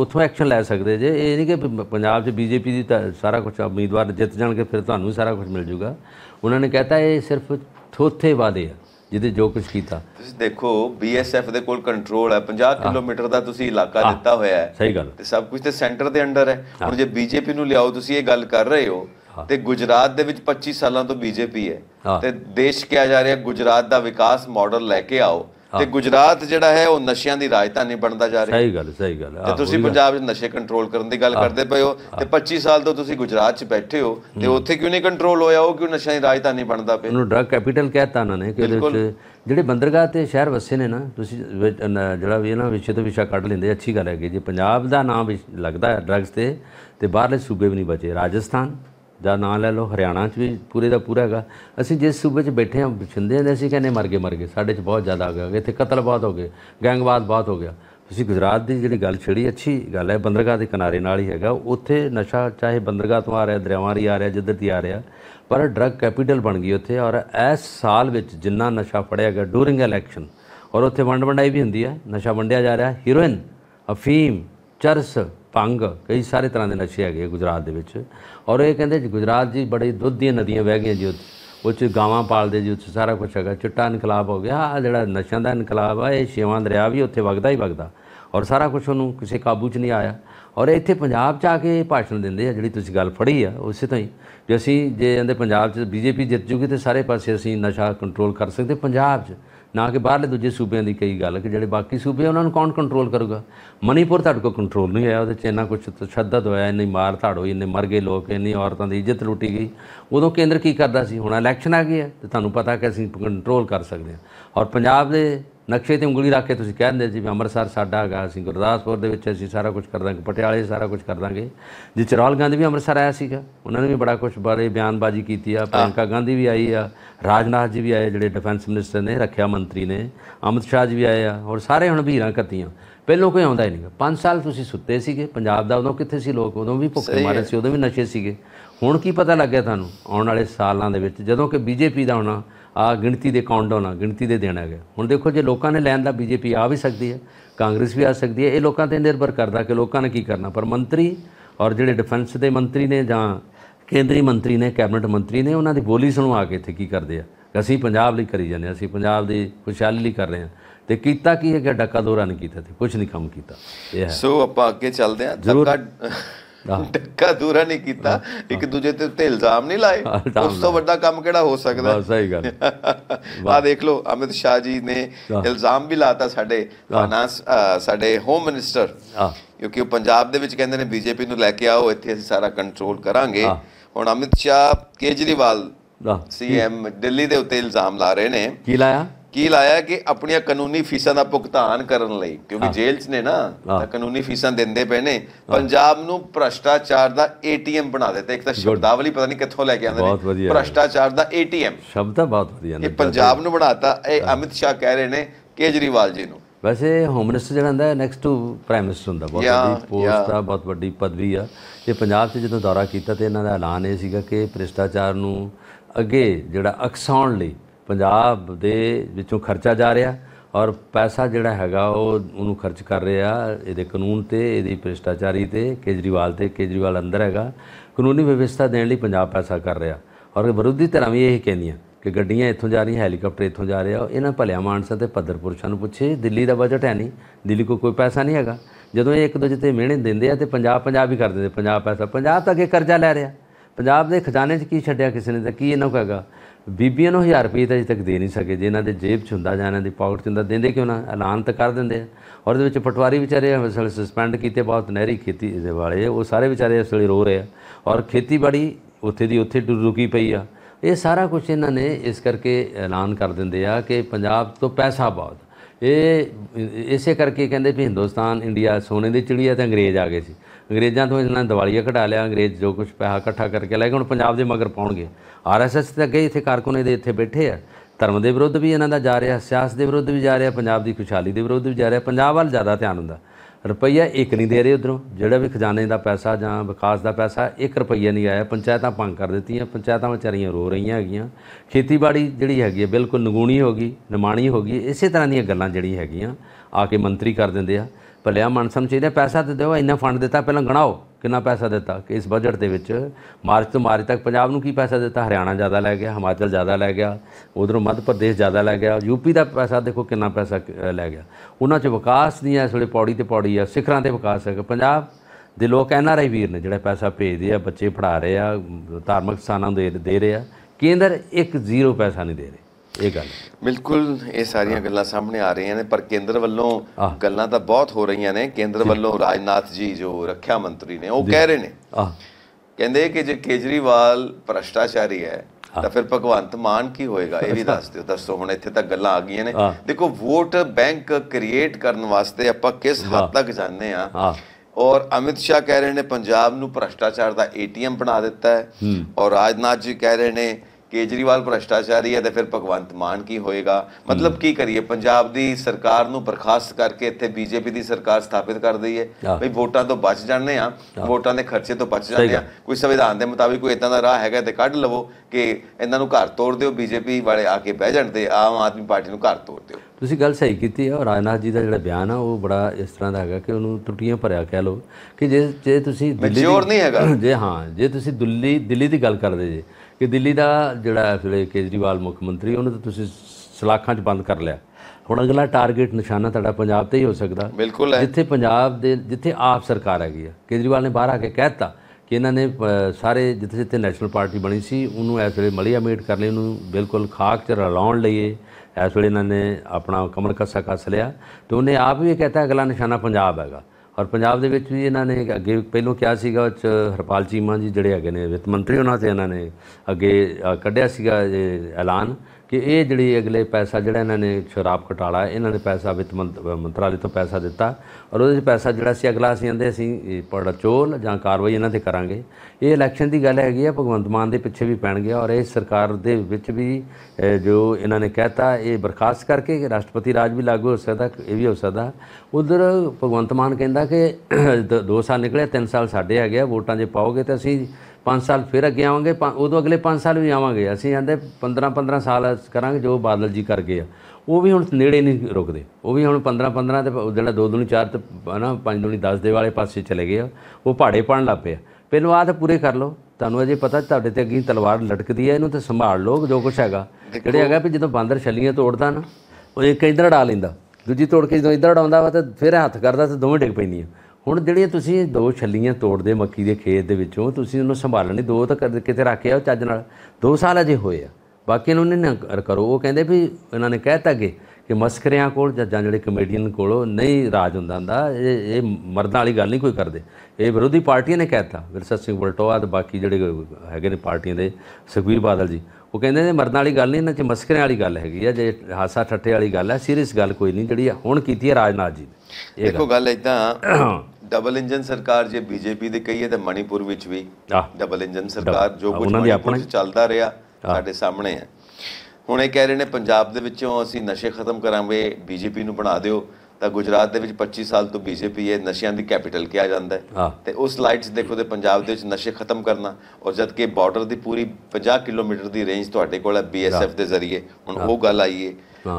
ਉਥੋਂ ਐਕਸ਼ਨ ਲੈ ਸਕਦੇ ਜੇ ਇਹ ਨਹੀਂ ਕਿ ਪੰਜਾਬ 'ਚ ਬੀਜੇਪੀ ਦੀ ਸਾਰਾ ਕੁਝ ਉਮੀਦਵਾਰ ਜਿੱਤ ਜਾਣਗੇ ਫਿਰ ਤੁਹਾਨੂੰ ਸਾਰਾ ਕੁਝ ਮਿਲ ਜਾਊਗਾ ਉਹਨਾਂ ਨੇ ਕਹਤਾ ਇਹ ਸਿਰਫ ਥੋਥੇ ਵਾਦੇ ਆ ਜਿਹਦੇ ਜੋ ਕੁਝ ਕੀਤਾ ਤੁਸੀਂ ਦੇਖੋ ਬੀਐਸਐਫ ਦੇ ਕੋਲ ਕੰਟਰੋਲ ਹੈ 50 ਕਿਲੋਮੀਟਰ ਦਾ ਤੁਸੀਂ ਇਲਾਕਾ ਦਿੱਤਾ ਹੋਇਆ ਹੈ ਸਹੀ ਗੱਲ ਤੇ ਸਭ ਕੁਝ ਤੇ ਸੈਂਟਰ ਦੇ ਅੰਡਰ ਹੈ ਹੁਣ ਜੇ ਬੀਜੇਪੀ ਨੂੰ ਲਿਆਓ ਤੁਸੀਂ ਇਹ ਗੱਲ ਕਰ ਰਹੇ ਹੋ ਤੇ ਗੁਜਰਾਤ ਦੇ ਵਿੱਚ 25 ਸਾਲਾਂ ਤੋਂ ਬੀਜੇਪੀ ਹੈ ਤੇ ਦੇਸ਼ ਕਿਹਾ ਜਾ ਰਿਹਾ ਗੁਜਰਾਤ ਦਾ ਵਿਕਾਸ ਮਾਡਲ ਲੈ ਕੇ ਆਓ ਤੇ ਗੁਜਰਾਤ ਜਿਹੜਾ ਹੈ ਉਹ ਨਸ਼ਿਆਂ ਦੀ ਰਾਜਧਾਨੀ ਬਣਦਾ ਜਾ ਰਿਹਾ ਸਹੀ ਗੱਲ ਸਹੀ ਗੱਲ ਤੇ ਤੁਸੀਂ ਪੰਜਾਬ 'ਚ ਨਸ਼ੇ ਕੰਟਰੋਲ ਕਰਨ ਦੀ ਗੱਲ ਕਰਦੇ ਪਏ ਹੋ ਤੇ 25 ਸਾਲ ਤੋਂ ਤੁਸੀਂ ਗੁਜਰਾਤ 'ਚ ਬੈਠੇ ਹੋ ਤੇ ਉੱਥੇ ਕਿਉਂ ਨਹੀਂ ਕੰਟਰੋਲ ਹੋਇਆ ਉਹ ਕਿਉਂ ਨਸ਼ਿਆਂ ਦੀ ਰਾਜਧਾਨੀ ਬਣਦਾ ਪਿਆ ਉਹਨੂੰ ਡਰਗ ਕੈਪੀਟਲ ਕਹਿਤਾ ਉਹਨਾਂ ਨੇ ਕਿ ਇਹਦੇ ਜਿਹੜੇ ਬੰਦਰਗਾਹ ਤੇ ਸ਼ਹਿਰ ਵਸੇ ਨੇ ਨਾ ਤੁਸੀਂ ਜਿਹੜਾ ਵੀ ਇਹਨਾਂ ਵਿੱਚ ਤੋਂ ਵਿਸ਼ਾ ਕੱਢ ਲੈਂਦੇ ਅੱਛੀ ਗੱਲ ਹੈ ਕਿ ਜੇ ਪੰਜਾਬ ਦਾ ਨਾਮ ਵੀ ਲੱਗਦਾ ਹੈ ਡਰੱਗਸ ਤੇ ਤੇ ਬਾਹਰਲੇ ਸੂਬੇ ਵੀ ਨਹੀਂ ਬਚੇ ਰਾਜਸਥਾਨ ਜਾਂ ਨਾਂ ਲੈ ਲਓ ਹਰਿਆਣਾ 'ਚ ਵੀ ਪੂਰੇ ਦਾ ਪੂਰਾ ਹੈਗਾ ਅਸੀਂ ਜਿਸ ਸੂਬੇ 'ਚ ਬੈਠੇ ਹਾਂ ਬਛਿੰਦੇ ਨੇ ਅਸੀਂ ਕਹਿੰਦੇ ਮਰ ਗਏ ਮਰ ਗਏ ਸਾਡੇ 'ਚ ਬਹੁਤ ਜ਼ਿਆਦਾ ਆ ਗਿਆ ਇੱਥੇ ਕਤਲ ਬਾਤ ਹੋ ਗਏ ਗੈਂਗਵਾਦ ਬਾਤ ਹੋ ਗਿਆ ਤੁਸੀਂ ਗੁਜਰਾਤ ਦੀ ਜਿਹੜੀ ਗੱਲ ਛੇੜੀ ਅੱਛੀ ਗੱਲ ਹੈ ਬੰਦਰਗਾਹ ਦੇ ਕਿਨਾਰੇ ਨਾਲ ਹੀ ਹੈਗਾ ਉੱਥੇ ਨਸ਼ਾ ਚਾਹੇ ਬੰਦਰਗਾਹ ਤੋਂ ਆ ਰਿਹਾ ਦਰਿਆਵਾਂ ਰੀ ਆ ਰਿਹਾ ਜਿੱਧਰ ਦੀ ਆ ਰਿਹਾ ਪਰ ਡਰੱਗ ਕੈਪੀਟਲ ਬਣ ਗਈ ਉੱਥੇ ਔਰ ਇਸ ਸਾਲ ਵਿੱਚ ਜਿੰਨਾ ਨਸ਼ਾ ਫੜਿਆ ਗਿਆ ਡੂਰਿੰਗ ਇਲੈਕਸ਼ਨ ਔਰ ਉੱਥੇ ਵੰਡ ਵੰਡਾਈ ਵੀ ਹੁੰਦੀ ਹੈ ਨਸ਼ਾ ਵੰਡਿਆ ਜਾ ਰਿਹਾ ਹੀਰੋਇਨ ਅਫੀਮ ਚਰਸ ਪੰਗ ਕਈ ਸਾਰੇ ਤਰ੍ਹਾਂ ਦੇ ਨਸ਼ੇ ਹੈਗੇ ਗੁਜਰਾਤ ਦੇ ਵਿੱਚ ਔਰ ਇਹ ਕਹਿੰਦੇ ਜੀ ਗੁਜਰਾਤ ਜੀ ਬੜੇ ਦੁੱਧ ਦੀਆਂ ਨਦੀਆਂ ਵਹਿ ਗਈਆਂ ਜੀ ਉਹ ਚ ਗਾਵਾਂ ਪਾਲਦੇ ਜੀ ਉੱਥੇ ਸਾਰਾ ਕੁਝ ਹੈਗਾ ਚਿੱਟਾ ਇਨਕਲਾਬ ਹੋ ਗਿਆ ਆ ਜਿਹੜਾ ਨਸ਼ਿਆਂ ਦਾ ਇਨਕਲਾਬ ਆ ਇਹ ਸ਼ਿਵਾਂ ਦਰਿਆ ਵੀ ਉੱਥੇ ਵਗਦਾ ਹੀ ਵਗਦਾ ਔਰ ਸਾਰਾ ਕੁਝ ਉਹਨੂੰ ਕਿਸੇ ਕਾਬੂ 'ਚ ਨਹੀਂ ਆਇਆ ਔਰ ਇੱਥੇ ਪੰਜਾਬ 'ਚ ਆ ਕੇ ਭਾਸ਼ਣ ਦਿੰਦੇ ਆ ਜਿਹੜੀ ਤੁਸੀਂ ਗੱਲ ਫੜੀ ਆ ਉਸੇ ਤਾਂ ਹੀ ਜੇ ਅਸੀਂ ਜੇ ਇਹਦੇ ਪੰਜਾਬ 'ਚ ਬੀਜੇਪੀ ਜਿੱਤ ਜੂਗੀ ਤੇ ਸਾਰੇ ਪਾਸੇ ਅਸੀਂ ਨਸ਼ਾ ਕੰਟਰੋਲ ਕਰ ਸਕਦੇ ਪੰਜਾਬ 'ਚ ਨਾ ਕਿ ਬਾਹਰਲੇ ਦੂਜੇ ਸੂਬਿਆਂ ਦੀ ਕਈ ਗੱਲ ਕਿ ਜਿਹੜੇ ਬਾਕੀ ਸੂਬੇ ਉਹਨਾਂ ਨੂੰ ਕੌਣ ਕੰਟਰੋਲ ਕਰੂਗਾ ਮਨੀਪੁਰ ਤੁਹਾਡੇ ਕੋਲ ਕੰਟਰੋਲ ਨਹੀਂ ਆਇਆ ਉਹਦੇ ਚ ਇੰਨਾ ਕੁਝ ਤਸ਼ੱਦਦ ਹੋਇਆ ਇੰਨੀ ਮਾਰ ਧਾੜ ਹੋਈ ਇੰਨੇ ਮਰ ਗਏ ਲੋਕ ਇੰਨੀ ਔਰਤਾਂ ਦੀ ਇੱਜ਼ਤ ਲੁੱਟੀ ਗਈ ਉਦੋਂ ਕੇਂਦਰ ਕੀ ਕਰਦਾ ਸੀ ਹੁਣ ਇਲੈਕਸ਼ਨ ਆ ਗਈ ਹੈ ਤੇ ਤੁਹਾਨੂੰ ਪਤਾ ਕਿ ਅਸੀਂ ਕੰਟਰੋਲ ਕਰ ਸਕਦੇ ਹਾਂ ਔਰ ਪੰਜਾਬ ਦੇ ਨਕਸ਼ੇ ਤੇ ਉਂਗਲੀ ਰੱਖ ਕੇ ਤੁਸੀਂ ਕਹਿੰਦੇ ਸੀ ਵੀ ਅੰਮ੍ਰਿਤਸਰ ਸਾਡਾ ਹੈਗਾ ਅਸੀਂ ਗੁਰਦਾਸਪੁਰ ਦੇ ਵਿੱਚ ਅਸੀਂ ਸਾਰਾ ਕੁਝ ਕਰ ਦਾਂਗੇ ਪਟਿਆਲੇ ਸਾਰਾ ਕੁਝ ਕਰ ਦਾਂਗੇ ਜੀ ਚਰਾਲ ਗਾਂਧੀ ਵੀ ਅੰਮ੍ਰਿਤਸਰ ਆਇਆ ਸੀਗਾ ਉਹਨਾਂ ਨੇ ਵੀ ਬੜਾ ਕੁਝ ਬਾਰੇ ਬਿਆਨਬਾਜ਼ੀ ਕੀਤੀ ਆ ਪ੍ਰਿੰਕਾ ਗਾਂਧੀ ਵੀ ਆਈ ਆ ਰਾਜਨਾਥ ਜੀ ਵੀ ਆਏ ਜਿਹੜੇ ਡਿਫੈਂਸ ਮਿਨਿਸਟਰ ਨੇ ਰੱਖਿਆ ਮੰਤਰੀ ਨੇ ਅਮਿਤ ਸ਼ਾਹ ਜੀ ਵੀ ਆਏ ਆ ਔਰ ਸਾਰੇ ਹੁਣ ਵੀਰਾਂ ਕੱਤੀਆਂ ਪਹਿਲੋਂ ਕੋਈ ਆਉਂਦਾ ਹੀ ਨਹੀਂ 5 ਸਾਲ ਤੁਸੀਂ ਸੁੱਤੇ ਸੀਗੇ ਪੰਜਾਬ ਦਾ ਉਦੋਂ ਕਿੱਥੇ ਸੀ ਲੋਕ ਉਦੋਂ ਵੀ ਭੁੱਖੇ ਮਾਰੇ ਸੀ ਉਦੋਂ ਵੀ ਨਸ਼ੇ ਸੀਗੇ ਹੁਣ ਕੀ ਪਤਾ ਲੱਗਿਆ ਤੁਹਾਨੂੰ ਆਉਣ ਵਾਲੇ ਸਾਲਾਂ ਦੇ ਵਿੱਚ ਜਦੋਂ ਕਿ ਬੀਜੇਪੀ ਦਾ ਹੋਣਾ ਆ ਗਿਣਤੀ ਦੇ ਕਾਊਂਟਡਾਊਨ ਆ ਗਿਣਤੀ ਦੇ ਦੇਣਾ ਗਿਆ ਹੁਣ ਦੇਖੋ ਜੇ ਲੋਕਾਂ ਨੇ ਲੈਣ ਦਾ ਬੀਜੇਪੀ ਆ ਵੀ ਸਕਦੀ ਹੈ ਕਾਂਗਰਸ ਵੀ ਆ ਸਕਦੀ ਹੈ ਇਹ ਲੋਕਾਂ ਤੇ ਨਿਰਭਰ ਕਰਦਾ ਕਿ ਲੋਕਾਂ ਨੇ ਕੀ ਕਰਨਾ ਪਰ ਮੰਤਰੀ ਔਰ ਜਿਹੜੇ ਡਿਫੈਂਸ ਦੇ ਮੰਤਰੀ ਨੇ ਜਾਂ ਕੇਂਦਰੀ ਮੰਤਰੀ ਨੇ ਕੈਬਨਿਟ ਮੰਤਰੀ ਨੇ ਉਹਨਾਂ ਦੀ ਬੋਲੀ ਸੁਣਵਾ ਕੇ ਇੱਥੇ ਕੀ ਕਰਦੇ ਆ ਅਸੀਂ ਪੰਜਾਬ ਲਈ ਕਰੀ ਜਾਂਦੇ ਅਸੀਂ ਪੰਜਾਬ ਦੀ ਖੁਸ਼ਹਾਲੀ ਲਈ ਕਰ ਰਹੇ ਆ ਤੇ ਕੀਤਾ ਕੀ ਹੈ ਕਿ ਡੱਕਾ ਦੋਰਾ ਨਹੀਂ ਕੀਤਾ ਤੇ ਕੁਝ ਨਹੀਂ ਕੰਮ ਕੀਤਾ ਇਹ ਹੈ ਸੋ ਆਪਾਂ ਅੱਗੇ ਚੱਲਦੇ ਆ ਧੱਕਾ ਡੱਕਾ ਦੂਰਾ ਨਹੀਂ ਕੀਤਾ ਇੱਕ ਦੂਜੇ ਤੇ ਉੱਤੇ ਇਲਜ਼ਾਮ ਨਹੀਂ ਲਾਏ ਉਸ ਤੋਂ ਵੱਡਾ ਕੰਮ ਕਿਹੜਾ ਹੋ ਸਕਦਾ ਬਸ ਸਹੀ ਗੱਲ ਆ ਦੇਖ ਲਓ ਅਮਿਤ ਸ਼ਾਹ ਜੀ ਨੇ ਇਲਜ਼ਾਮ ਵੀ ਲਾਤਾ ਸਾਡੇ ਫਾਈਨਾਂਸ ਸਾਡੇ ਹੋਮ ਮਿਨਿਸਟਰ ਕਿਉਂਕਿ ਉਹ ਪੰਜਾਬ ਦੇ ਵਿੱਚ ਕਹਿੰਦੇ ਨੇ ਬੀਜੇਪੀ ਨੂੰ ਲੈ ਕੇ ਆਓ ਇੱਥੇ ਅਸੀਂ ਸਾਰਾ ਕੰਟਰੋਲ ਕਰਾਂਗੇ ਹੁਣ ਅਮਿਤ ਸ਼ਾਹ ਕੇਜਰੀਵਾਲ ਸੀਐਮ ਦਿੱਲੀ ਦੇ ਉੱਤੇ ਇਲਜ਼ਾਮ ਲਾ ਰਹੇ ਨੇ ਕੀ ਲਾਇਆ ਕੀ ਲਾਇਆ ਕਿ ਆਪਣੀਆਂ ਕਾਨੂੰਨੀ ਫੀਸਾਂ ਦਾ ਭੁਗਤਾਨ ਕਰਨ ਲਈ ਕਿਉਂਕਿ ਜੇਲ੍ਹ 'ਚ ਨੇ ਨਾ ਤਾਂ ਕਾਨੂੰਨੀ ਫੀਸਾਂ ਦਿੰਦੇ ਪਏ ਨੇ ਪੰਜਾਬ ਨੂੰ ਭ੍ਰਸ਼ਟਾਚਾਰ ਦਾ ਏਟੀਐਮ ਬਣਾ ਦਿੱਤਾ ਇੱਕ ਤਾਂ ਸ਼ਬਦਾਵਲੀ ਪਤਾ ਨਹੀਂ ਕਿੱਥੋਂ ਲੈ ਕੇ ਆਉਂਦੇ ਨੇ ਭ੍ਰਸ਼ਟਾਚਾਰ ਦਾ ਏਟੀਐਮ ਸ਼ਬਦ ਤਾਂ ਬਹੁਤ ਵਧੀਆ ਨੇ ਇਹ ਪੰਜਾਬ ਨੂੰ ਬਣਾਤਾ ਇਹ ਅਮਿਤ ਸ਼ਾਹ ਕਹਿ ਰਹੇ ਨੇ ਕੇਜਰੀਵਾਲ ਜੀ ਨੂੰ ਵੈਸੇ ਹੋਮ ਮਿਨਿਸਟਰ ਜਿਹੜਾ ਹੁੰਦਾ ਨੈਕਸਟ ਟੂ ਪ੍ਰਾਈਮ ਮਿਨਿਸਟਰ ਹੁੰਦਾ ਬਹੁਤ ਵੱਡੀ ਪੋਸਟ ਆ ਬਹੁਤ ਵੱਡੀ ਪਦਵੀ ਆ ਇਹ ਪੰਜਾਬ 'ਚ ਜਦੋਂ ਦੌਰਾ ਕੀਤਾ ਤੇ ਇਹਨਾਂ ਦਾ ਐਲਾਨ ਇਹ ਸੀਗਾ ਕਿ ਭ੍ਰਿਸ਼ਟਾਚਾਰ ਨੂੰ ਅੱਗੇ ਜਿਹੜਾ ਅਕਸਾਉਣ ਲਈ ਪੰਜਾਬ ਦੇ ਵਿੱਚੋਂ ਖਰਚਾ ਜਾ ਰਿਹਾ ਔਰ ਪੈਸਾ ਜਿਹੜਾ ਹੈਗਾ ਉਹ ਉਹਨੂੰ ਖਰਚ ਕਰ ਰਿਹਾ ਇਹਦੇ ਕਾਨੂੰਨ ਤੇ ਇਹਦੀ ਭ੍ਰਿਸ਼ਟਾਚਾਰੀ ਤੇ ਕੇਜਰੀਵਾਲ ਤੇ ਕੇਜਰੀਵਾਲ ਅੰਦਰ ਹੈਗਾ ਕਾਨੂੰਨੀ ਵਿਵਸਥਾ ਦੇਣ ਲਈ ਪੰਜਾਬ ਪੈਸਾ ਕਰ ਰਿਹਾ ਔਰ ਵਿਰੋਧੀ ਧਿਰਾਂ ਵੀ ਇਹ ਕਹਿੰਦੀਆਂ ਕਿ ਗੱਡੀਆਂ ਇੱਥੋਂ ਜਾ ਰਹੀਆਂ ਹੈਲੀਕਾਪਟਰ ਇੱਥੋਂ ਜਾ ਰਿਹਾ ਇਹਨਾਂ ਭਲਿਆ ਮਾਨਸਾ ਤੇ ਪੱਧਰਪੁਰਸ਼ਾਂ ਨੂੰ ਪੁੱਛੇ ਦਿੱਲੀ ਦਾ ਬਜਟ ਹੈ ਨਹੀਂ ਦਿੱਲੀ ਕੋ ਕੋਈ ਪੈਸਾ ਨਹੀਂ ਹੈਗਾ ਜਦੋਂ ਇਹ ਇੱਕ ਦੂਜੇ ਤੇ ਮਿਹਣੇ ਦਿੰਦੇ ਆ ਤੇ ਪੰਜਾਬ ਪੰਜਾਬ ਹੀ ਕਰ ਦਿੰਦੇ ਪੰਜਾਬ ਪੈਸਾ ਪੰਜਾਬ ਤਾਂ ਅੱਗੇ ਕਰਜ਼ਾ ਲੈ ਰਿਹਾ ਪੰਜਾਬ ਦੇ ਖਜ਼ਾਨੇ 'ਚ ਕੀ ਛੱਡਿਆ ਕਿਸੇ ਨੇ ਤਾਂ ਕੀ ਇਹਨਾਂ ਕੋ ਹੈਗਾ ਬੀਬੀਆਂ ਨੂੰ 1000 ਰੁਪਏ ਤਾਂ ਅਜੇ ਤੱਕ ਦੇ ਨਹੀਂ ਸਕੇ ਜੇ ਇਹਨਾਂ ਦੇ ਜੇਬ 'ਚ ਹੁੰਦਾ ਜਾਂ ਇਹਨਾਂ ਦੀ ਪਾਕਟ 'ਚ ਹੁੰਦਾ ਦਿੰਦੇ ਕਿਉਂ ਨਾ ਐਲਾਨ ਤਾਂ ਕਰ ਦਿੰਦੇ ਆ ਔਰ ਉਹਦੇ ਵਿੱਚ ਪਟਵਾਰੀ ਵਿਚਾਰੇ ਅਸਲ ਸਸਪੈਂਡ ਕੀਤੇ ਬਹੁਤ ਨਹਿਰੀ ਖੇਤੀ ਦੇ ਵਾਲੇ ਉਹ ਸਾਰੇ ਵਿਚਾਰੇ ਅਸਲ ਰੋ ਰਹੇ ਆ ਔਰ ਖੇਤੀਬਾੜੀ ਉੱਥੇ ਦੀ ਉੱਥੇ ਰੁਕੀ ਪਈ ਆ ਇਹ ਸਾਰਾ ਕੁਝ ਇਹਨਾਂ ਨੇ ਇਸ ਕਰਕੇ ਐਲਾਨ ਕਰ ਦਿੰਦੇ ਆ ਕਿ ਪੰਜਾਬ ਤੋਂ ਪੈਸਾ ਬਹੁਤ ਇਹ ਇਸੇ ਕਰਕੇ ਕਹਿੰਦੇ ਵੀ ਹਿੰਦੁਸਤਾਨ ਇੰਡੀਆ ਸੋਨੇ ਦੀ ਚਿੜੀਆ ਤੇ ਅੰਗਰੇਜ਼ ਆ ਗਏ ਸੀ ਅੰਗਰੇਜ਼ਾਂ ਤੋਂ ਇਹਨਾਂ ਨੇ ਦਿਵਾਲੀਆ ਘਟਾ ਲਿਆ ਅੰਗਰੇਜ਼ ਜੋ ਕੁਝ ਪੈਸਾ ਇਕੱਠਾ ਕਰਕੇ ਲੈ ਗਏ ਹੁਣ ਪੰਜਾਬ ਦੇ ਮਗਰ ਪਾਉਣਗੇ ਆਰਐਸਐਸ ਤੇ ਅੱਗੇ ਇੱਥੇ ਕਾਰਕੁਨ ਇਹਦੇ ਇੱਥੇ ਬੈਠੇ ਆ ਧਰਮ ਦੇ ਵਿਰੁੱਧ ਵੀ ਇਹਨਾਂ ਦਾ ਜਾ ਰਿਹਾ ਸਿਆਸਤ ਦੇ ਵਿਰੁੱਧ ਵੀ ਜਾ ਰਿਹਾ ਪੰਜਾਬ ਦੀ ਖੁਸ਼ਹਾਲੀ ਦੇ ਵਿਰੁੱਧ ਵੀ ਜਾ ਰਿਹਾ ਪੰਜਾਬ ਵੱਲ ਜ਼ਿਆਦਾ ਧਿਆਨ ਹੁੰਦਾ ਰੁਪਈਆ ਇੱਕ ਨਹੀਂ ਦੇ ਰਹੇ ਉਧਰੋਂ ਜਿਹੜਾ ਵੀ ਖਜ਼ਾਨੇ ਦਾ ਪੈਸਾ ਜਾਂ ਵਿਕਾਸ ਦਾ ਪੈਸਾ 1 ਰੁਪਈਆ ਨਹੀਂ ਆਇਆ ਪੰਚਾਇਤਾਂ ਭੰਗ ਕਰ ਦਿੱਤੀਆਂ ਪੰਚਾਇਤਾਂ ਵਿਚਾਰੀਆਂ ਰੋ ਰਹੀਆਂ ਹੈਗੀਆਂ ਖੇਤੀਬਾੜੀ ਜਿਹੜੀ ਹੈਗੀ ਹੈ ਬਿਲਕੁਲ ਨਗੂਣੀ ਹੋ ਗਈ ਨਿਮਾਣੀ ਹੋ ਗਈ ਇਸੇ ਤਰ੍ਹਾਂ ਦੀਆਂ ਗੱਲਾਂ ਜਿਹੜੀਆਂ ਹੈਗੀਆਂ ਆ ਕੇ ਮੰਤਰੀ ਕਰ ਦਿੰਦੇ ਆ ਭਲਿਆ ਮਨਸਮ ਨੂੰ ਚਾਹੀਦਾ ਪੈਸਾ ਤੇ ਦਿਓ ਇੰਨਾ ਫੰਡ ਦਿੱਤਾ ਪਹਿਲਾਂ ਗਣਾਓ ਕਿੰਨਾ ਪੈਸਾ ਦਿੱਤਾ ਕਿ ਇਸ ਬਜਟ ਦੇ ਵਿੱਚ ਮਾਰਚ ਤੋਂ ਮਾਰਚ ਤੱਕ ਪੰਜਾਬ ਨੂੰ ਕੀ ਪੈਸਾ ਦਿੱਤਾ ਹਰਿਆਣਾ ਜ਼ਿਆਦਾ ਲੈ ਗਿਆ ਹਿਮਾਚਲ ਜ਼ਿਆਦਾ ਲੈ ਗਿਆ ਉਧਰੋਂ ਮੱਧ ਪ੍ਰਦੇਸ਼ ਜ਼ਿਆਦਾ ਲੈ ਗਿਆ ਯੂਪੀ ਦਾ ਪੈਸਾ ਦੇਖੋ ਕਿੰਨਾ ਪੈਸਾ ਲੈ ਗਿਆ ਉਹਨਾਂ 'ਚ ਵਿਕਾਸ ਨਹੀਂ ਐ ਇਸ ਵੇਲੇ ਪੌੜੀ ਤੇ ਪੌੜੀ ਆ ਸਿਖਰਾਂ ਤੇ ਵਿਕਾਸ ਹੈ ਪੰਜਾਬ ਦੇ ਲੋਕ ਐਨਆਰਆਈ ਆਈ ਵੀਰ ਨੇ ਜਿਹੜਾ ਪੈਸਾ ਭੇਜਦੇ ਆ ਬੱਚੇ ਪੜਾ ਰਹੇ ਆ ਧਾਰਮਿਕ ਸਥਾਨਾਂ ਨੂੰ ਦੇ ਰਹੇ ਆ ਕੇਂਦਰ ਇੱਕ ਜ਼ੀਰੋ ਪੈਸਾ ਨਹੀਂ ਦੇ ਰਿਹਾ ਇਹ ਗੱਲ ਬਿਲਕੁਲ ਇਹ ਸਾਰੀਆਂ ਗੱਲਾਂ ਸਾਹਮਣੇ ਆ ਰਹੀਆਂ ਨੇ ਪਰ ਕੇਂਦਰ ਵੱਲੋਂ ਗੱਲਾਂ ਤਾਂ ਬਹੁਤ ਹੋ ਰਹੀਆਂ ਨੇ ਕੇਂਦਰ ਵੱਲੋਂ ਰਾਜਨਾਥ ਜੀ ਜੋ ਰੱਖਿਆ ਮੰਤਰੀ ਨੇ ਉਹ ਕਹਿ ਰਹੇ ਨੇ ਕਹਿੰਦੇ ਕਿ ਜੇ ਕੇਜਰੀਵਾਲ ਭ੍ਰਸ਼ਟਾਚਾਰੀ ਹੈ ਤਾਂ ਫਿਰ ਭਗਵੰਤ ਮਾਨ ਕੀ ਹੋਏਗਾ ਇਹ ਵੀ ਦੱਸ ਦਿਓ ਦੱਸੋ ਹੁਣ ਇੱਥੇ ਤੱਕ ਗੱਲਾਂ ਆ ਗਈਆਂ ਨੇ ਦੇਖੋ ਵੋਟ ਬੈਂਕ ਕ੍ਰੀਏਟ ਕਰਨ ਵਾਸਤੇ ਆਪਾਂ ਕਿਸ ਹੱਦ ਤੱਕ ਜਾਂਦੇ ਆ ਔਰ ਅਮਿਤ ਸ਼ਾਹ ਕਹਿ ਰਹੇ ਨੇ ਪੰਜਾਬ ਨੂੰ ਭ੍ਰਸ਼ਟਾਚਾਰ ਦਾ ਏਟੀਐਮ ਬਣਾ ਦਿੱਤਾ ਹੈ ਔਰ ਰਾਜਨਾਥ ਜੀ ਕਹਿ ਰਹੇ ਨੇ ਕੇਜਰੀਵਾਲ ਭ੍ਰਸ਼ਟਾਚਾਰੀ ਹੈ ਤੇ ਫਿਰ ਭਗਵੰਤ ਮਾਨ ਕੀ ਹੋਏਗਾ ਮਤਲਬ ਕੀ ਕਰੀਏ ਪੰਜਾਬ ਦੀ ਸਰਕਾਰ ਨੂੰ ਬਰਖਾਸਤ ਕਰਕੇ ਇੱਥੇ ਬੀਜੇਪੀ ਦੀ ਸਰਕਾਰ ਸਥਾਪਿਤ ਕਰ ਦਈਏ ਭਈ ਵੋਟਾਂ ਤੋਂ ਬਚ ਜਾਣੇ ਆ ਵੋਟਾਂ ਦੇ ਖਰਚੇ ਤੋਂ ਬਚ ਜਾਣੇ ਆ ਕੋਈ ਸੰਵਿਧਾਨ ਦੇ ਮੁਤਾਬਿਕ ਕੋਈ ਇਦਾਂ ਦਾ ਰਾਹ ਹੈਗਾ ਤੇ ਕੱਢ ਲਵੋ ਕਿ ਇਹਨਾਂ ਨੂੰ ਘਰ ਤੋੜ ਦਿਓ ਬੀਜੇਪੀ ਵਾਲੇ ਆ ਕੇ ਬਹਿ ਜਾਣ ਤੇ ਆਮ ਆਦਮੀ ਪਾਰਟੀ ਨੂੰ ਘਰ ਤੋੜ ਦਿਓ ਤੁਸੀਂ ਗੱਲ ਸਹੀ ਕੀਤੀ ਹੈ ਔਰ ਰਾਜਨਾਥ ਜੀ ਦਾ ਜਿਹੜਾ ਬਿਆਨ ਆ ਉਹ ਬੜਾ ਇਸ ਤਰ੍ਹਾਂ ਦਾ ਹੈਗਾ ਕਿ ਉਹਨੂੰ ਟੁੱਟੀਆਂ ਭਰਿਆ ਕਹਿ ਲੋ ਕਿ ਜੇ ਜੇ ਤੁਸੀਂ ਦਿੱਲੀ ਨਹੀਂ ਹੈਗਾ ਜੇ ਹਾਂ ਜੇ ਤੁਸੀਂ ਦਿੱਲੀ ਦਿੱਲੀ ਦੀ ਗੱਲ ਕਰਦੇ ਜੇ ਕਿ ਦਿੱਲੀ ਦਾ ਜਿਹੜਾ ਵੇਲੇ ਕੇਜਰੀਵਾਲ ਮੁੱਖ ਮੰਤਰੀ ਉਹਨੇ ਤਾਂ ਤੁਸੀਂ ਸਲਾਖਾਂ 'ਚ ਬੰਦ ਕਰ ਲਿਆ ਹੁਣ ਅਗਲਾ ਟਾਰਗੇਟ ਨਿਸ਼ਾਨਾ ਤੁਹਾਡਾ ਪੰਜਾਬ ਤੇ ਹੀ ਹੋ ਸਕਦਾ ਬਿਲਕੁਲ ਹੈ ਜਿੱਥੇ ਪੰਜਾਬ ਦੇ ਜਿੱਥੇ ਆਪ ਸਰਕਾਰ ਆ ਗਈ ਆ ਕੇਜਰੀਵਾਲ ਨੇ ਬਾਹਰ ਆ ਕੇ ਕਹਿਤਾ ਕਿ ਇਹਨਾਂ ਨੇ ਸਾਰੇ ਜਿੱਥੇ ਜਿੱਥੇ ਨੈਸ਼ਨਲ ਪਾਰਟੀ ਬਣੀ ਸੀ ਉਹਨੂੰ ਇਸ ਵੇਲੇ ਮਲੀਆ ਮੇਟ ਕਰ ਲਈ ਉਹਨੂੰ ਬਿਲਕੁਲ ਖਾਕ 'ਚ ਰਲਾਉਣ ਲਈਏ ਇਸ ਵੇਲੇ ਇਹਨਾਂ ਨੇ ਆਪਣਾ ਕਮਰ ਕੱਸਾ ਕੱਸ ਲਿਆ ਤੇ ਉਹਨੇ ਆਪ ਵੀ ਕਹਤਾ ਅਗਲਾ ਨਿਸ਼ਾਨਾ ਪੰਜਾਬ ਹੈਗਾ ਔਰ ਪੰਜਾਬ ਦੇ ਵਿੱਚ ਵੀ ਇਹਨਾਂ ਨੇ ਅੱਗੇ ਪਹਿਲੋਂ ਕਿਹਾ ਸੀਗਾ ਚ ਹਰਪਾਲ ਚੀਮਾ ਜੀ ਜਿਹੜੇ ਹੈਗੇ ਨੇ ਵਿੱਤ ਮੰਤਰੀ ਉਹਨਾਂ ਤੇ ਇਹਨਾਂ ਨੇ ਅੱਗੇ ਕੱਢਿਆ ਸੀਗਾ ਐਲਾਨ ਕਿ ਇਹ ਜਿਹੜੇ ਅਗਲੇ ਪੈਸਾ ਜਿਹੜਾ ਇਹਨਾਂ ਨੇ ਸ਼ਰਾਬ ਘਟਾਲਾ ਇਹਨਾਂ ਨੇ ਪੈਸਾ ਵਿੱਤ ਮੰਤਰਾਲੇ ਤੋਂ ਪੈਸਾ ਦਿੱਤਾ ਔਰ ਉਹਦੇ ਵਿੱਚ ਪੈਸਾ ਜਿਹੜਾ ਸੀ ਅਗਲਾ ਅਸੀਂ ਕਹਿੰਦੇ ਅਸੀਂ ਪੜਚੋਲ ਜਾਂ ਕਾਰਵਾਈ ਇਹਨਾਂ ਤੇ ਕਰਾਂਗੇ ਇਹ ਇਲੈਕਸ਼ਨ ਦੀ ਗੱਲ ਹੈਗੀ ਆ ਭਗਵੰਤ ਮਾਨ ਦੇ ਪਿੱਛੇ ਵੀ ਪੈਣ ਗਿਆ ਔਰ ਇਹ ਸਰਕਾਰ ਦੇ ਵਿੱਚ ਵੀ ਜੋ ਇਹਨਾਂ ਨੇ ਕਹਿਤਾ ਇਹ ਬਰਖਾਸਤ ਕਰਕੇ ਕਿ ਰਾਸ਼ਟਰਪਤੀ ਰਾਜ ਵੀ ਲਾਗੂ ਹੋ ਸਕਦਾ ਇਹ ਵੀ ਹੋ ਸਕਦਾ ਉਧਰ ਭਗਵੰਤ ਮਾਨ ਕਹਿੰਦਾ ਕਿ 2 ਸਾਲ ਨਿਕਲੇ 3 ਸਾਲ ਸਾਡੇ ਆ ਗਿਆ ਵੋਟਾਂ ਜੇ ਪਾਓਗੇ ਤਾਂ ਅਸੀਂ 5 ਸਾਲ ਫਿਰ ਅੱਗੇ ਆਵਾਂਗੇ ਉਦੋਂ ਅਗਲੇ 5 ਸਾਲ ਵੀ ਆਵਾਂਗੇ ਅਸੀਂ ਜਾਂਦੇ 15 15 ਸਾਲ ਕਰਾਂਗੇ ਜੋ ਬਾਦਲ ਜੀ ਕਰ ਗਏ ਆ ਉਹ ਵੀ ਹੁਣ ਨੇੜੇ ਨਹੀਂ ਰੁਕਦੇ ਉਹ ਵੀ ਹੁਣ 15 15 ਤੇ ਜਿਹੜਾ 2 2 4 ਤੇ ਹਨਾ 5 2 10 ਦੇ ਵਾਲੇ ਪਾਸੇ ਚਲੇ ਗਏ ਆ ਉਹ ਪਹਾੜੇ ਪਣ ਲੱਗ ਪਿਆ ਪਹਿਲਾਂ ਆਹ ਪੂਰੇ ਕਰ ਲਓ ਤੁਹਾਨੂੰ ਅਜੇ ਪਤਾ ਤੁਹਾਡੇ ਤੇ ਅੱਗੇ ਤਲਵਾਰ ਲਟਕਦੀ ਹੈ ਇਹਨੂੰ ਤੇ ਸੰਭਾਲ ਲਓ ਜੋ ਕੁਛ ਹੈਗਾ ਜਿਹੜੇ ਹੈਗਾ ਵੀ ਜਦੋਂ ਬਾਂਦਰ ਛੱਲੀਆਂ ਤੋੜਦਾ ਨਾ ਉਹ ਇੱਕ ਇਧਰ ਢਾ ਲੈਂਦਾ ਦੂਜੀ ਤੋੜ ਕੇ ਜਦੋਂ ਇਧਰ ਢਾਉਂਦਾ ਵਾ ਤੇ ਫਿਰ ਹੱਥ ਕਰਦਾ ਤੇ ਦੋਵੇਂ ਡਿੱਗ ਪੈਂਦੀਆਂ ਹੁਣ ਜਿਹੜੀਆਂ ਤੁਸੀਂ ਦੋ ਛੱਲੀਆਂ ਤੋੜਦੇ ਮੱਕੀ ਦੇ ਖੇਤ ਦੇ ਵਿੱਚੋਂ ਤੁਸੀਂ ਉਹਨੂੰ ਸੰਭਾਲਣੇ ਦੋ ਤਾਂ ਕਿਤੇ ਰੱਖਿਆ ਆਓ ਚੱਜ ਨਾਲ ਦੋ ਸਾਲ ਅਜੇ ਹੋਏ ਆ ਬਾਕੀ ਨੂੰ ਨਾ ਕਰੋ ਉਹ ਕਹਿੰਦੇ ਵੀ ਇਹਨਾਂ ਨੇ ਕਹਿਤਾ ਕਿ ਕਿ ਮਸਕਰਿਆਂ ਕੋਲ ਜਾਂ ਜਿਹੜੇ ਕਮੇਡੀਅਨ ਕੋਲ ਨਹੀਂ ਰਾਜ ਹੁੰਦਾ ਹੁੰਦਾ ਇਹ ਇਹ ਮਰਦਾਂ ਵਾਲੀ ਗੱਲ ਨਹੀਂ ਕੋਈ ਕਰਦੇ ਇਹ ਵਿਰੋਧੀ ਪਾਰਟੀਆਂ ਨੇ ਕਹਿਤਾ ਵਿਰਸਤ ਸਿੰਘ ਬਲਟੋਆ ਤੇ ਬਾਕੀ ਜਿਹੜੇ ਹੈਗੇ ਨੇ ਪਾਰਟੀਆਂ ਦੇ ਸੁਖਵੀਰ ਬਾਦਲ ਜੀ ਉਹ ਕਹਿੰਦੇ ਨੇ ਮਰਦਾਂ ਵਾਲੀ ਗੱਲ ਨਹੀਂ ਇਹਨਾਂ ਚ ਮਸਕਰਿਆਂ ਵਾਲੀ ਗੱਲ ਹੈਗੀ ਆ ਜੇ ਹਾਸਾ ਠੱਠੇ ਵਾਲੀ ਗੱਲ ਹੈ ਸੀਰੀਅਸ ਗੱਲ ਕੋਈ ਨਹੀਂ ਜਿਹੜੀ ਹੁਣ ਕੀਤੀ ਹੈ ਰਾਜਨਾਥ ਜੀ ਦੇਖੋ ਗੱਲ ਇਦਾਂ <coughs> ਡਬਲ ਇੰਜਨ ਸਰਕਾਰ ਜੇ ਬੀਜੇਪੀ ਦੇ ਕਹੀਏ ਤਾਂ ਤੇ ਮਣੀਪੁਰ ਵਿੱਚ ਵੀ ਡਬਲ ਇੰਜਨ ਸਰਕਾਰ ਜੋ ਕੁਝ ਮਣੀਪੁਰ ਚੱਲਦਾ ਰਿਹਾ ਸਾਡੇ ਸਾਹਮਣੇ ਹੈ ਹੁਣ ਇਹ ਕਹਿ ਰਹੇ ਨੇ ਪੰਜਾਬ ਦੇ ਵਿੱਚੋਂ ਅਸੀਂ ਨਸ਼ੇ ਖਤਮ ਕਰਾਂਗੇ ਬੀਜੇਪੀ ਨੂੰ ਬਣਾ ਦਿਓ ਤਾਂ ਗੁਜਰਾਤ ਦੇ ਵਿੱਚ 25 ਸਾਲ ਤੋਂ ਬੀਜੇਪੀ ਇਹ ਨਸ਼ਿਆਂ ਦੀ ਕੈਪੀਟਲ ਕਿਹਾ ਜਾਂਦਾ ਹੈ ਤੇ ਉਸ ਲਾਈਟਸ ਦੇਖੋ ਤੇ ਪੰਜਾਬ ਦੇ ਵਿੱਚ ਨਸ਼ੇ ਖਤਮ ਕਰਨਾ ਔਰ ਜਦ ਕਿ ਬਾਰਡਰ ਦੀ ਪੂਰੀ 50 ਕਿਲੋਮੀਟਰ ਦੀ ਰੇਂਜ ਤੁਹਾਡੇ ਕੋਲ ਹੈ ਬੀਐਸਐਫ ਦੇ ਜ਼ਰੀਏ ਹੁਣ ਉਹ ਗੱਲ ਆਈਏ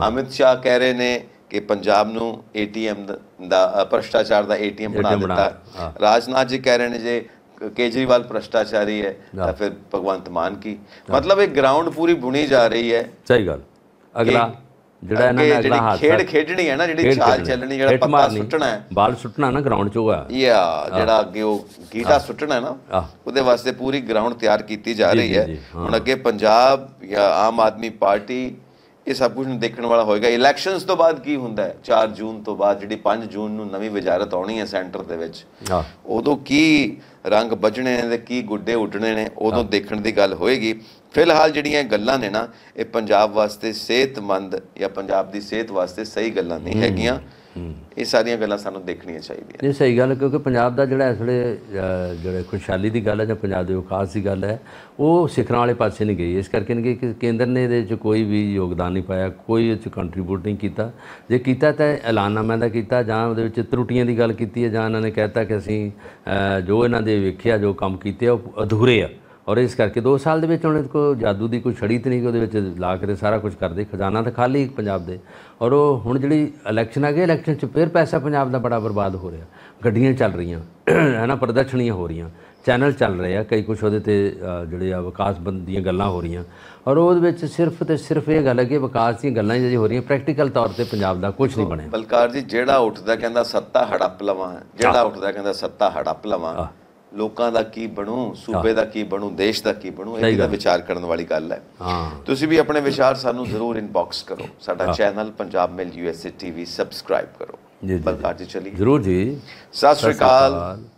ਅਮਿਤ ਸ਼ਾਹ ਕਹਿ ਰਹੇ ਨੇ ਕਿ ਪੰਜਾਬ ਨੂੰ ਏਟੀਐਮ ਦਾ ਭ੍ਰਸ਼ਟਾਚਾਰ ਦਾ ਏਟੀਐਮ ਬਣਾ ਦਿੱਤਾ ਰਾਜਨਾਥ ਜੀ ਕਹਿ ਰਹੇ ਨੇ ਜੇ ਕੇਜਰੀਵਾਲ ਭ੍ਰਸ਼ਟਾਚਾਰੀ ਹੈ ਤਾਂ ਫਿਰ ਭਗਵੰਤ ਮਾਨ ਕੀ ਮਤਲਬ ਇਹ ਗਰਾਊਂਡ ਪੂਰੀ ਬੁਣੀ ਜਾ ਰਹੀ ਹੈ ਸਹੀ ਗੱਲ ਅਗਲਾ ਜਿਹੜਾ ਇਹਨਾਂ ਨੇ ਅਗਲਾ ਹਾਦਸਾ ਖੇਡ ਖੇਡਣੀ ਹੈ ਨਾ ਜਿਹੜੀ ਛਾਲ ਚੱਲਣੀ ਜਿਹੜਾ ਪੱਤਾ ਸੁੱਟਣਾ ਹੈ ਬਾਲ ਸੁੱਟਣਾ ਨਾ ਗਰਾਊਂਡ 'ਚ ਹੋਇਆ ਯਾ ਜਿਹੜਾ ਅੱਗੇ ਉਹ ਗੀਟਾ ਸੁੱਟਣਾ ਨਾ ਉਹਦੇ ਵਾਸਤੇ ਪੂਰੀ ਗਰਾਊਂਡ ਤਿਆਰ ਕੀਤੀ ਜਾ ਰਹੀ ਹੈ ਹੁਣ ਅੱਗੇ ਪੰਜਾਬ ਜਾਂ ਆਮ ਆਦਮੀ ਪਾਰਟੀ ਇਹ ਸਭ ਕੁਝ ਨੂੰ ਦੇਖਣ ਵਾਲਾ ਹੋਏਗਾ ਇਲੈਕਸ਼ਨਸ ਤੋਂ ਬਾਅਦ ਕੀ ਹੁੰਦਾ ਹੈ 4 ਜੂਨ ਤੋਂ ਬਾਅਦ ਜਿਹੜੀ 5 ਜੂਨ ਨੂੰ ਨਵੀਂ ਵਜ਼ਾਰਤ ਆਉਣੀ ਹੈ ਸੈਂਟਰ ਦੇ ਵਿੱਚ ਉਦੋਂ ਕੀ ਰੰਗ ਬਜਣੇ ਨੇ ਤੇ ਕੀ ਗੁੱਡੇ ਉੱਡਣੇ ਨੇ ਉਦੋਂ ਦੇਖਣ ਦੀ ਗੱਲ ਹੋਏਗੀ ਫਿਲਹਾਲ ਜਿਹੜੀਆਂ ਗੱਲਾਂ ਨੇ ਨਾ ਇਹ ਪੰਜਾਬ ਵਾਸਤੇ ਸਿਹਤਮੰਦ ਜਾਂ ਪੰਜਾਬ ਦੀ ਸਿਹਤ ਵਾਸਤੇ ਸਹੀ ਗੱਲਾਂ ਨਹੀਂ ਹੈਗੀਆਂ ਇਹ ਸਾਰੀਆਂ ਗੱਲਾਂ ਸਾਨੂੰ ਦੇਖਣੀਆਂ ਚਾਹੀਦੀਆਂ ਨੇ ਸਹੀ ਗੱਲ ਕਿਉਂਕਿ ਪੰਜਾਬ ਦਾ ਜਿਹੜਾ ਇਸ ਵੇਲੇ ਜਿਹੜੇ ਖੁਸ਼ਹਾਲੀ ਦੀ ਗੱਲ ਹੈ ਜਾਂ ਪੰਜਾਬ ਦੇ ਵਿਕਾਸ ਦੀ ਗੱਲ ਹੈ ਉਹ ਸਿਖਰਾਂ ਵਾਲੇ ਪਾਸੇ ਨਹੀਂ ਗਈ ਇਸ ਕਰਕੇ ਨਹੀਂ ਕਿ ਕੇਂਦਰ ਨੇ ਇਹਦੇ ਵਿੱਚ ਕੋਈ ਵੀ ਯੋਗਦਾਨ ਨਹੀਂ ਪਾਇਆ ਕੋਈ ਇਹ ਚ ਕੰਟਰੀਬਿਊਟ ਨਹੀਂ ਕੀਤਾ ਜੇ ਕੀਤਾ ਤਾਂ ਐਲਾਨਨਾਮਾ ਦਾ ਕੀਤਾ ਜਾਂ ਉਹਦੇ ਵਿੱਚ ਤਰੁੱਟੀਆਂ ਦੀ ਗੱਲ ਕੀਤੀ ਹੈ ਜਾਂ ਇਹਨਾਂ ਨੇ ਕਹਿਤਾ ਕਿ ਅਸੀਂ ਜੋ ਇਹਨਾਂ ਦੇ ਵੇਖਿਆ ਜੋ ਕੰਮ ਕੀਤੇ ਉਹ ਅਧੂਰੇ ਆ ਔਰ ਇਸ ਕਰਕੇ 2 ਸਾਲ ਦੇ ਵਿੱਚ ਉਹਨੇ ਕੋ ਜਾਦੂ ਦੀ ਕੋਈ ਛੜੀ ਤੇ ਨਹੀਂ ਉਹਦੇ ਵਿੱਚ ਲਾ ਕੇ ਸਾਰਾ ਕੁਝ ਕਰਦੇ ਖਜ਼ਾਨਾ ਤਾਂ ਖਾਲੀ ਪੰਜਾਬ ਦੇ ਔਰ ਉਹ ਹੁਣ ਜਿਹੜੀ ਇਲੈਕਸ਼ਨ ਆ ਗਈ ਇਲੈਕਸ਼ਨ 'ਚ ਫੇਰ ਪੈਸਾ ਪੰਜਾਬ ਦਾ ਬੜਾ ਬਰਬਾਦ ਹੋ ਰਿਹਾ ਗੱਡੀਆਂ ਚੱਲ ਰਹੀਆਂ <clears throat> ਹੈ ਨਾ ਪ੍ਰਦਰਸ਼ਨੀਆਂ ਹੋ ਰਹੀਆਂ ਚੈਨਲ ਚੱਲ ਰਹੇ ਆ ਕਈ ਕੁਝ ਉਹਦੇ ਤੇ ਜਿਹੜੇ ਆ ਵਿਕਾਸ ਬੰਦੀਆਂ ਗੱਲਾਂ ਹੋ ਰਹੀਆਂ ਔਰ ਉਹਦੇ ਵਿੱਚ ਸਿਰਫ ਤੇ ਸਿਰਫ ਇਹ ਗੱਲ ਹੈ ਕਿ ਵਿਕਾਸ ਦੀਆਂ ਗੱਲਾਂ ਜਿਹੜੀਆਂ ਹੋ ਰਹੀਆਂ ਪ੍ਰੈਕਟੀਕਲ ਤੌਰ ਤੇ ਪੰਜਾਬ ਦਾ ਕੁਝ ਨਹੀਂ ਬਣਿਆ ਬਲਕਾਰ ਜੀ ਜਿਹੜਾ ਉੱਠਦਾ ਕਹਿੰਦਾ ਸੱਤਾ ਹੜੱਪ ਲਵਾਂ ਜਿਹੜਾ ਉੱਠਦਾ ਕਹਿੰਦਾ ਸੱਤਾ ਹੜੱਪ ਲਵਾਂ ਲੋਕਾਂ ਦਾ ਕੀ ਬਣੂ ਸੂਬੇ ਦਾ ਕੀ ਬਣੂ ਦੇਸ਼ ਦਾ ਕੀ ਬਣੂ ਇਹ ਦਾ ਵਿਚਾਰ ਕਰਨ ਵਾਲੀ ਗੱਲ ਹੈ ਤੁਸੀਂ ਵੀ ਆਪਣੇ ਵਿਚਾਰ ਸਾਨੂੰ ਜ਼ਰੂਰ ਇਨਬਾਕਸ ਕਰੋ ਸਾਡਾ channel Punjab mail USA TV subscribe ਕਰੋ ਬਲਕਾਰ ਜੀ ਚਲੀ ਜ਼ਰੂਰ ਜੀ ਸਤਿ ਸ਼੍ਰੀ ਅਕਾਲ